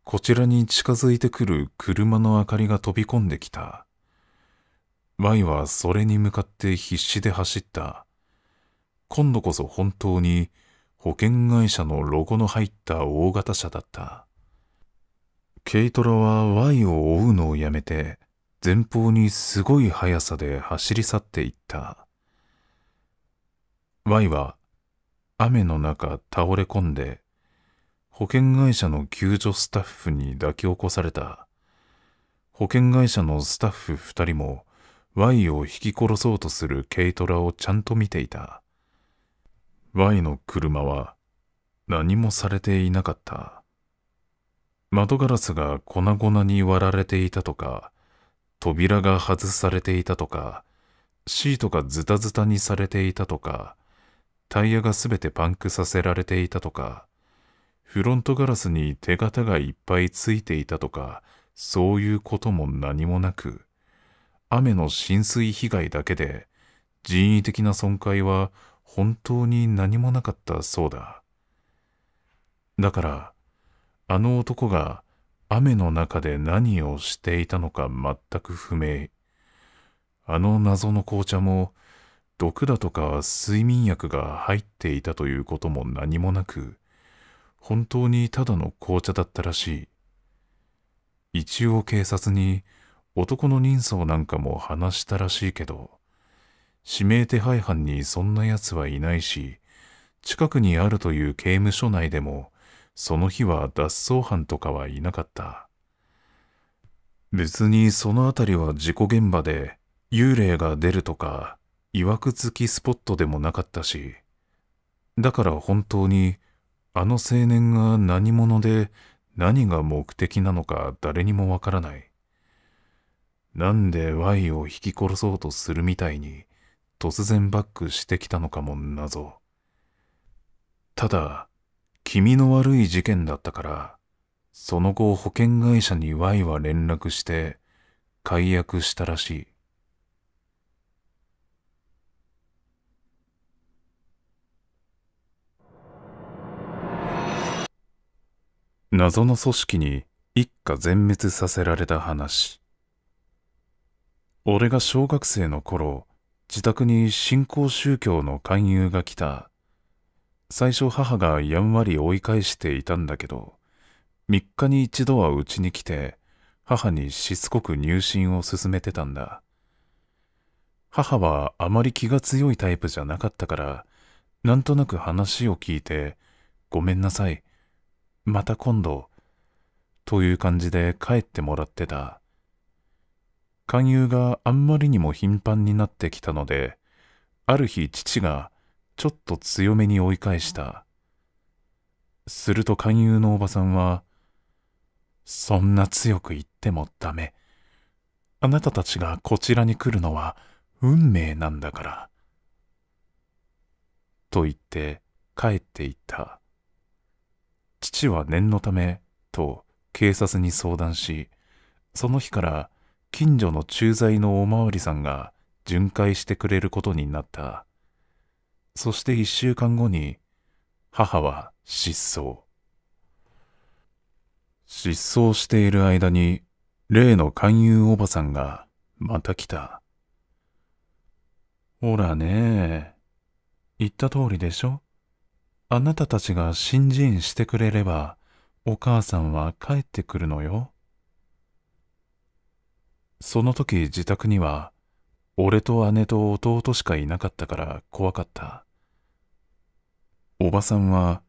こちらに近づいてくる車の明かりが飛び込んできた。Y はそれに向かって必死で走った。今度こそ本当に保険会社のロゴの入った大型車だった。軽トラは Y を追うのをやめて、前方にすごい速さで走り去っていった。Y は雨の中倒れ込んで、保険会社の救助スタッフに抱き起こされた。保険会社のスタッフ2人も Y を引き殺そうとする軽トラをちゃんと見ていた。Y の車は何もされていなかった。窓ガラスが粉々に割られていたとか、扉が外されていたとか、シートがズタズタにされていたとか、タイヤがすべてパンクさせられていたとか、フロントガラスに手形がいっぱいついていたとか、そういうことも何もなく、雨の浸水被害だけで、人為的な損壊は本当に何もなかったそうだ。だから、あの男が雨の中で何をしていたのか全く不明。あの謎の紅茶も毒だとか睡眠薬が入っていたということも何もなく、本当にただの紅茶だったらしい。一応警察に男の人相なんかも話したらしいけど、指名手配犯にそんな奴はいないし、近くにあるという刑務所内でもその日は脱走犯とかはいなかった。別にその辺りは事故現場で幽霊が出るとか、曰くつきスポットでもなかったし、だから本当にあの青年が何者で何が目的なのか誰にもわからない。なんで Y を引き殺そうとするみたいに突然バックしてきたのかも謎。ただ、気味の悪い事件だったから、その後保険会社に Y は連絡して解約したらしい。謎の組織に一家全滅させられた話俺が小学生の頃自宅に新興宗教の勧誘が来た最初母がやんわり追い返していたんだけど、3日に一度はうちに来て、母にしつこく入信を勧めてたんだ。母はあまり気が強いタイプじゃなかったから、なんとなく話を聞いて、ごめんなさい。また今度。という感じで帰ってもらってた。勧誘があんまりにも頻繁になってきたので、ある日父がちょっと強めに追い返した。すると勧誘のおばさんは、そんな強く言ってもダメ。あなたたちがこちらに来るのは運命なんだから。と言って帰っていった。父は念のため、と警察に相談し、その日から近所の駐在のおまわりさんが巡回してくれることになった。そして一週間後に母は失踪。失踪している間に例の勧誘おばさんがまた来た。ほらね言った通りでしょあなたたちが新人してくれればお母さんは帰ってくるのよ。その時自宅には俺と姉と弟しかいなかったから怖かった。おばさんは、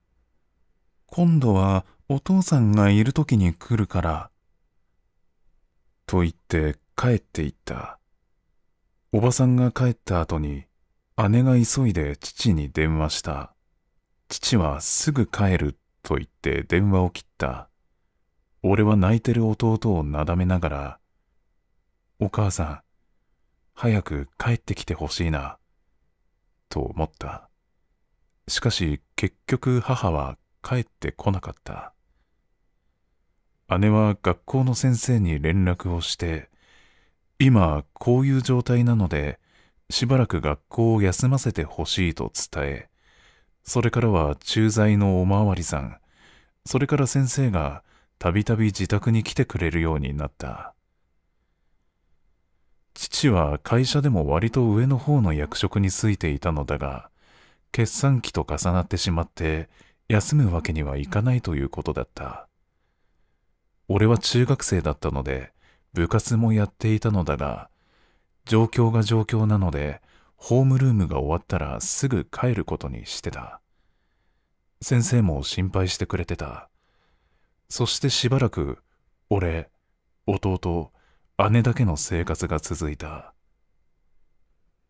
今度はお父さんがいる時に来るから、と言って帰って行った。おばさんが帰った後に、姉が急いで父に電話した。父はすぐ帰ると言って電話を切った。俺は泣いてる弟をなだめながら、お母さん、早く帰ってきてほしいな、と思った。しかし結局母は帰ってこなかった姉は学校の先生に連絡をして今こういう状態なのでしばらく学校を休ませてほしいと伝えそれからは駐在のおまわりさんそれから先生がたびたび自宅に来てくれるようになった父は会社でも割と上の方の役職に就いていたのだが決算期と重なってしまって休むわけにはいかないということだった俺は中学生だったので部活もやっていたのだが状況が状況なのでホームルームが終わったらすぐ帰ることにしてた先生も心配してくれてたそしてしばらく俺弟姉だけの生活が続いた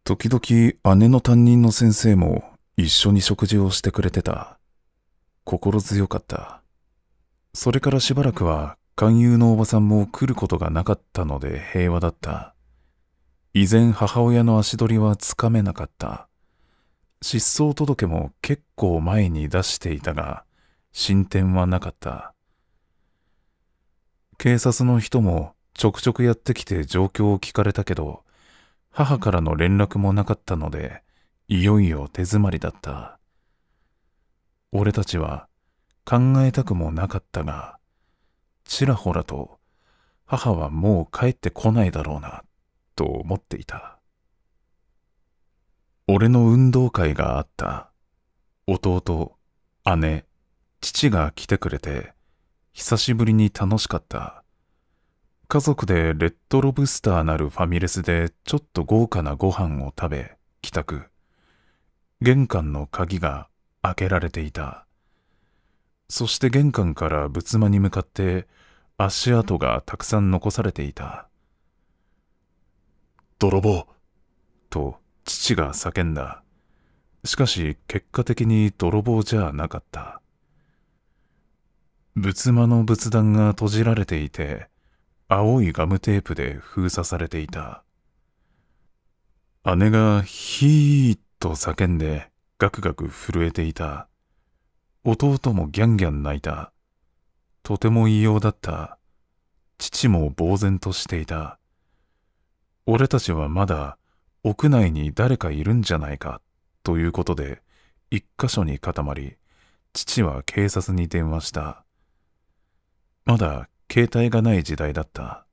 時々姉の担任の先生も一緒に食事をしてくれてた。心強かった。それからしばらくは勧誘のおばさんも来ることがなかったので平和だった。依然母親の足取りはつかめなかった。失踪届も結構前に出していたが、進展はなかった。警察の人もちょくちょくやってきて状況を聞かれたけど、母からの連絡もなかったので、いよいよ手詰まりだった。俺たちは考えたくもなかったが、ちらほらと母はもう帰ってこないだろうな、と思っていた。俺の運動会があった。弟、姉、父が来てくれて、久しぶりに楽しかった。家族でレッドロブスターなるファミレスでちょっと豪華なご飯を食べ、帰宅。玄関の鍵が開けられていたそして玄関から仏間に向かって足跡がたくさん残されていた泥棒と父が叫んだしかし結果的に泥棒じゃなかった仏間の仏壇が閉じられていて青いガムテープで封鎖されていた姉が「ヒー」と叫んでガクガク震えていた。弟もギャンギャン泣いた。とても異様だった。父も呆然としていた。俺たちはまだ屋内に誰かいるんじゃないかということで一箇所に固まり、父は警察に電話した。まだ携帯がない時代だった。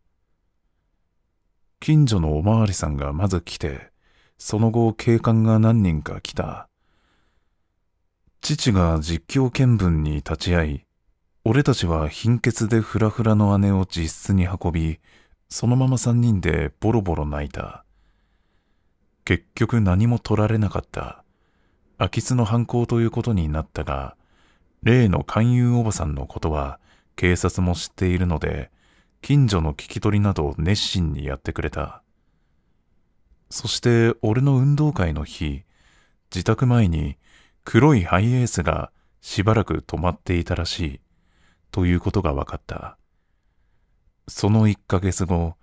近所のおまわりさんがまず来て、その後警官が何人か来た。父が実況見分に立ち会い、俺たちは貧血でフラフラの姉を自室に運び、そのまま三人でボロボロ泣いた。結局何も取られなかった。空き巣の犯行ということになったが、例の勧誘おばさんのことは警察も知っているので、近所の聞き取りなど熱心にやってくれた。そして俺の運動会の日、自宅前に黒いハイエースがしばらく止まっていたらしい、ということが分かった。その1ヶ月後、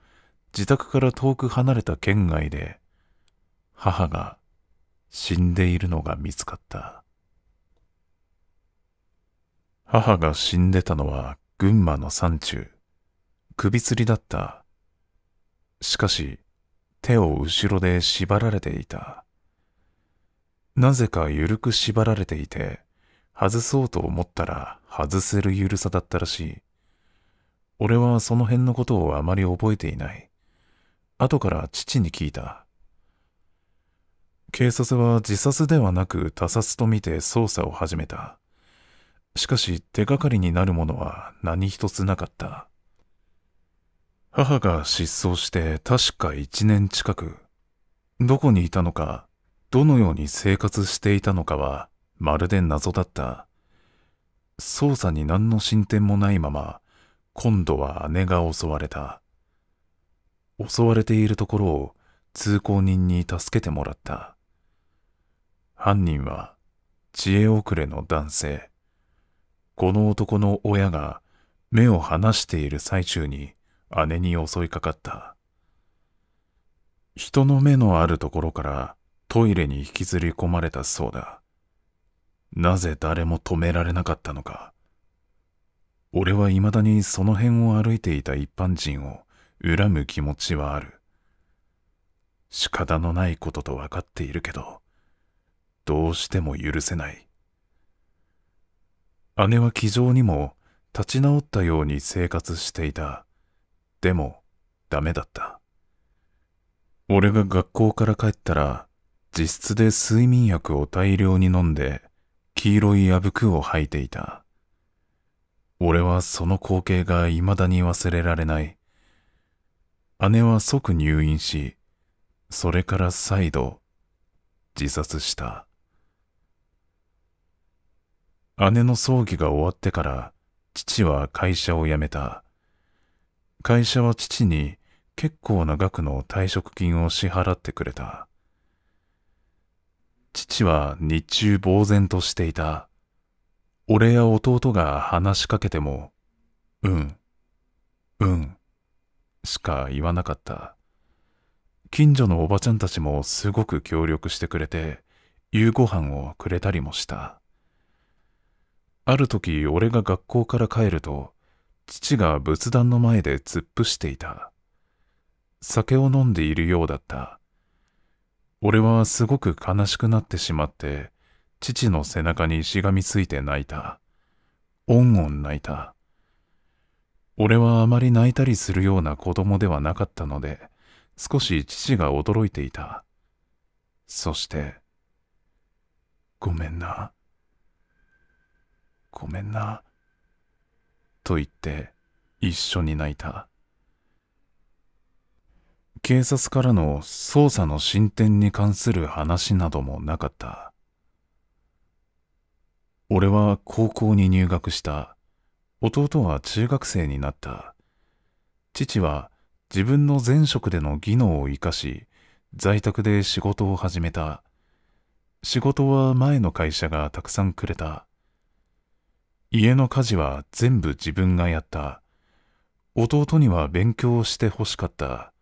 自宅から遠く離れた県外で、母が死んでいるのが見つかった。母が死んでたのは群馬の山中、首吊りだった。しかし、手を後ろで縛られていた。なぜか緩く縛られていて、外そうと思ったら外せる緩さだったらしい。俺はその辺のことをあまり覚えていない。後から父に聞いた。警察は自殺ではなく他殺とみて捜査を始めた。しかし手がかりになるものは何一つなかった。母が失踪して確か1年近く、どこにいたのか、どのように生活していたのかは、まるで謎だった。捜査に何の進展もないまま、今度は姉が襲われた。襲われているところを通行人に助けてもらった。犯人は知恵遅れの男性。この男の親が目を離している最中に姉に襲いかかった。人の目のあるところからトイレに引きずり込まれたそうだ。なぜ誰も止められなかったのか。俺は未だにその辺を歩いていた一般人を恨む気持ちはある。仕方のないことと分かっているけど、どうしても許せない。姉は気丈にも立ち直ったように生活していた。でも、ダメだった。俺が学校から帰ったら、自室で睡眠薬を大量に飲んで、黄色いあぶくを吐いていた。俺はその光景が未だに忘れられない。姉は即入院し、それから再度、自殺した。姉の葬儀が終わってから、父は会社を辞めた。会社は父に結構な額の退職金を支払ってくれた。父は日中呆然としていた。俺や弟が話しかけても、うん、うん、しか言わなかった。近所のおばちゃんたちもすごく協力してくれて、夕ご飯をくれたりもした。ある時、俺が学校から帰ると、父が仏壇の前で突っ伏していた。酒を飲んでいるようだった。俺はすごく悲しくなってしまって、父の背中にしがみついて泣いた。おんおん泣いた。俺はあまり泣いたりするような子供ではなかったので、少し父が驚いていた。そして、ごめんな。ごめんな。と言って一緒に泣いた警察からの捜査の進展に関する話などもなかった俺は高校に入学した弟は中学生になった父は自分の前職での技能を生かし在宅で仕事を始めた仕事は前の会社がたくさんくれた家の家事は全部自分がやった。弟には勉強をして欲しかった。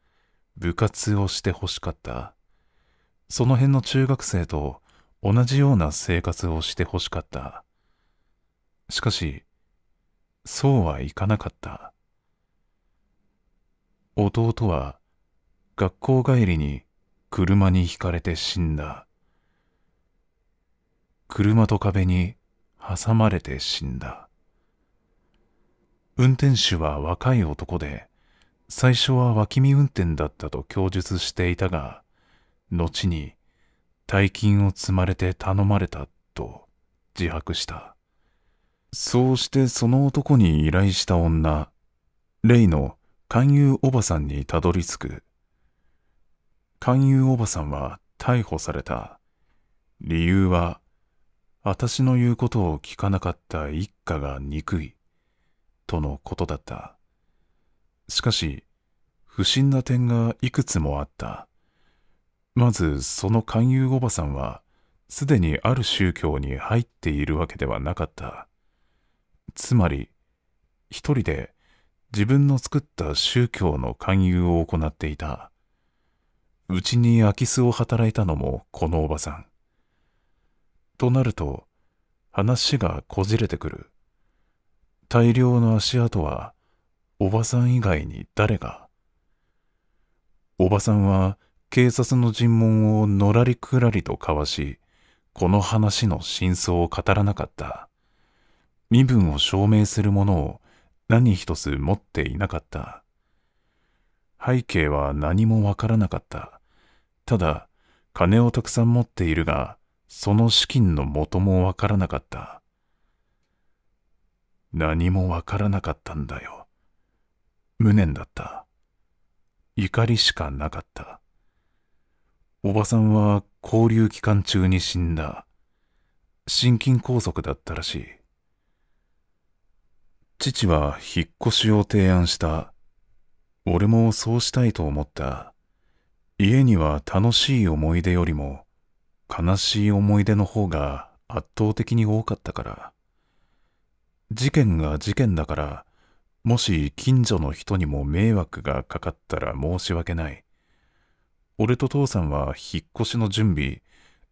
部活をして欲しかった。その辺の中学生と同じような生活をして欲しかった。しかし、そうはいかなかった。弟は学校帰りに車にひかれて死んだ。車と壁に挟まれて死んだ運転手は若い男で最初は脇見運転だったと供述していたが後に大金を積まれて頼まれたと自白したそうしてその男に依頼した女レイの勧誘おばさんにたどり着く勧誘おばさんは逮捕された理由は私の言うことを聞かなかった一家が憎い、とのことだった。しかし、不審な点がいくつもあった。まず、その勧誘おばさんは、すでにある宗教に入っているわけではなかった。つまり、一人で自分の作った宗教の勧誘を行っていた。うちに空き巣を働いたのもこのおばさん。となると話がこじれてくる大量の足跡はおばさん以外に誰がおばさんは警察の尋問をのらりくらりとかわしこの話の真相を語らなかった身分を証明するものを何一つ持っていなかった背景は何もわからなかったただ金をたくさん持っているがその資金の元もわからなかった。何もわからなかったんだよ。無念だった。怒りしかなかった。おばさんは交流期間中に死んだ。心筋梗塞だったらしい。父は引っ越しを提案した。俺もそうしたいと思った。家には楽しい思い出よりも、悲しい思い出の方が圧倒的に多かったから。事件が事件だから、もし近所の人にも迷惑がかかったら申し訳ない。俺と父さんは引っ越しの準備、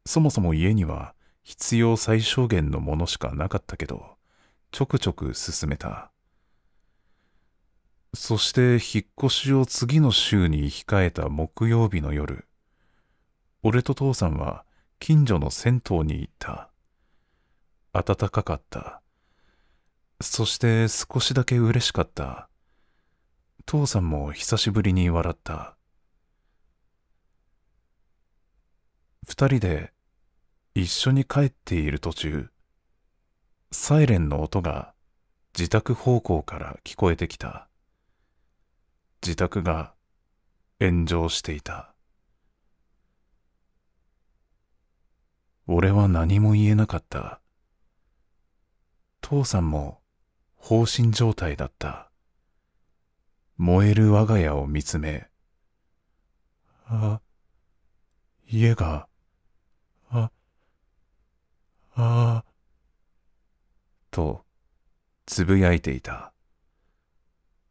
そもそも家には必要最小限のものしかなかったけど、ちょくちょく進めた。そして引っ越しを次の週に控えた木曜日の夜、俺と父さんは近所の銭湯に行った。暖かかった。そして少しだけ嬉しかった。父さんも久しぶりに笑った。二人で一緒に帰っている途中、サイレンの音が自宅方向から聞こえてきた。自宅が炎上していた。俺は何も言えなかった。父さんも放心状態だった。燃える我が家を見つめ、あ、家が、あ、ああ、と、つぶやいていた。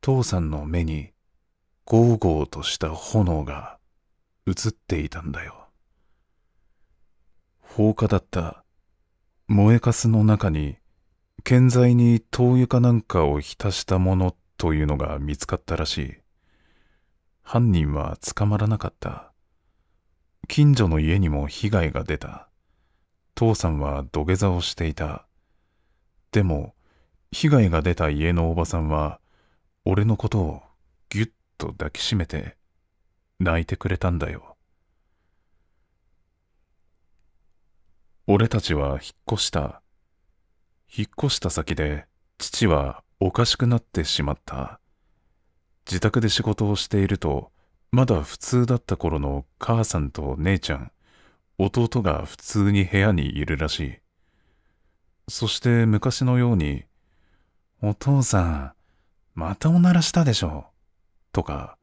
父さんの目に、ゴーゴーとした炎が映っていたんだよ。放火だった。燃えかすの中に、建材に灯油かなんかを浸したものというのが見つかったらしい。犯人は捕まらなかった。近所の家にも被害が出た。父さんは土下座をしていた。でも、被害が出た家のおばさんは、俺のことをぎゅっと抱きしめて、泣いてくれたんだよ。俺たちは引っ越した。引っ越した先で父はおかしくなってしまった。自宅で仕事をしていると、まだ普通だった頃の母さんと姉ちゃん、弟が普通に部屋にいるらしい。そして昔のように、お父さん、またおならしたでしょ。とか、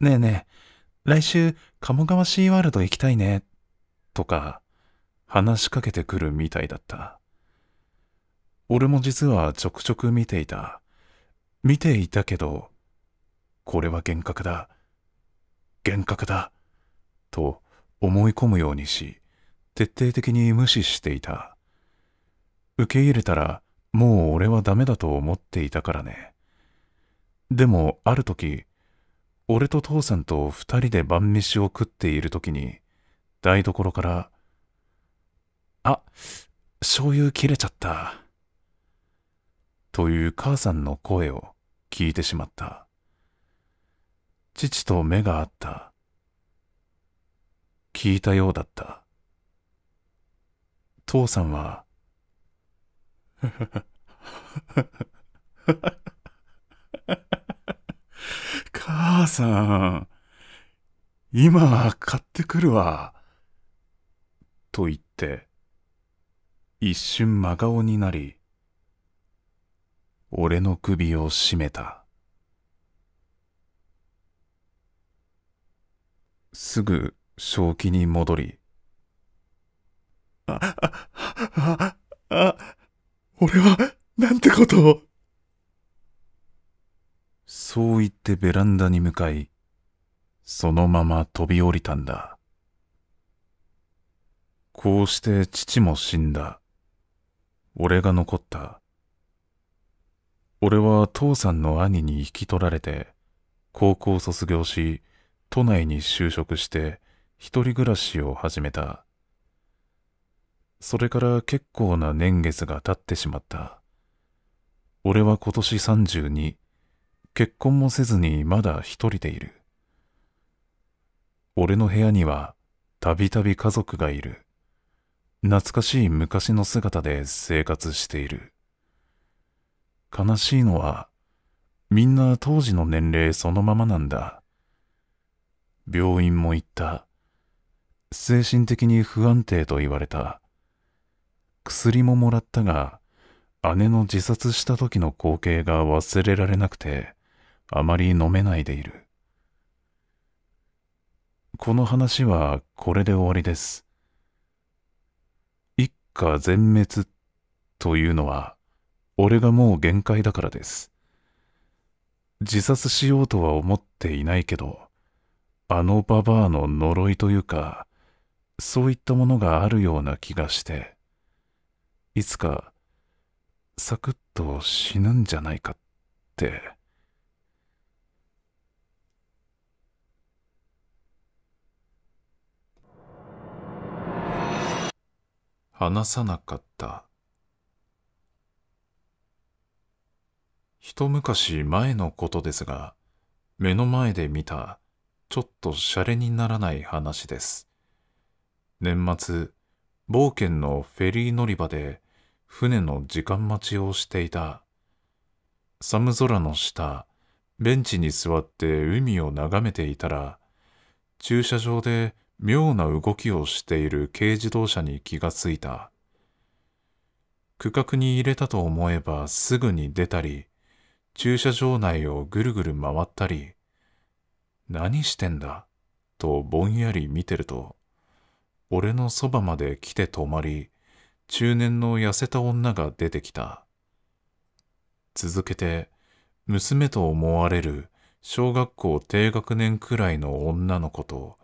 ねえねえ、来週、鴨川シーワールド行きたいね。とか、話しかけてくるみたいだった。俺も実はちょくちょく見ていた。見ていたけど、これは幻覚だ。幻覚だ。と思い込むようにし、徹底的に無視していた。受け入れたら、もう俺はダメだと思っていたからね。でも、ある時、俺と父さんと二人で晩飯を食っている時に、台所からあ、醤油切れちゃった。という母さんの声を聞いてしまった。父と目が合った。聞いたようだった。父さんは、母さん、今買ってくるわ。と言って、一瞬真顔になり、俺の首を絞めた。すぐ正気に戻り、あ、あ、あ、あ、俺は、なんてことを。そう言ってベランダに向かい、そのまま飛び降りたんだ。こうして父も死んだ。俺が残った。俺は父さんの兄に引き取られて、高校卒業し、都内に就職して、一人暮らしを始めた。それから結構な年月が経ってしまった。俺は今年32、結婚もせずにまだ一人でいる。俺の部屋にはたびたび家族がいる。懐かしい昔の姿で生活している。悲しいのは、みんな当時の年齢そのままなんだ。病院も行った。精神的に不安定と言われた。薬ももらったが、姉の自殺した時の光景が忘れられなくて、あまり飲めないでいる。この話はこれで終わりです。か全滅というのは俺がもう限界だからです自殺しようとは思っていないけどあのババアの呪いというかそういったものがあるような気がしていつかサクッと死ぬんじゃないかって。話さなかった。一昔前のことですが、目の前で見た、ちょっとシャレにならない話です。年末、冒険のフェリー乗り場で、船の時間待ちをしていた。寒空の下、ベンチに座って海を眺めていたら、駐車場で妙な動きをしている軽自動車に気がついた。区画に入れたと思えばすぐに出たり、駐車場内をぐるぐる回ったり、何してんだとぼんやり見てると、俺のそばまで来て止まり、中年の痩せた女が出てきた。続けて、娘と思われる小学校低学年くらいの女の子と、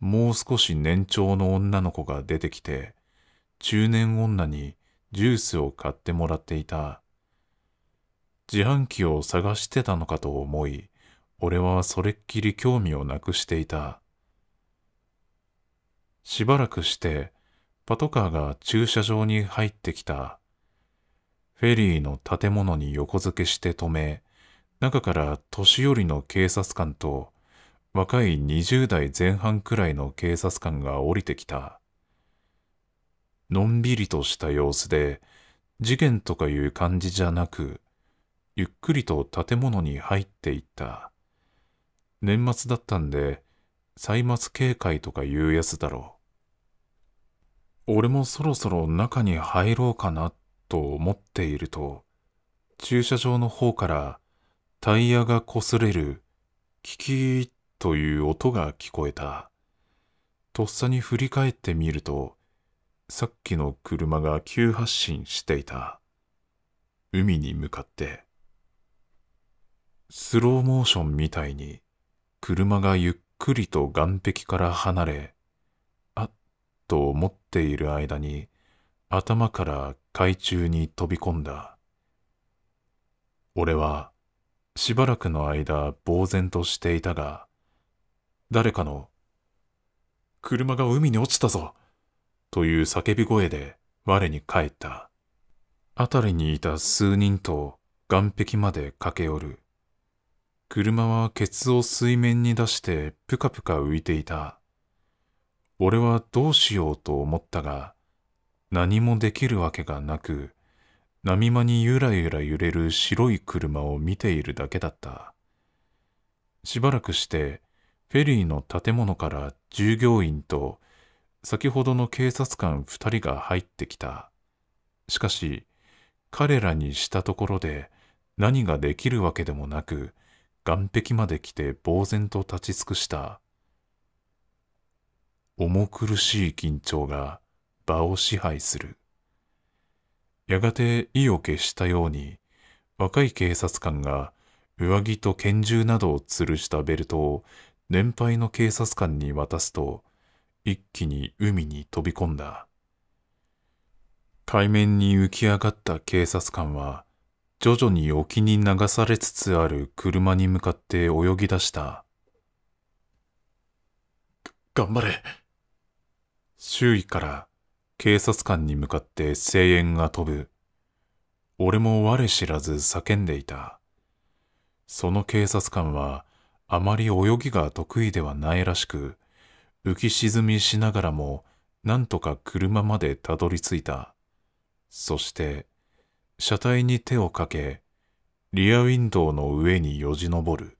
もう少し年長の女の子が出てきて、中年女にジュースを買ってもらっていた。自販機を探してたのかと思い、俺はそれっきり興味をなくしていた。しばらくして、パトカーが駐車場に入ってきた。フェリーの建物に横付けして止め、中から年寄りの警察官と若い20代前半くらいの警察官が降りてきた。のんびりとした様子で、事件とかいう感じじゃなく、ゆっくりと建物に入っていった。年末だったんで、歳末警戒とかいうやつだろう。俺もそろそろ中に入ろうかなと思っていると、駐車場の方からタイヤが擦れる、キキーっという音が聞こえた。とっさに振り返ってみると、さっきの車が急発進していた。海に向かって。スローモーションみたいに、車がゆっくりと岸壁から離れ、あっと思っている間に、頭から海中に飛び込んだ。俺は、しばらくの間、呆然としていたが、誰かの、車が海に落ちたぞという叫び声で我に帰った。辺りにいた数人と岸壁まで駆け寄る。車はケツを水面に出してぷかぷか浮いていた。俺はどうしようと思ったが、何もできるわけがなく、波間にゆらゆら揺れる白い車を見ているだけだった。しばらくしてフェリーの建物から従業員と先ほどの警察官2人が入ってきた。しかし、彼らにしたところで何ができるわけでもなく、岸壁まで来て呆然と立ち尽くした。重苦しい緊張が場を支配する。やがて意を決したように、若い警察官が上着と拳銃などを吊るしたベルトを年配の警察官に渡すと、一気に海に飛び込んだ。海面に浮き上がった警察官は、徐々に沖に流されつつある車に向かって泳ぎ出した。頑張れ。周囲から警察官に向かって声援が飛ぶ。俺も我知らず叫んでいた。その警察官はあまり泳ぎが得意ではないらしく、浮き沈みしながらも、なんとか車までたどり着いた。そして、車体に手をかけ、リアウィンドウの上によじ登る。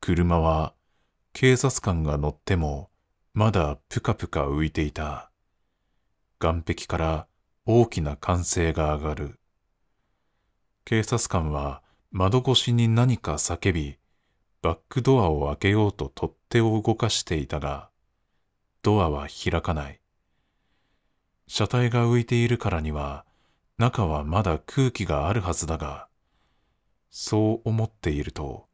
車は、警察官が乗っても、まだぷかぷか浮いていた。岸壁から大きな歓声が上がる。警察官は窓越しに何か叫び、バックドアを開けようと取っ手を動かしていたが、ドアは開かない。車体が浮いているからには、中はまだ空気があるはずだが、そう思っていると、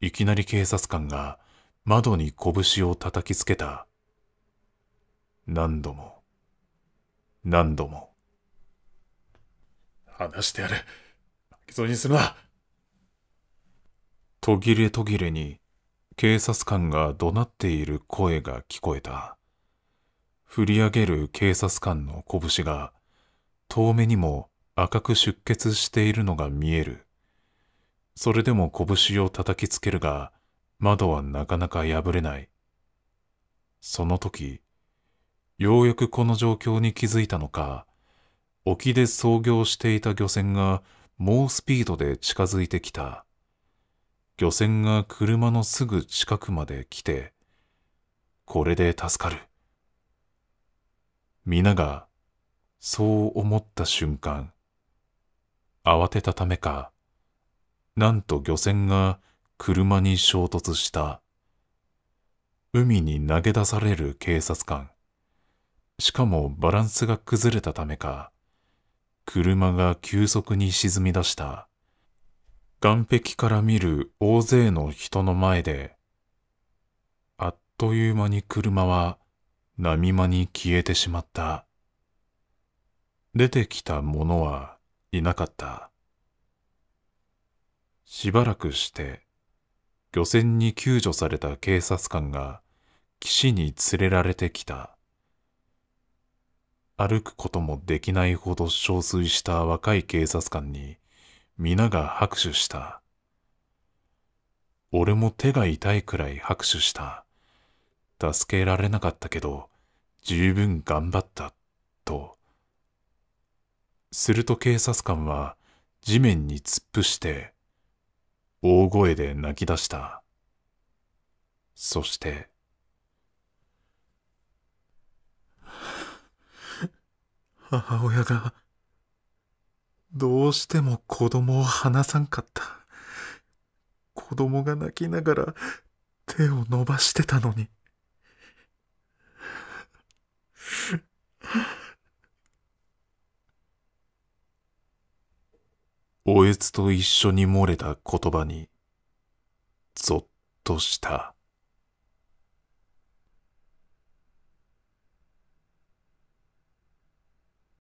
いきなり警察官が窓に拳を叩きつけた。何度も、何度も。話してやる。負けそうにするな。途切れ途切れに警察官が怒鳴っている声が聞こえた。振り上げる警察官の拳が遠目にも赤く出血しているのが見える。それでも拳を叩きつけるが窓はなかなか破れない。その時、ようやくこの状況に気づいたのか、沖で操業していた漁船が猛スピードで近づいてきた。漁船が車のすぐ近くまで来て、これで助かる。皆が、そう思った瞬間、慌てたためか、なんと漁船が車に衝突した。海に投げ出される警察官。しかもバランスが崩れたためか、車が急速に沈み出した。岸壁から見る大勢の人の前で、あっという間に車は波間に消えてしまった。出てきた者はいなかった。しばらくして、漁船に救助された警察官が岸に連れられてきた。歩くこともできないほど憔悴した若い警察官に、皆が拍手した。俺も手が痛いくらい拍手した。助けられなかったけど、十分頑張った、と。すると警察官は地面に突っ伏して、大声で泣き出した。そして、母親が、どうしても子供を離さんかった。子供が泣きながら手を伸ばしてたのに。おえつと一緒に漏れた言葉に、ぞっとした。